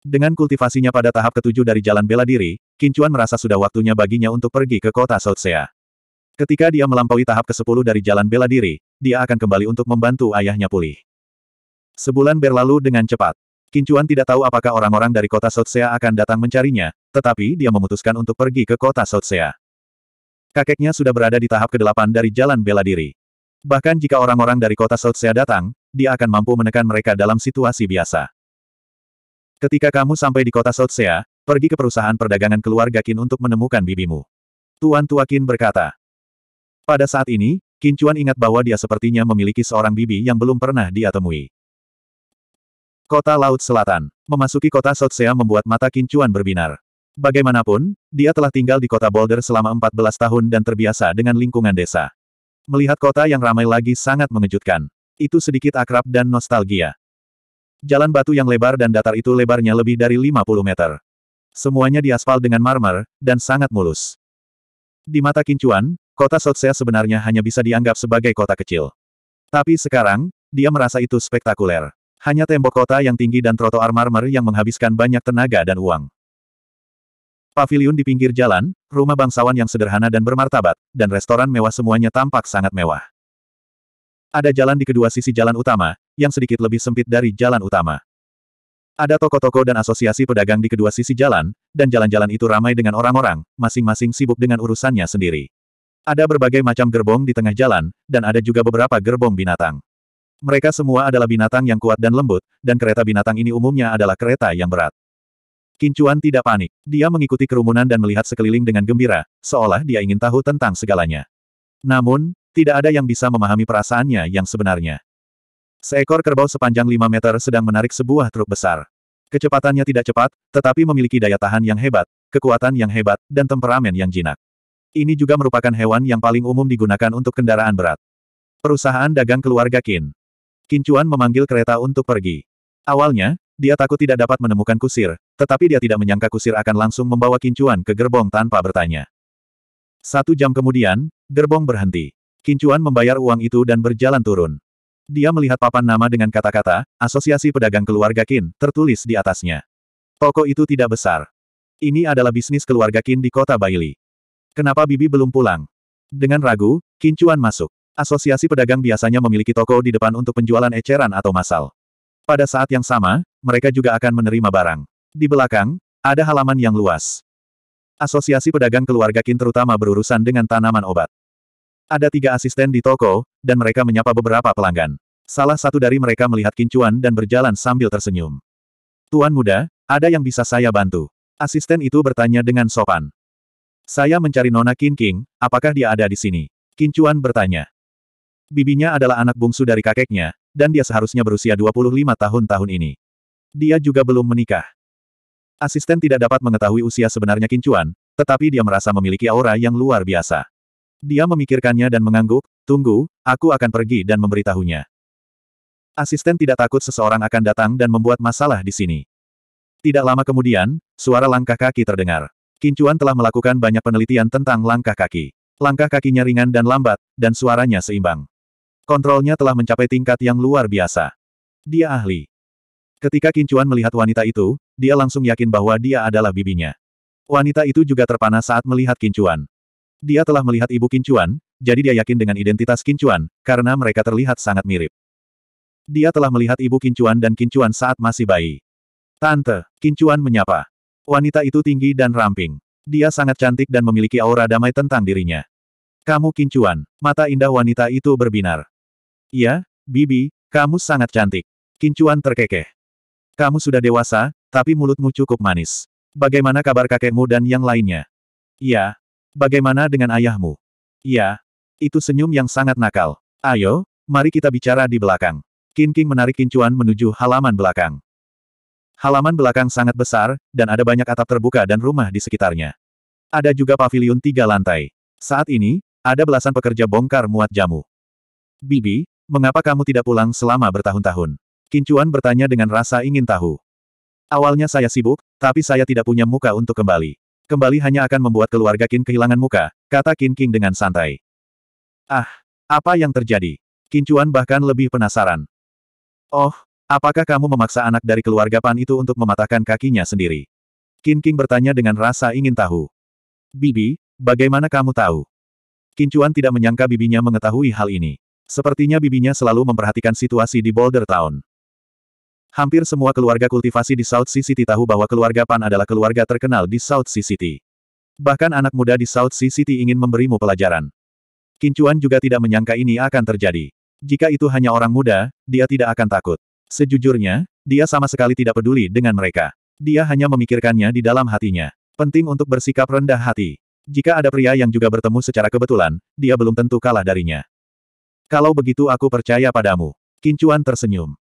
Dengan kultivasinya pada tahap ketujuh dari jalan bela diri, Kincuan merasa sudah waktunya baginya untuk pergi ke kota Southsea. Ketika dia melampaui tahap ke-10 dari jalan bela diri, dia akan kembali untuk membantu ayahnya pulih. Sebulan berlalu dengan cepat. Kincuan tidak tahu apakah orang-orang dari kota Sotsea akan datang mencarinya, tetapi dia memutuskan untuk pergi ke kota Sotsea. Kakeknya sudah berada di tahap ke-8 dari jalan bela diri. Bahkan jika orang-orang dari kota Sotsea datang, dia akan mampu menekan mereka dalam situasi biasa. Ketika kamu sampai di kota Sotsea, pergi ke perusahaan perdagangan keluarga Kin untuk menemukan bibimu. Tuan Tua Kin berkata. Pada saat ini, Kin Chuan ingat bahwa dia sepertinya memiliki seorang bibi yang belum pernah dia temui. Kota Laut Selatan. Memasuki kota Sotsea membuat mata Chuan berbinar. Bagaimanapun, dia telah tinggal di kota Boulder selama 14 tahun dan terbiasa dengan lingkungan desa. Melihat kota yang ramai lagi sangat mengejutkan. Itu sedikit akrab dan nostalgia. Jalan batu yang lebar dan datar itu lebarnya lebih dari 50 meter. Semuanya diaspal dengan marmer, dan sangat mulus. Di mata Kincuan, kota Sotsea sebenarnya hanya bisa dianggap sebagai kota kecil. Tapi sekarang, dia merasa itu spektakuler. Hanya tembok kota yang tinggi dan trotoar marmer yang menghabiskan banyak tenaga dan uang. Pavilion di pinggir jalan, rumah bangsawan yang sederhana dan bermartabat, dan restoran mewah semuanya tampak sangat mewah. Ada jalan di kedua sisi jalan utama, yang sedikit lebih sempit dari jalan utama. Ada toko-toko dan asosiasi pedagang di kedua sisi jalan, dan jalan-jalan itu ramai dengan orang-orang, masing-masing sibuk dengan urusannya sendiri. Ada berbagai macam gerbong di tengah jalan, dan ada juga beberapa gerbong binatang. Mereka semua adalah binatang yang kuat dan lembut, dan kereta binatang ini umumnya adalah kereta yang berat. Kincuan tidak panik. Dia mengikuti kerumunan dan melihat sekeliling dengan gembira, seolah dia ingin tahu tentang segalanya. Namun, tidak ada yang bisa memahami perasaannya yang sebenarnya. Seekor kerbau sepanjang 5 meter sedang menarik sebuah truk besar. Kecepatannya tidak cepat, tetapi memiliki daya tahan yang hebat, kekuatan yang hebat, dan temperamen yang jinak. Ini juga merupakan hewan yang paling umum digunakan untuk kendaraan berat. Perusahaan dagang keluarga Kin. Kincuan memanggil kereta untuk pergi. Awalnya, dia takut tidak dapat menemukan kusir, tetapi dia tidak menyangka kusir akan langsung membawa kincuan ke gerbong tanpa bertanya. Satu jam kemudian, gerbong berhenti. Kincuan membayar uang itu dan berjalan turun. Dia melihat papan nama dengan kata-kata, Asosiasi Pedagang Keluarga Kin, tertulis di atasnya. Toko itu tidak besar. Ini adalah bisnis keluarga Kin di kota Bailey. Kenapa Bibi belum pulang? Dengan ragu, Kincuan masuk. Asosiasi pedagang biasanya memiliki toko di depan untuk penjualan eceran atau masal. Pada saat yang sama, mereka juga akan menerima barang. Di belakang, ada halaman yang luas. Asosiasi pedagang keluarga Kin terutama berurusan dengan tanaman obat. Ada tiga asisten di toko, dan mereka menyapa beberapa pelanggan. Salah satu dari mereka melihat Kincuan dan berjalan sambil tersenyum. Tuan muda, ada yang bisa saya bantu? Asisten itu bertanya dengan sopan. Saya mencari Nona Kin King, apakah dia ada di sini? Kincuan bertanya. Bibinya adalah anak bungsu dari kakeknya, dan dia seharusnya berusia 25 tahun tahun ini. Dia juga belum menikah. Asisten tidak dapat mengetahui usia sebenarnya Kincuan, tetapi dia merasa memiliki aura yang luar biasa. Dia memikirkannya dan mengangguk, tunggu, aku akan pergi dan memberitahunya. Asisten tidak takut seseorang akan datang dan membuat masalah di sini. Tidak lama kemudian, suara langkah kaki terdengar. Kincuan telah melakukan banyak penelitian tentang langkah kaki. Langkah kakinya ringan dan lambat, dan suaranya seimbang. Kontrolnya telah mencapai tingkat yang luar biasa. Dia ahli. Ketika Kincuan melihat wanita itu, dia langsung yakin bahwa dia adalah bibinya. Wanita itu juga terpana saat melihat Kincuan. Dia telah melihat ibu Kincuan, jadi dia yakin dengan identitas Kincuan, karena mereka terlihat sangat mirip. Dia telah melihat ibu Kincuan dan Kincuan saat masih bayi. Tante, Kincuan menyapa. Wanita itu tinggi dan ramping. Dia sangat cantik dan memiliki aura damai tentang dirinya. Kamu Kincuan, mata indah wanita itu berbinar. Iya, Bibi, kamu sangat cantik. Kincuan terkekeh. Kamu sudah dewasa, tapi mulutmu cukup manis. Bagaimana kabar kakekmu dan yang lainnya? Iya. Bagaimana dengan ayahmu? Iya. Itu senyum yang sangat nakal. Ayo, mari kita bicara di belakang. Kin King menarik Kincuan menuju halaman belakang. Halaman belakang sangat besar, dan ada banyak atap terbuka dan rumah di sekitarnya. Ada juga pavilion tiga lantai. Saat ini, ada belasan pekerja bongkar muat jamu. Bibi, Mengapa kamu tidak pulang selama bertahun-tahun? Kincuan bertanya dengan rasa ingin tahu. Awalnya saya sibuk, tapi saya tidak punya muka untuk kembali. Kembali hanya akan membuat keluarga Qin kehilangan muka, kata Qin King dengan santai. Ah, apa yang terjadi? Kincuan bahkan lebih penasaran. Oh, apakah kamu memaksa anak dari keluarga Pan itu untuk mematahkan kakinya sendiri? Qin King bertanya dengan rasa ingin tahu. Bibi, bagaimana kamu tahu? Kincuan tidak menyangka bibinya mengetahui hal ini. Sepertinya bibinya selalu memperhatikan situasi di Boulder Town. Hampir semua keluarga kultivasi di South Sea City tahu bahwa keluarga Pan adalah keluarga terkenal di South Sea City. Bahkan anak muda di South Sea City ingin memberimu pelajaran. Kincuan juga tidak menyangka ini akan terjadi. Jika itu hanya orang muda, dia tidak akan takut. Sejujurnya, dia sama sekali tidak peduli dengan mereka. Dia hanya memikirkannya di dalam hatinya. Penting untuk bersikap rendah hati. Jika ada pria yang juga bertemu secara kebetulan, dia belum tentu kalah darinya. Kalau begitu aku percaya padamu. Kincuan tersenyum.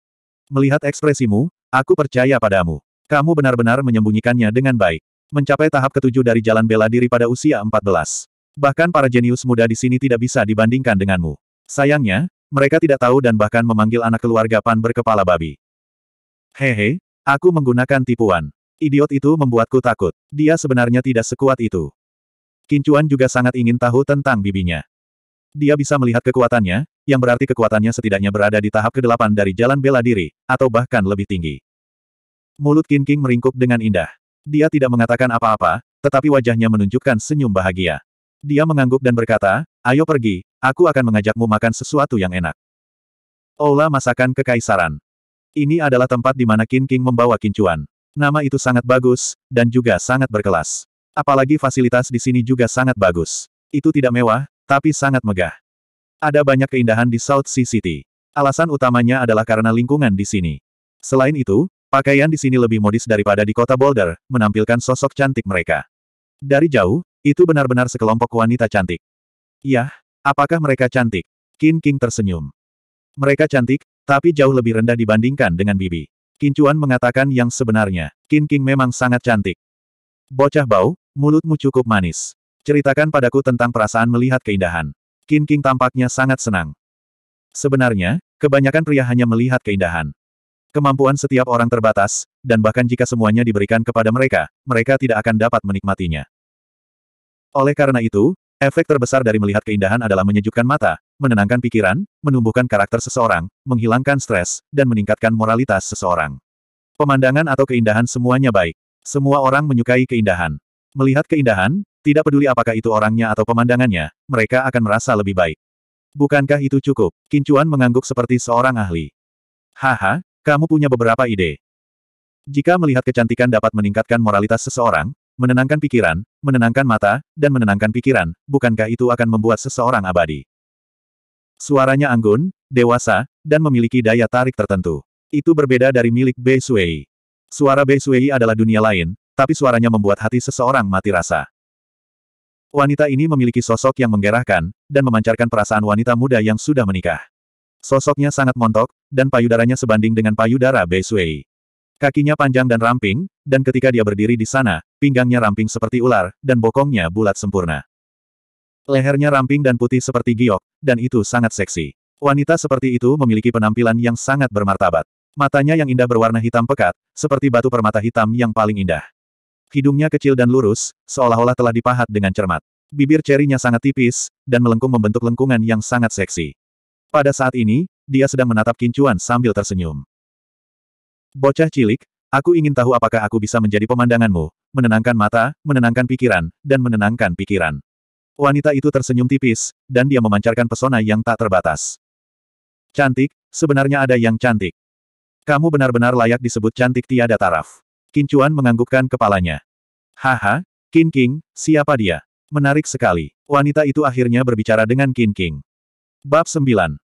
Melihat ekspresimu, aku percaya padamu. Kamu benar-benar menyembunyikannya dengan baik. Mencapai tahap ketujuh dari jalan bela diri pada usia 14. Bahkan para jenius muda di sini tidak bisa dibandingkan denganmu. Sayangnya, mereka tidak tahu dan bahkan memanggil anak keluarga Pan berkepala babi. Hehe, aku menggunakan tipuan. Idiot itu membuatku takut. Dia sebenarnya tidak sekuat itu. Kincuan juga sangat ingin tahu tentang bibinya. Dia bisa melihat kekuatannya, yang berarti kekuatannya setidaknya berada di tahap ke-8 dari jalan bela diri, atau bahkan lebih tinggi. Mulut King King meringkuk dengan indah. Dia tidak mengatakan apa-apa, tetapi wajahnya menunjukkan senyum bahagia. Dia mengangguk dan berkata, ayo pergi, aku akan mengajakmu makan sesuatu yang enak. Ola Masakan Kekaisaran. Ini adalah tempat di mana King King membawa kincuan. Nama itu sangat bagus, dan juga sangat berkelas. Apalagi fasilitas di sini juga sangat bagus. Itu tidak mewah, tapi sangat megah. Ada banyak keindahan di South Sea City. Alasan utamanya adalah karena lingkungan di sini. Selain itu, pakaian di sini lebih modis daripada di kota Boulder, menampilkan sosok cantik mereka. Dari jauh, itu benar-benar sekelompok wanita cantik. Yah, apakah mereka cantik? Qin King tersenyum. Mereka cantik, tapi jauh lebih rendah dibandingkan dengan Bibi. Chuan mengatakan yang sebenarnya, Qin King memang sangat cantik. Bocah bau, mulutmu cukup manis. Ceritakan padaku tentang perasaan melihat keindahan. Qin King tampaknya sangat senang. Sebenarnya, kebanyakan pria hanya melihat keindahan. Kemampuan setiap orang terbatas, dan bahkan jika semuanya diberikan kepada mereka, mereka tidak akan dapat menikmatinya. Oleh karena itu, efek terbesar dari melihat keindahan adalah menyejukkan mata, menenangkan pikiran, menumbuhkan karakter seseorang, menghilangkan stres, dan meningkatkan moralitas seseorang. Pemandangan atau keindahan semuanya baik. Semua orang menyukai keindahan. Melihat keindahan, tidak peduli apakah itu orangnya atau pemandangannya, mereka akan merasa lebih baik. Bukankah itu cukup? Kincuan mengangguk seperti seorang ahli. Haha, kamu punya beberapa ide. Jika melihat kecantikan dapat meningkatkan moralitas seseorang, menenangkan pikiran, menenangkan mata, dan menenangkan pikiran, bukankah itu akan membuat seseorang abadi? Suaranya anggun, dewasa, dan memiliki daya tarik tertentu. Itu berbeda dari milik Bei Suei. Suara Bei Suei adalah dunia lain, tapi suaranya membuat hati seseorang mati rasa. Wanita ini memiliki sosok yang menggerahkan, dan memancarkan perasaan wanita muda yang sudah menikah. Sosoknya sangat montok, dan payudaranya sebanding dengan payudara Bei Sui. Kakinya panjang dan ramping, dan ketika dia berdiri di sana, pinggangnya ramping seperti ular, dan bokongnya bulat sempurna. Lehernya ramping dan putih seperti giok, dan itu sangat seksi. Wanita seperti itu memiliki penampilan yang sangat bermartabat. Matanya yang indah berwarna hitam pekat, seperti batu permata hitam yang paling indah. Hidungnya kecil dan lurus, seolah-olah telah dipahat dengan cermat. Bibir cerinya sangat tipis, dan melengkung membentuk lengkungan yang sangat seksi. Pada saat ini, dia sedang menatap kincuan sambil tersenyum. Bocah cilik, aku ingin tahu apakah aku bisa menjadi pemandanganmu, menenangkan mata, menenangkan pikiran, dan menenangkan pikiran. Wanita itu tersenyum tipis, dan dia memancarkan pesona yang tak terbatas. Cantik, sebenarnya ada yang cantik. Kamu benar-benar layak disebut cantik tiada taraf. Kincuan menganggukkan kepalanya. Haha, Qin King, siapa dia? Menarik sekali. Wanita itu akhirnya berbicara dengan Qin King. Bab 9.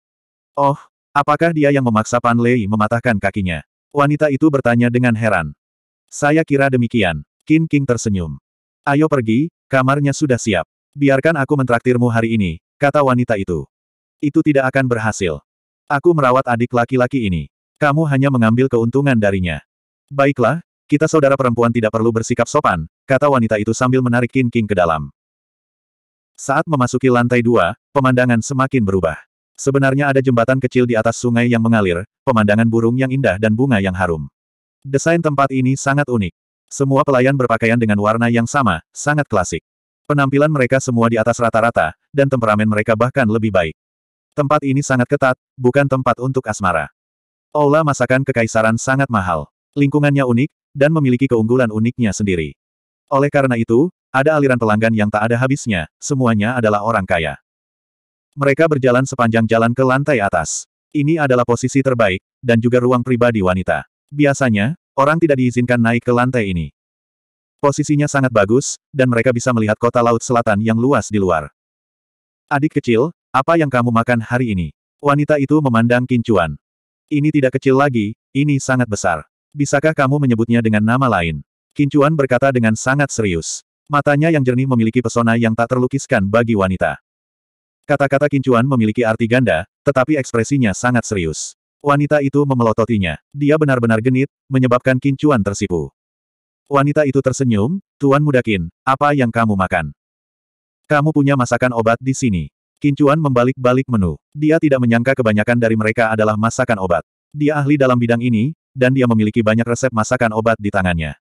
Oh, apakah dia yang memaksa Pan Lei mematahkan kakinya? Wanita itu bertanya dengan heran. Saya kira demikian. Qin King tersenyum. Ayo pergi, kamarnya sudah siap. Biarkan aku mentraktirmu hari ini, kata wanita itu. Itu tidak akan berhasil. Aku merawat adik laki-laki ini. Kamu hanya mengambil keuntungan darinya. Baiklah, kita saudara perempuan tidak perlu bersikap sopan, kata wanita itu sambil menarik King King ke dalam. Saat memasuki lantai dua, pemandangan semakin berubah. Sebenarnya ada jembatan kecil di atas sungai yang mengalir, pemandangan burung yang indah dan bunga yang harum. Desain tempat ini sangat unik. Semua pelayan berpakaian dengan warna yang sama, sangat klasik. Penampilan mereka semua di atas rata-rata, dan temperamen mereka bahkan lebih baik. Tempat ini sangat ketat, bukan tempat untuk asmara. Aula masakan kekaisaran sangat mahal. Lingkungannya unik, dan memiliki keunggulan uniknya sendiri. Oleh karena itu, ada aliran pelanggan yang tak ada habisnya, semuanya adalah orang kaya. Mereka berjalan sepanjang jalan ke lantai atas. Ini adalah posisi terbaik, dan juga ruang pribadi wanita. Biasanya, orang tidak diizinkan naik ke lantai ini. Posisinya sangat bagus, dan mereka bisa melihat kota laut selatan yang luas di luar. Adik kecil, apa yang kamu makan hari ini? Wanita itu memandang kincuan. Ini tidak kecil lagi, ini sangat besar. Bisakah kamu menyebutnya dengan nama lain? Kincuan berkata dengan sangat serius. Matanya yang jernih memiliki pesona yang tak terlukiskan bagi wanita. Kata-kata Kincuan memiliki arti ganda, tetapi ekspresinya sangat serius. Wanita itu memelototinya. Dia benar-benar genit, menyebabkan Kincuan tersipu. Wanita itu tersenyum, Tuan Mudakin, apa yang kamu makan? Kamu punya masakan obat di sini. Kincuan membalik-balik menu. Dia tidak menyangka kebanyakan dari mereka adalah masakan obat. Dia ahli dalam bidang ini, dan dia memiliki banyak resep masakan obat di tangannya.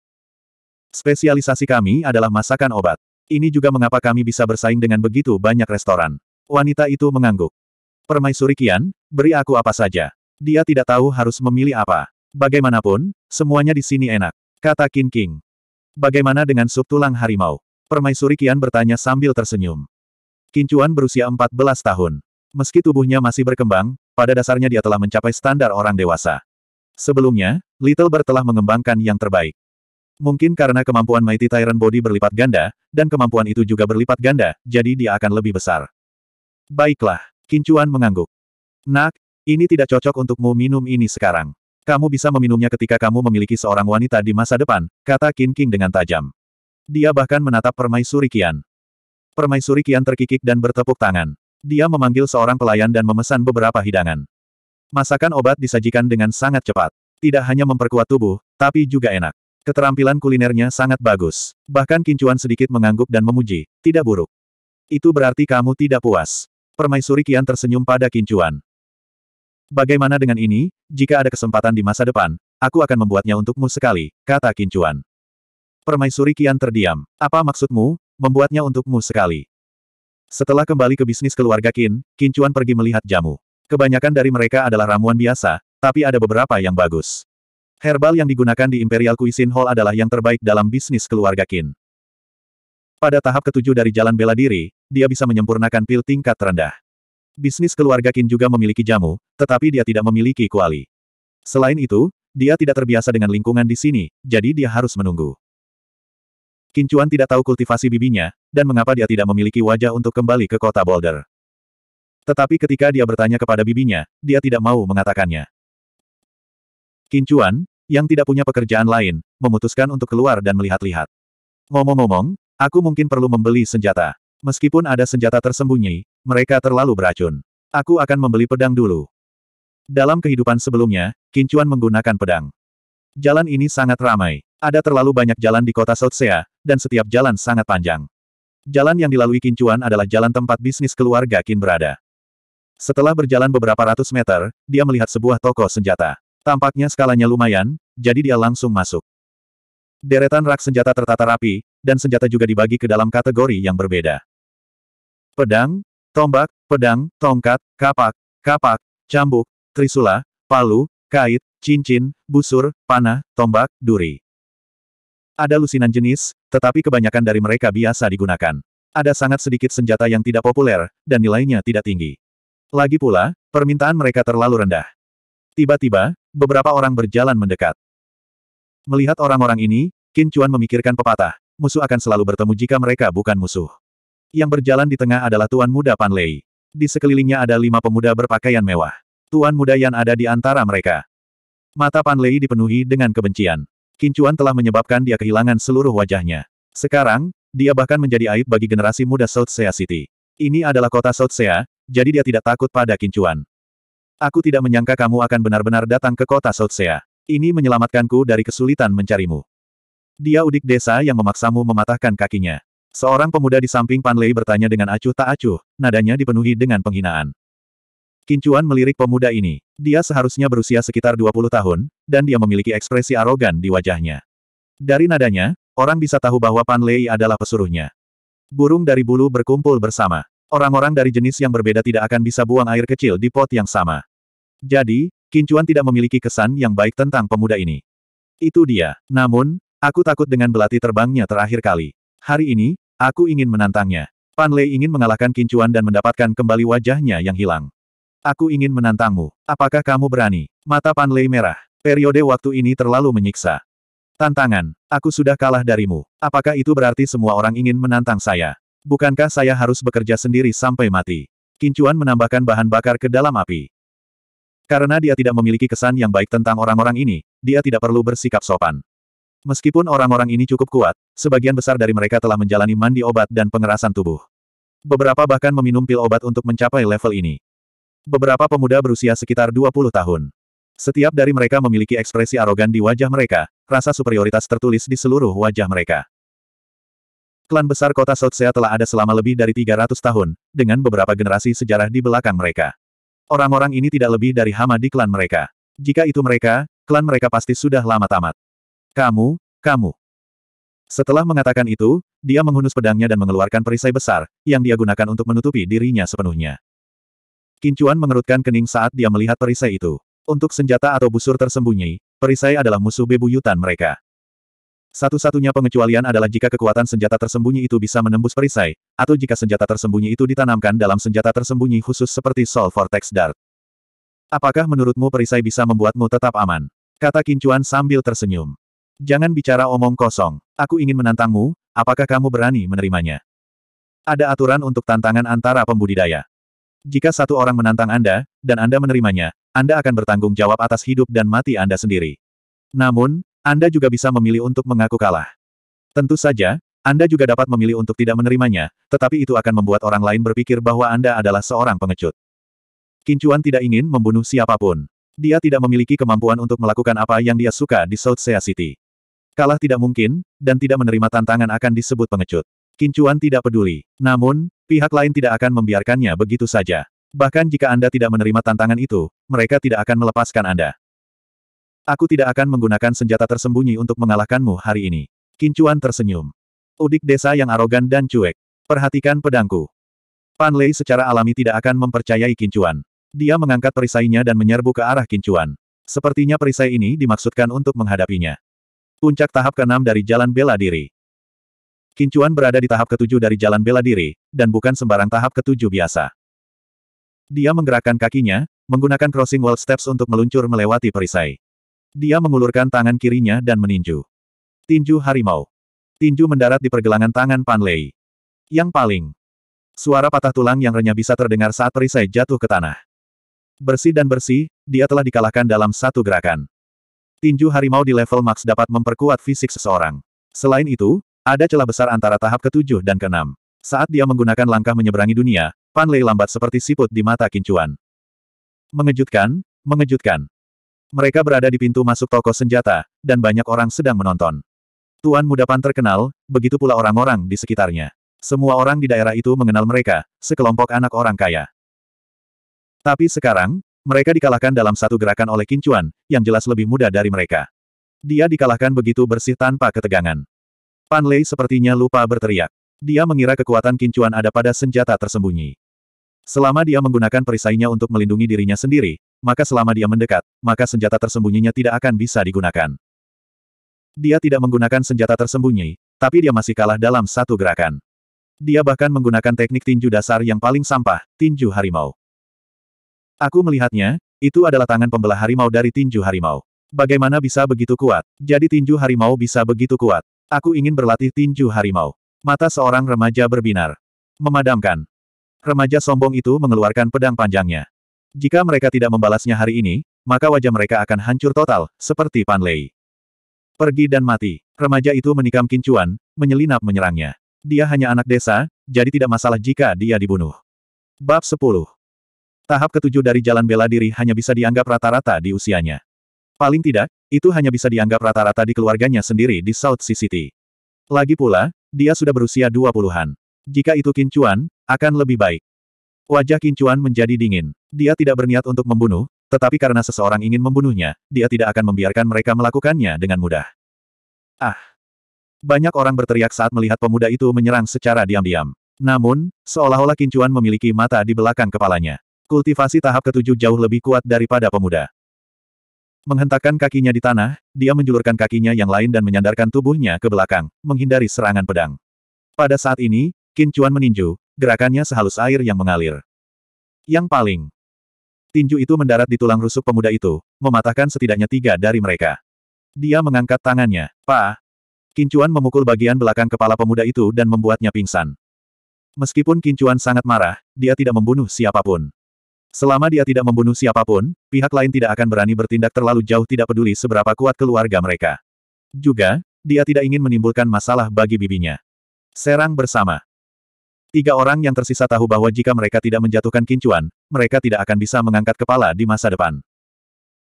Spesialisasi kami adalah masakan obat. Ini juga mengapa kami bisa bersaing dengan begitu banyak restoran. Wanita itu mengangguk. Permaisuri Kian, beri aku apa saja. Dia tidak tahu harus memilih apa. Bagaimanapun, semuanya di sini enak. Kata Kin King. Bagaimana dengan sup tulang harimau? Permaisuri Kian bertanya sambil tersenyum. Kincuan berusia 14 tahun. Meski tubuhnya masih berkembang, pada dasarnya dia telah mencapai standar orang dewasa. Sebelumnya, Little Bird telah mengembangkan yang terbaik. Mungkin karena kemampuan Mighty Tyrant Body berlipat ganda, dan kemampuan itu juga berlipat ganda, jadi dia akan lebih besar. Baiklah, Kincuan mengangguk. Nak, ini tidak cocok untukmu minum ini sekarang. Kamu bisa meminumnya ketika kamu memiliki seorang wanita di masa depan, kata Qin King dengan tajam. Dia bahkan menatap Permaisuri Kian. Permaisuri Kian terkikik dan bertepuk tangan. Dia memanggil seorang pelayan dan memesan beberapa hidangan. Masakan obat disajikan dengan sangat cepat. Tidak hanya memperkuat tubuh, tapi juga enak. Keterampilan kulinernya sangat bagus. Bahkan Kincuan sedikit mengangguk dan memuji, tidak buruk. Itu berarti kamu tidak puas. Permaisuri Kian tersenyum pada Kincuan. Bagaimana dengan ini, jika ada kesempatan di masa depan, aku akan membuatnya untukmu sekali, kata Kincuan. Permaisuri Kian terdiam. Apa maksudmu, membuatnya untukmu sekali? Setelah kembali ke bisnis keluarga Kin, Kincuan pergi melihat jamu. Kebanyakan dari mereka adalah ramuan biasa, tapi ada beberapa yang bagus. Herbal yang digunakan di Imperial Cuisine Hall adalah yang terbaik dalam bisnis keluarga Qin. Pada tahap ketujuh dari jalan bela diri, dia bisa menyempurnakan pil tingkat rendah. Bisnis keluarga Qin juga memiliki jamu, tetapi dia tidak memiliki kuali. Selain itu, dia tidak terbiasa dengan lingkungan di sini, jadi dia harus menunggu. Kincuan tidak tahu kultivasi bibinya, dan mengapa dia tidak memiliki wajah untuk kembali ke kota Boulder. Tetapi ketika dia bertanya kepada bibinya, dia tidak mau mengatakannya. Kincuan, yang tidak punya pekerjaan lain, memutuskan untuk keluar dan melihat-lihat. Ngomong-ngomong, aku mungkin perlu membeli senjata. Meskipun ada senjata tersembunyi, mereka terlalu beracun. Aku akan membeli pedang dulu. Dalam kehidupan sebelumnya, Kincuan menggunakan pedang. Jalan ini sangat ramai. Ada terlalu banyak jalan di kota Southsea, dan setiap jalan sangat panjang. Jalan yang dilalui Kincuan adalah jalan tempat bisnis keluarga Kin berada. Setelah berjalan beberapa ratus meter, dia melihat sebuah toko senjata. Tampaknya skalanya lumayan, jadi dia langsung masuk. Deretan rak senjata tertata rapi, dan senjata juga dibagi ke dalam kategori yang berbeda. Pedang, tombak, pedang, tongkat, kapak, kapak, cambuk, trisula, palu, kait, cincin, busur, panah, tombak, duri. Ada lusinan jenis, tetapi kebanyakan dari mereka biasa digunakan. Ada sangat sedikit senjata yang tidak populer, dan nilainya tidak tinggi. Lagi pula, permintaan mereka terlalu rendah. Tiba-tiba, beberapa orang berjalan mendekat. Melihat orang-orang ini, Qin Chuan memikirkan pepatah, musuh akan selalu bertemu jika mereka bukan musuh. Yang berjalan di tengah adalah Tuan Muda Pan Lei. Di sekelilingnya ada lima pemuda berpakaian mewah. Tuan Muda Yan ada di antara mereka. Mata Pan Lei dipenuhi dengan kebencian. Qin Chuan telah menyebabkan dia kehilangan seluruh wajahnya. Sekarang, dia bahkan menjadi aib bagi generasi muda South Sea City. Ini adalah kota South Sea, jadi dia tidak takut pada kincuan. Aku tidak menyangka kamu akan benar-benar datang ke kota Southsea. Ini menyelamatkanku dari kesulitan mencarimu. Dia udik desa yang memaksamu mematahkan kakinya. Seorang pemuda di samping Panlei bertanya dengan acuh tak acuh, nadanya dipenuhi dengan penghinaan. Kincuan melirik pemuda ini. Dia seharusnya berusia sekitar 20 tahun, dan dia memiliki ekspresi arogan di wajahnya. Dari nadanya, orang bisa tahu bahwa Panlei adalah pesuruhnya. Burung dari bulu berkumpul bersama. Orang-orang dari jenis yang berbeda tidak akan bisa buang air kecil di pot yang sama. Jadi, Kincuan tidak memiliki kesan yang baik tentang pemuda ini. Itu dia. Namun, aku takut dengan belati terbangnya terakhir kali. Hari ini, aku ingin menantangnya. Pan Lei ingin mengalahkan Kincuan dan mendapatkan kembali wajahnya yang hilang. Aku ingin menantangmu. Apakah kamu berani? Mata Pan Lei merah. Periode waktu ini terlalu menyiksa. Tantangan. Aku sudah kalah darimu. Apakah itu berarti semua orang ingin menantang saya? Bukankah saya harus bekerja sendiri sampai mati? Kincuan menambahkan bahan bakar ke dalam api. Karena dia tidak memiliki kesan yang baik tentang orang-orang ini, dia tidak perlu bersikap sopan. Meskipun orang-orang ini cukup kuat, sebagian besar dari mereka telah menjalani mandi obat dan pengerasan tubuh. Beberapa bahkan meminum pil obat untuk mencapai level ini. Beberapa pemuda berusia sekitar 20 tahun. Setiap dari mereka memiliki ekspresi arogan di wajah mereka, rasa superioritas tertulis di seluruh wajah mereka. Klan besar kota Southsea telah ada selama lebih dari 300 tahun, dengan beberapa generasi sejarah di belakang mereka. Orang-orang ini tidak lebih dari hama di klan mereka. Jika itu mereka, klan mereka pasti sudah lama tamat. Kamu, kamu. Setelah mengatakan itu, dia menghunus pedangnya dan mengeluarkan perisai besar, yang dia gunakan untuk menutupi dirinya sepenuhnya. Kincuan mengerutkan kening saat dia melihat perisai itu. Untuk senjata atau busur tersembunyi, perisai adalah musuh bebuyutan mereka. Satu-satunya pengecualian adalah jika kekuatan senjata tersembunyi itu bisa menembus perisai, atau jika senjata tersembunyi itu ditanamkan dalam senjata tersembunyi khusus seperti Soul Vortex Dart. Apakah menurutmu perisai bisa membuatmu tetap aman? Kata Kincuan sambil tersenyum. Jangan bicara omong kosong. Aku ingin menantangmu, apakah kamu berani menerimanya? Ada aturan untuk tantangan antara pembudidaya. Jika satu orang menantang Anda, dan Anda menerimanya, Anda akan bertanggung jawab atas hidup dan mati Anda sendiri. Namun, anda juga bisa memilih untuk mengaku kalah. Tentu saja, Anda juga dapat memilih untuk tidak menerimanya, tetapi itu akan membuat orang lain berpikir bahwa Anda adalah seorang pengecut. Kincuan tidak ingin membunuh siapapun. Dia tidak memiliki kemampuan untuk melakukan apa yang dia suka di South Sea City. Kalah tidak mungkin, dan tidak menerima tantangan akan disebut pengecut. Kincuan tidak peduli. Namun, pihak lain tidak akan membiarkannya begitu saja. Bahkan jika Anda tidak menerima tantangan itu, mereka tidak akan melepaskan Anda. Aku tidak akan menggunakan senjata tersembunyi untuk mengalahkanmu hari ini. Kincuan tersenyum. Udik desa yang arogan dan cuek. Perhatikan pedangku. Pan Lei secara alami tidak akan mempercayai Kincuan. Dia mengangkat perisainya dan menyerbu ke arah Kincuan. Sepertinya perisai ini dimaksudkan untuk menghadapinya. Puncak tahap ke-6 dari jalan bela diri. Kincuan berada di tahap ke-7 dari jalan bela diri, dan bukan sembarang tahap ke-7 biasa. Dia menggerakkan kakinya, menggunakan crossing wall steps untuk meluncur melewati perisai. Dia mengulurkan tangan kirinya dan meninju. Tinju harimau. Tinju mendarat di pergelangan tangan Pan Lei. Yang paling. Suara patah tulang yang renyah bisa terdengar saat perisai jatuh ke tanah. Bersih dan bersih, dia telah dikalahkan dalam satu gerakan. Tinju harimau di level max dapat memperkuat fisik seseorang. Selain itu, ada celah besar antara tahap ketujuh dan keenam. Saat dia menggunakan langkah menyeberangi dunia, Pan Lei lambat seperti siput di mata kincuan. Mengejutkan, mengejutkan. Mereka berada di pintu masuk toko senjata, dan banyak orang sedang menonton. Tuan muda Pan terkenal, begitu pula orang-orang di sekitarnya. Semua orang di daerah itu mengenal mereka, sekelompok anak orang kaya. Tapi sekarang, mereka dikalahkan dalam satu gerakan oleh Kincuan, yang jelas lebih muda dari mereka. Dia dikalahkan begitu bersih tanpa ketegangan. Pan Lei sepertinya lupa berteriak. Dia mengira kekuatan Kincuan ada pada senjata tersembunyi. Selama dia menggunakan perisainya untuk melindungi dirinya sendiri, maka selama dia mendekat, maka senjata tersembunyinya tidak akan bisa digunakan. Dia tidak menggunakan senjata tersembunyi, tapi dia masih kalah dalam satu gerakan. Dia bahkan menggunakan teknik tinju dasar yang paling sampah, tinju harimau. Aku melihatnya, itu adalah tangan pembelah harimau dari tinju harimau. Bagaimana bisa begitu kuat? Jadi tinju harimau bisa begitu kuat. Aku ingin berlatih tinju harimau. Mata seorang remaja berbinar. Memadamkan. Remaja sombong itu mengeluarkan pedang panjangnya. Jika mereka tidak membalasnya hari ini, maka wajah mereka akan hancur total, seperti Pan Lei. Pergi dan mati. Remaja itu menikam kincuan, menyelinap menyerangnya. Dia hanya anak desa, jadi tidak masalah jika dia dibunuh. Bab 10 Tahap ketujuh dari jalan bela diri hanya bisa dianggap rata-rata di usianya. Paling tidak, itu hanya bisa dianggap rata-rata di keluarganya sendiri di South Sea City. Lagi pula, dia sudah berusia dua puluhan. Jika itu kincuan, akan lebih baik. Wajah Kincuan menjadi dingin. Dia tidak berniat untuk membunuh, tetapi karena seseorang ingin membunuhnya, dia tidak akan membiarkan mereka melakukannya dengan mudah. Ah! Banyak orang berteriak saat melihat pemuda itu menyerang secara diam-diam. Namun, seolah-olah Kincuan memiliki mata di belakang kepalanya. Kultivasi tahap ketujuh jauh lebih kuat daripada pemuda. Menghentakkan kakinya di tanah, dia menjulurkan kakinya yang lain dan menyandarkan tubuhnya ke belakang, menghindari serangan pedang. Pada saat ini, kincuan meninju, gerakannya sehalus air yang mengalir. Yang paling tinju itu mendarat di tulang rusuk pemuda itu, mematahkan setidaknya tiga dari mereka. Dia mengangkat tangannya, pa. Kincuan memukul bagian belakang kepala pemuda itu dan membuatnya pingsan. Meskipun Kincuan sangat marah, dia tidak membunuh siapapun. Selama dia tidak membunuh siapapun, pihak lain tidak akan berani bertindak terlalu jauh tidak peduli seberapa kuat keluarga mereka. Juga, dia tidak ingin menimbulkan masalah bagi bibinya. Serang bersama. Tiga orang yang tersisa tahu bahwa jika mereka tidak menjatuhkan kincuan, mereka tidak akan bisa mengangkat kepala di masa depan.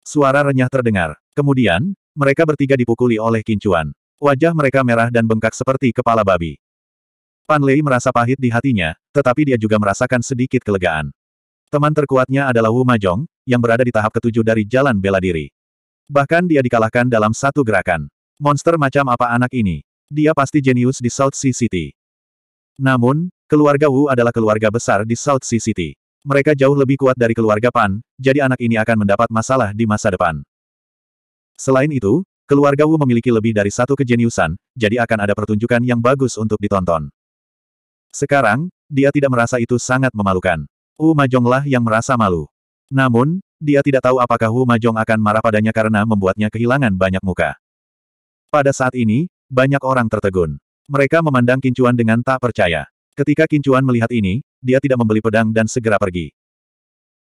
Suara renyah terdengar. Kemudian, mereka bertiga dipukuli oleh kincuan. Wajah mereka merah dan bengkak seperti kepala babi. Pan Lei merasa pahit di hatinya, tetapi dia juga merasakan sedikit kelegaan. Teman terkuatnya adalah Wu Majong, yang berada di tahap ketujuh dari jalan bela diri. Bahkan dia dikalahkan dalam satu gerakan. Monster macam apa anak ini? Dia pasti jenius di South Sea City. Namun, Keluarga Wu adalah keluarga besar di South Sea City. Mereka jauh lebih kuat dari keluarga Pan, jadi anak ini akan mendapat masalah di masa depan. Selain itu, keluarga Wu memiliki lebih dari satu kejeniusan, jadi akan ada pertunjukan yang bagus untuk ditonton. Sekarang, dia tidak merasa itu sangat memalukan. Wu Majonglah yang merasa malu. Namun, dia tidak tahu apakah Wu Majong akan marah padanya karena membuatnya kehilangan banyak muka. Pada saat ini, banyak orang tertegun. Mereka memandang Kincuan dengan tak percaya. Ketika Kincuan melihat ini, dia tidak membeli pedang dan segera pergi.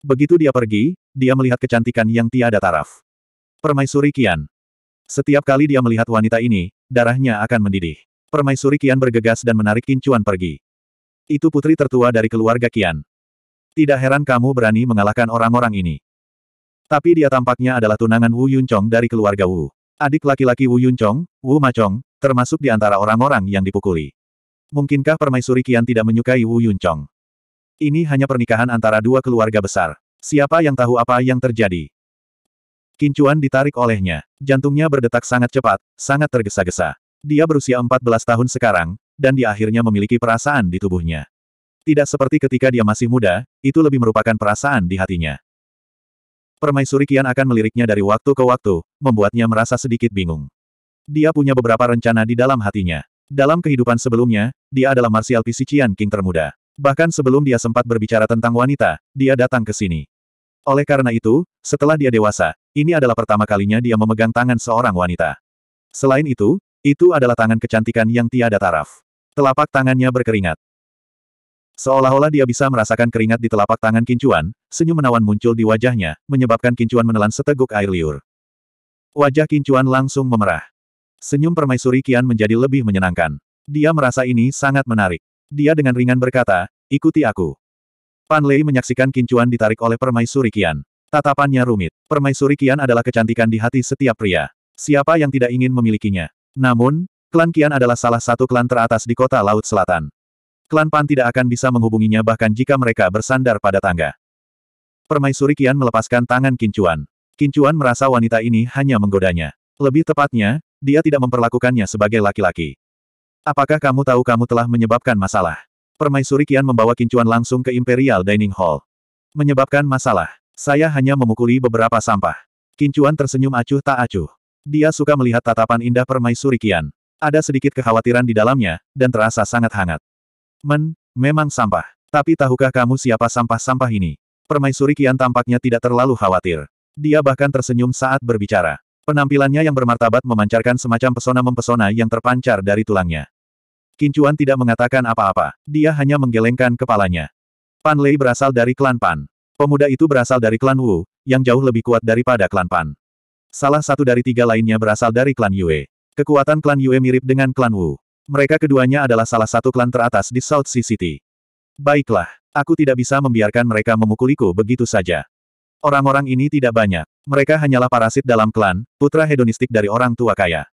Begitu dia pergi, dia melihat kecantikan yang tiada taraf. Permaisuri Kian. Setiap kali dia melihat wanita ini, darahnya akan mendidih. Permaisuri Kian bergegas dan menarik Kincuan pergi. Itu putri tertua dari keluarga Kian. Tidak heran kamu berani mengalahkan orang-orang ini. Tapi dia tampaknya adalah tunangan Wu Yuncong dari keluarga Wu. Adik laki-laki Wu Yuncong, Wu Macong, termasuk di antara orang-orang yang dipukuli. Mungkinkah permaisuri Qian tidak menyukai Wu Yunchong? Ini hanya pernikahan antara dua keluarga besar. Siapa yang tahu apa yang terjadi? Kincuan ditarik olehnya. Jantungnya berdetak sangat cepat, sangat tergesa-gesa. Dia berusia 14 tahun sekarang, dan dia akhirnya memiliki perasaan di tubuhnya. Tidak seperti ketika dia masih muda, itu lebih merupakan perasaan di hatinya. Permaisuri Kian akan meliriknya dari waktu ke waktu, membuatnya merasa sedikit bingung. Dia punya beberapa rencana di dalam hatinya. Dalam kehidupan sebelumnya, dia adalah Marsial Pisician King termuda. Bahkan sebelum dia sempat berbicara tentang wanita, dia datang ke sini. Oleh karena itu, setelah dia dewasa, ini adalah pertama kalinya dia memegang tangan seorang wanita. Selain itu, itu adalah tangan kecantikan yang tiada taraf. Telapak tangannya berkeringat. Seolah-olah dia bisa merasakan keringat di telapak tangan Kincuan, senyum menawan muncul di wajahnya, menyebabkan Kincuan menelan seteguk air liur. Wajah Kincuan langsung memerah. Senyum permaisuri Kian menjadi lebih menyenangkan. Dia merasa ini sangat menarik. Dia dengan ringan berkata, ikuti aku. Pan Lei menyaksikan kincuan ditarik oleh permaisuri Kian. Tatapannya rumit. Permaisuri Kian adalah kecantikan di hati setiap pria. Siapa yang tidak ingin memilikinya? Namun, klan Kian adalah salah satu klan teratas di kota Laut Selatan. Klan Pan tidak akan bisa menghubunginya bahkan jika mereka bersandar pada tangga. Permaisuri Kian melepaskan tangan Kincuan. Kincuan merasa wanita ini hanya menggodanya. Lebih tepatnya, dia tidak memperlakukannya sebagai laki-laki. Apakah kamu tahu kamu telah menyebabkan masalah? Permaisuri Kian membawa kincuan langsung ke Imperial Dining Hall. Menyebabkan masalah. Saya hanya memukuli beberapa sampah. Kincuan tersenyum acuh tak acuh. Dia suka melihat tatapan indah permaisuri Kian. Ada sedikit kekhawatiran di dalamnya, dan terasa sangat hangat. Men, memang sampah. Tapi tahukah kamu siapa sampah-sampah ini? Permaisuri Kian tampaknya tidak terlalu khawatir. Dia bahkan tersenyum saat berbicara. Penampilannya yang bermartabat memancarkan semacam pesona mempesona yang terpancar dari tulangnya. Kincuan tidak mengatakan apa-apa, dia hanya menggelengkan kepalanya. Pan Lei berasal dari klan Pan. Pemuda itu berasal dari klan Wu, yang jauh lebih kuat daripada klan Pan. Salah satu dari tiga lainnya berasal dari klan Yue. Kekuatan klan Yue mirip dengan klan Wu. Mereka keduanya adalah salah satu klan teratas di South Sea City. Baiklah, aku tidak bisa membiarkan mereka memukuliku begitu saja. Orang-orang ini tidak banyak. Mereka hanyalah parasit dalam klan, putra hedonistik dari orang tua kaya.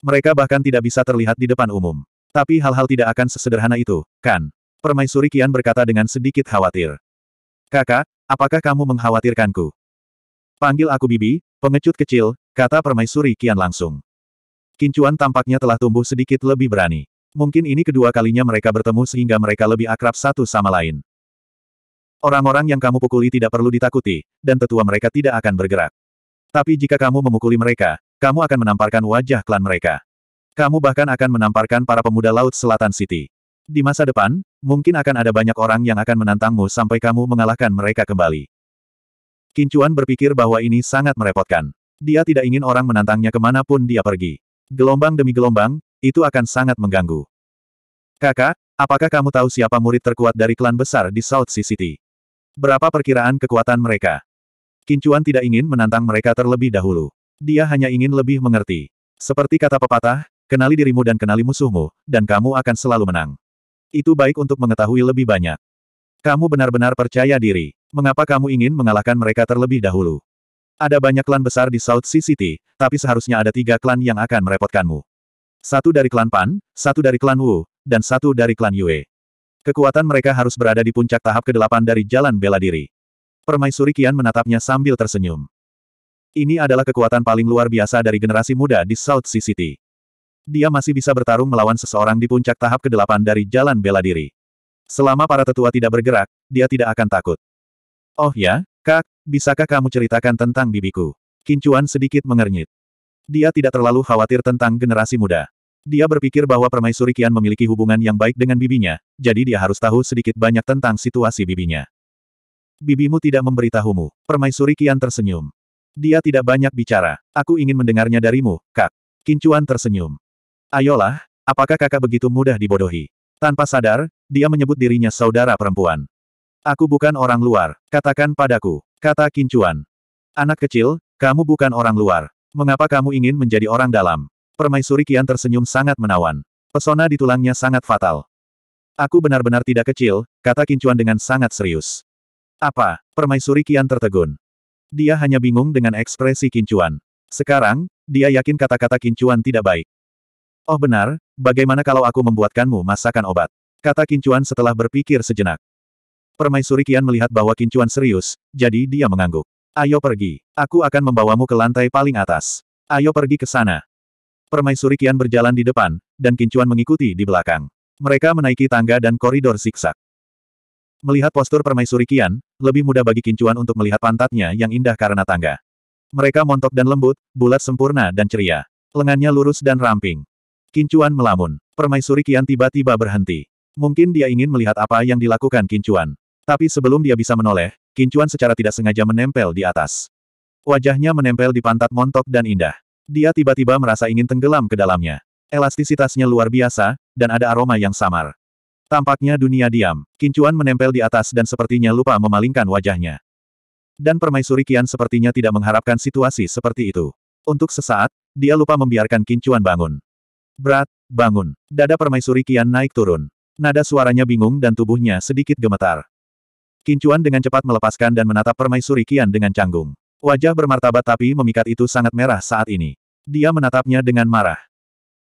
Mereka bahkan tidak bisa terlihat di depan umum. Tapi hal-hal tidak akan sesederhana itu, kan? Permaisuri Kian berkata dengan sedikit khawatir. Kakak, apakah kamu mengkhawatirkanku? Panggil aku Bibi, pengecut kecil, kata Permaisuri Kian langsung. Kincuan tampaknya telah tumbuh sedikit lebih berani. Mungkin ini kedua kalinya mereka bertemu sehingga mereka lebih akrab satu sama lain. Orang-orang yang kamu pukuli tidak perlu ditakuti, dan tetua mereka tidak akan bergerak. Tapi jika kamu memukuli mereka, kamu akan menamparkan wajah klan mereka. Kamu bahkan akan menamparkan para pemuda Laut Selatan City. Di masa depan, mungkin akan ada banyak orang yang akan menantangmu sampai kamu mengalahkan mereka kembali. Kincuan berpikir bahwa ini sangat merepotkan. Dia tidak ingin orang menantangnya kemanapun dia pergi. Gelombang demi gelombang, itu akan sangat mengganggu. Kakak, apakah kamu tahu siapa murid terkuat dari klan besar di South Sea City? Berapa perkiraan kekuatan mereka? Kincuan tidak ingin menantang mereka terlebih dahulu. Dia hanya ingin lebih mengerti. Seperti kata pepatah, kenali dirimu dan kenali musuhmu, dan kamu akan selalu menang. Itu baik untuk mengetahui lebih banyak. Kamu benar-benar percaya diri. Mengapa kamu ingin mengalahkan mereka terlebih dahulu? Ada banyak klan besar di South Sea City, tapi seharusnya ada tiga klan yang akan merepotkanmu. Satu dari klan Pan, satu dari klan Wu, dan satu dari klan Yue. Kekuatan mereka harus berada di puncak tahap ke-8 dari jalan bela diri. Permaisuri Kian menatapnya sambil tersenyum. Ini adalah kekuatan paling luar biasa dari generasi muda di South Sea City. Dia masih bisa bertarung melawan seseorang di puncak tahap ke-8 dari jalan bela diri. Selama para tetua tidak bergerak, dia tidak akan takut. Oh ya, Kak, bisakah kamu ceritakan tentang bibiku? Kincuan sedikit mengernyit. Dia tidak terlalu khawatir tentang generasi muda. Dia berpikir bahwa permaisuri Kian memiliki hubungan yang baik dengan bibinya, jadi dia harus tahu sedikit banyak tentang situasi bibinya. Bibimu tidak memberitahumu. Permaisuri Kian tersenyum. Dia tidak banyak bicara. Aku ingin mendengarnya darimu, kak. Kincuan tersenyum. Ayolah, apakah kakak begitu mudah dibodohi? Tanpa sadar, dia menyebut dirinya saudara perempuan. Aku bukan orang luar, katakan padaku, kata Kincuan. Anak kecil, kamu bukan orang luar. Mengapa kamu ingin menjadi orang dalam? Permaisuri Kian tersenyum sangat menawan. Pesona di tulangnya sangat fatal. Aku benar-benar tidak kecil, kata Kincuan dengan sangat serius. Apa? Permaisuri Kian tertegun. Dia hanya bingung dengan ekspresi Kincuan. Sekarang, dia yakin kata-kata Kincuan tidak baik. Oh benar, bagaimana kalau aku membuatkanmu masakan obat? Kata Kincuan setelah berpikir sejenak. Permaisuri Kian melihat bahwa Kincuan serius, jadi dia mengangguk. Ayo pergi. Aku akan membawamu ke lantai paling atas. Ayo pergi ke sana. Permaisuri Qian berjalan di depan, dan Kincuan mengikuti di belakang. Mereka menaiki tangga dan koridor siksak. Melihat postur permaisuri Qian, lebih mudah bagi Kincuan untuk melihat pantatnya yang indah karena tangga. Mereka montok dan lembut, bulat sempurna dan ceria. Lengannya lurus dan ramping. Kincuan melamun. Permaisuri Qian tiba-tiba berhenti. Mungkin dia ingin melihat apa yang dilakukan Kincuan. Tapi sebelum dia bisa menoleh, Kincuan secara tidak sengaja menempel di atas. Wajahnya menempel di pantat montok dan indah. Dia tiba-tiba merasa ingin tenggelam ke dalamnya. Elastisitasnya luar biasa, dan ada aroma yang samar. Tampaknya dunia diam. Kincuan menempel di atas dan sepertinya lupa memalingkan wajahnya. Dan permaisuri Kian sepertinya tidak mengharapkan situasi seperti itu. Untuk sesaat, dia lupa membiarkan Kincuan bangun. Berat, bangun. Dada permaisuri Kian naik turun. Nada suaranya bingung dan tubuhnya sedikit gemetar. Kincuan dengan cepat melepaskan dan menatap permaisuri Kian dengan canggung. Wajah bermartabat tapi memikat itu sangat merah saat ini. Dia menatapnya dengan marah.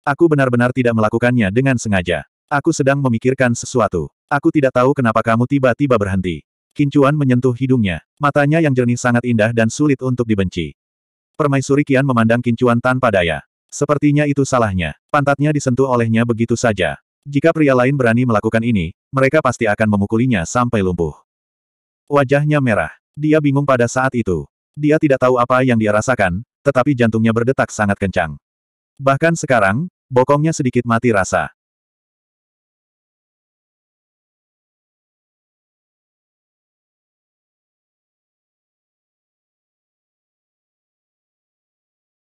Aku benar-benar tidak melakukannya dengan sengaja. Aku sedang memikirkan sesuatu. Aku tidak tahu kenapa kamu tiba-tiba berhenti. Kincuan menyentuh hidungnya. Matanya yang jernih sangat indah dan sulit untuk dibenci. Permaisuri Kian memandang Kincuan tanpa daya. Sepertinya itu salahnya. Pantatnya disentuh olehnya begitu saja. Jika pria lain berani melakukan ini, mereka pasti akan memukulinya sampai lumpuh. Wajahnya merah. Dia bingung pada saat itu. Dia tidak tahu apa yang dia rasakan, tetapi jantungnya berdetak sangat kencang. Bahkan sekarang, bokongnya sedikit mati rasa.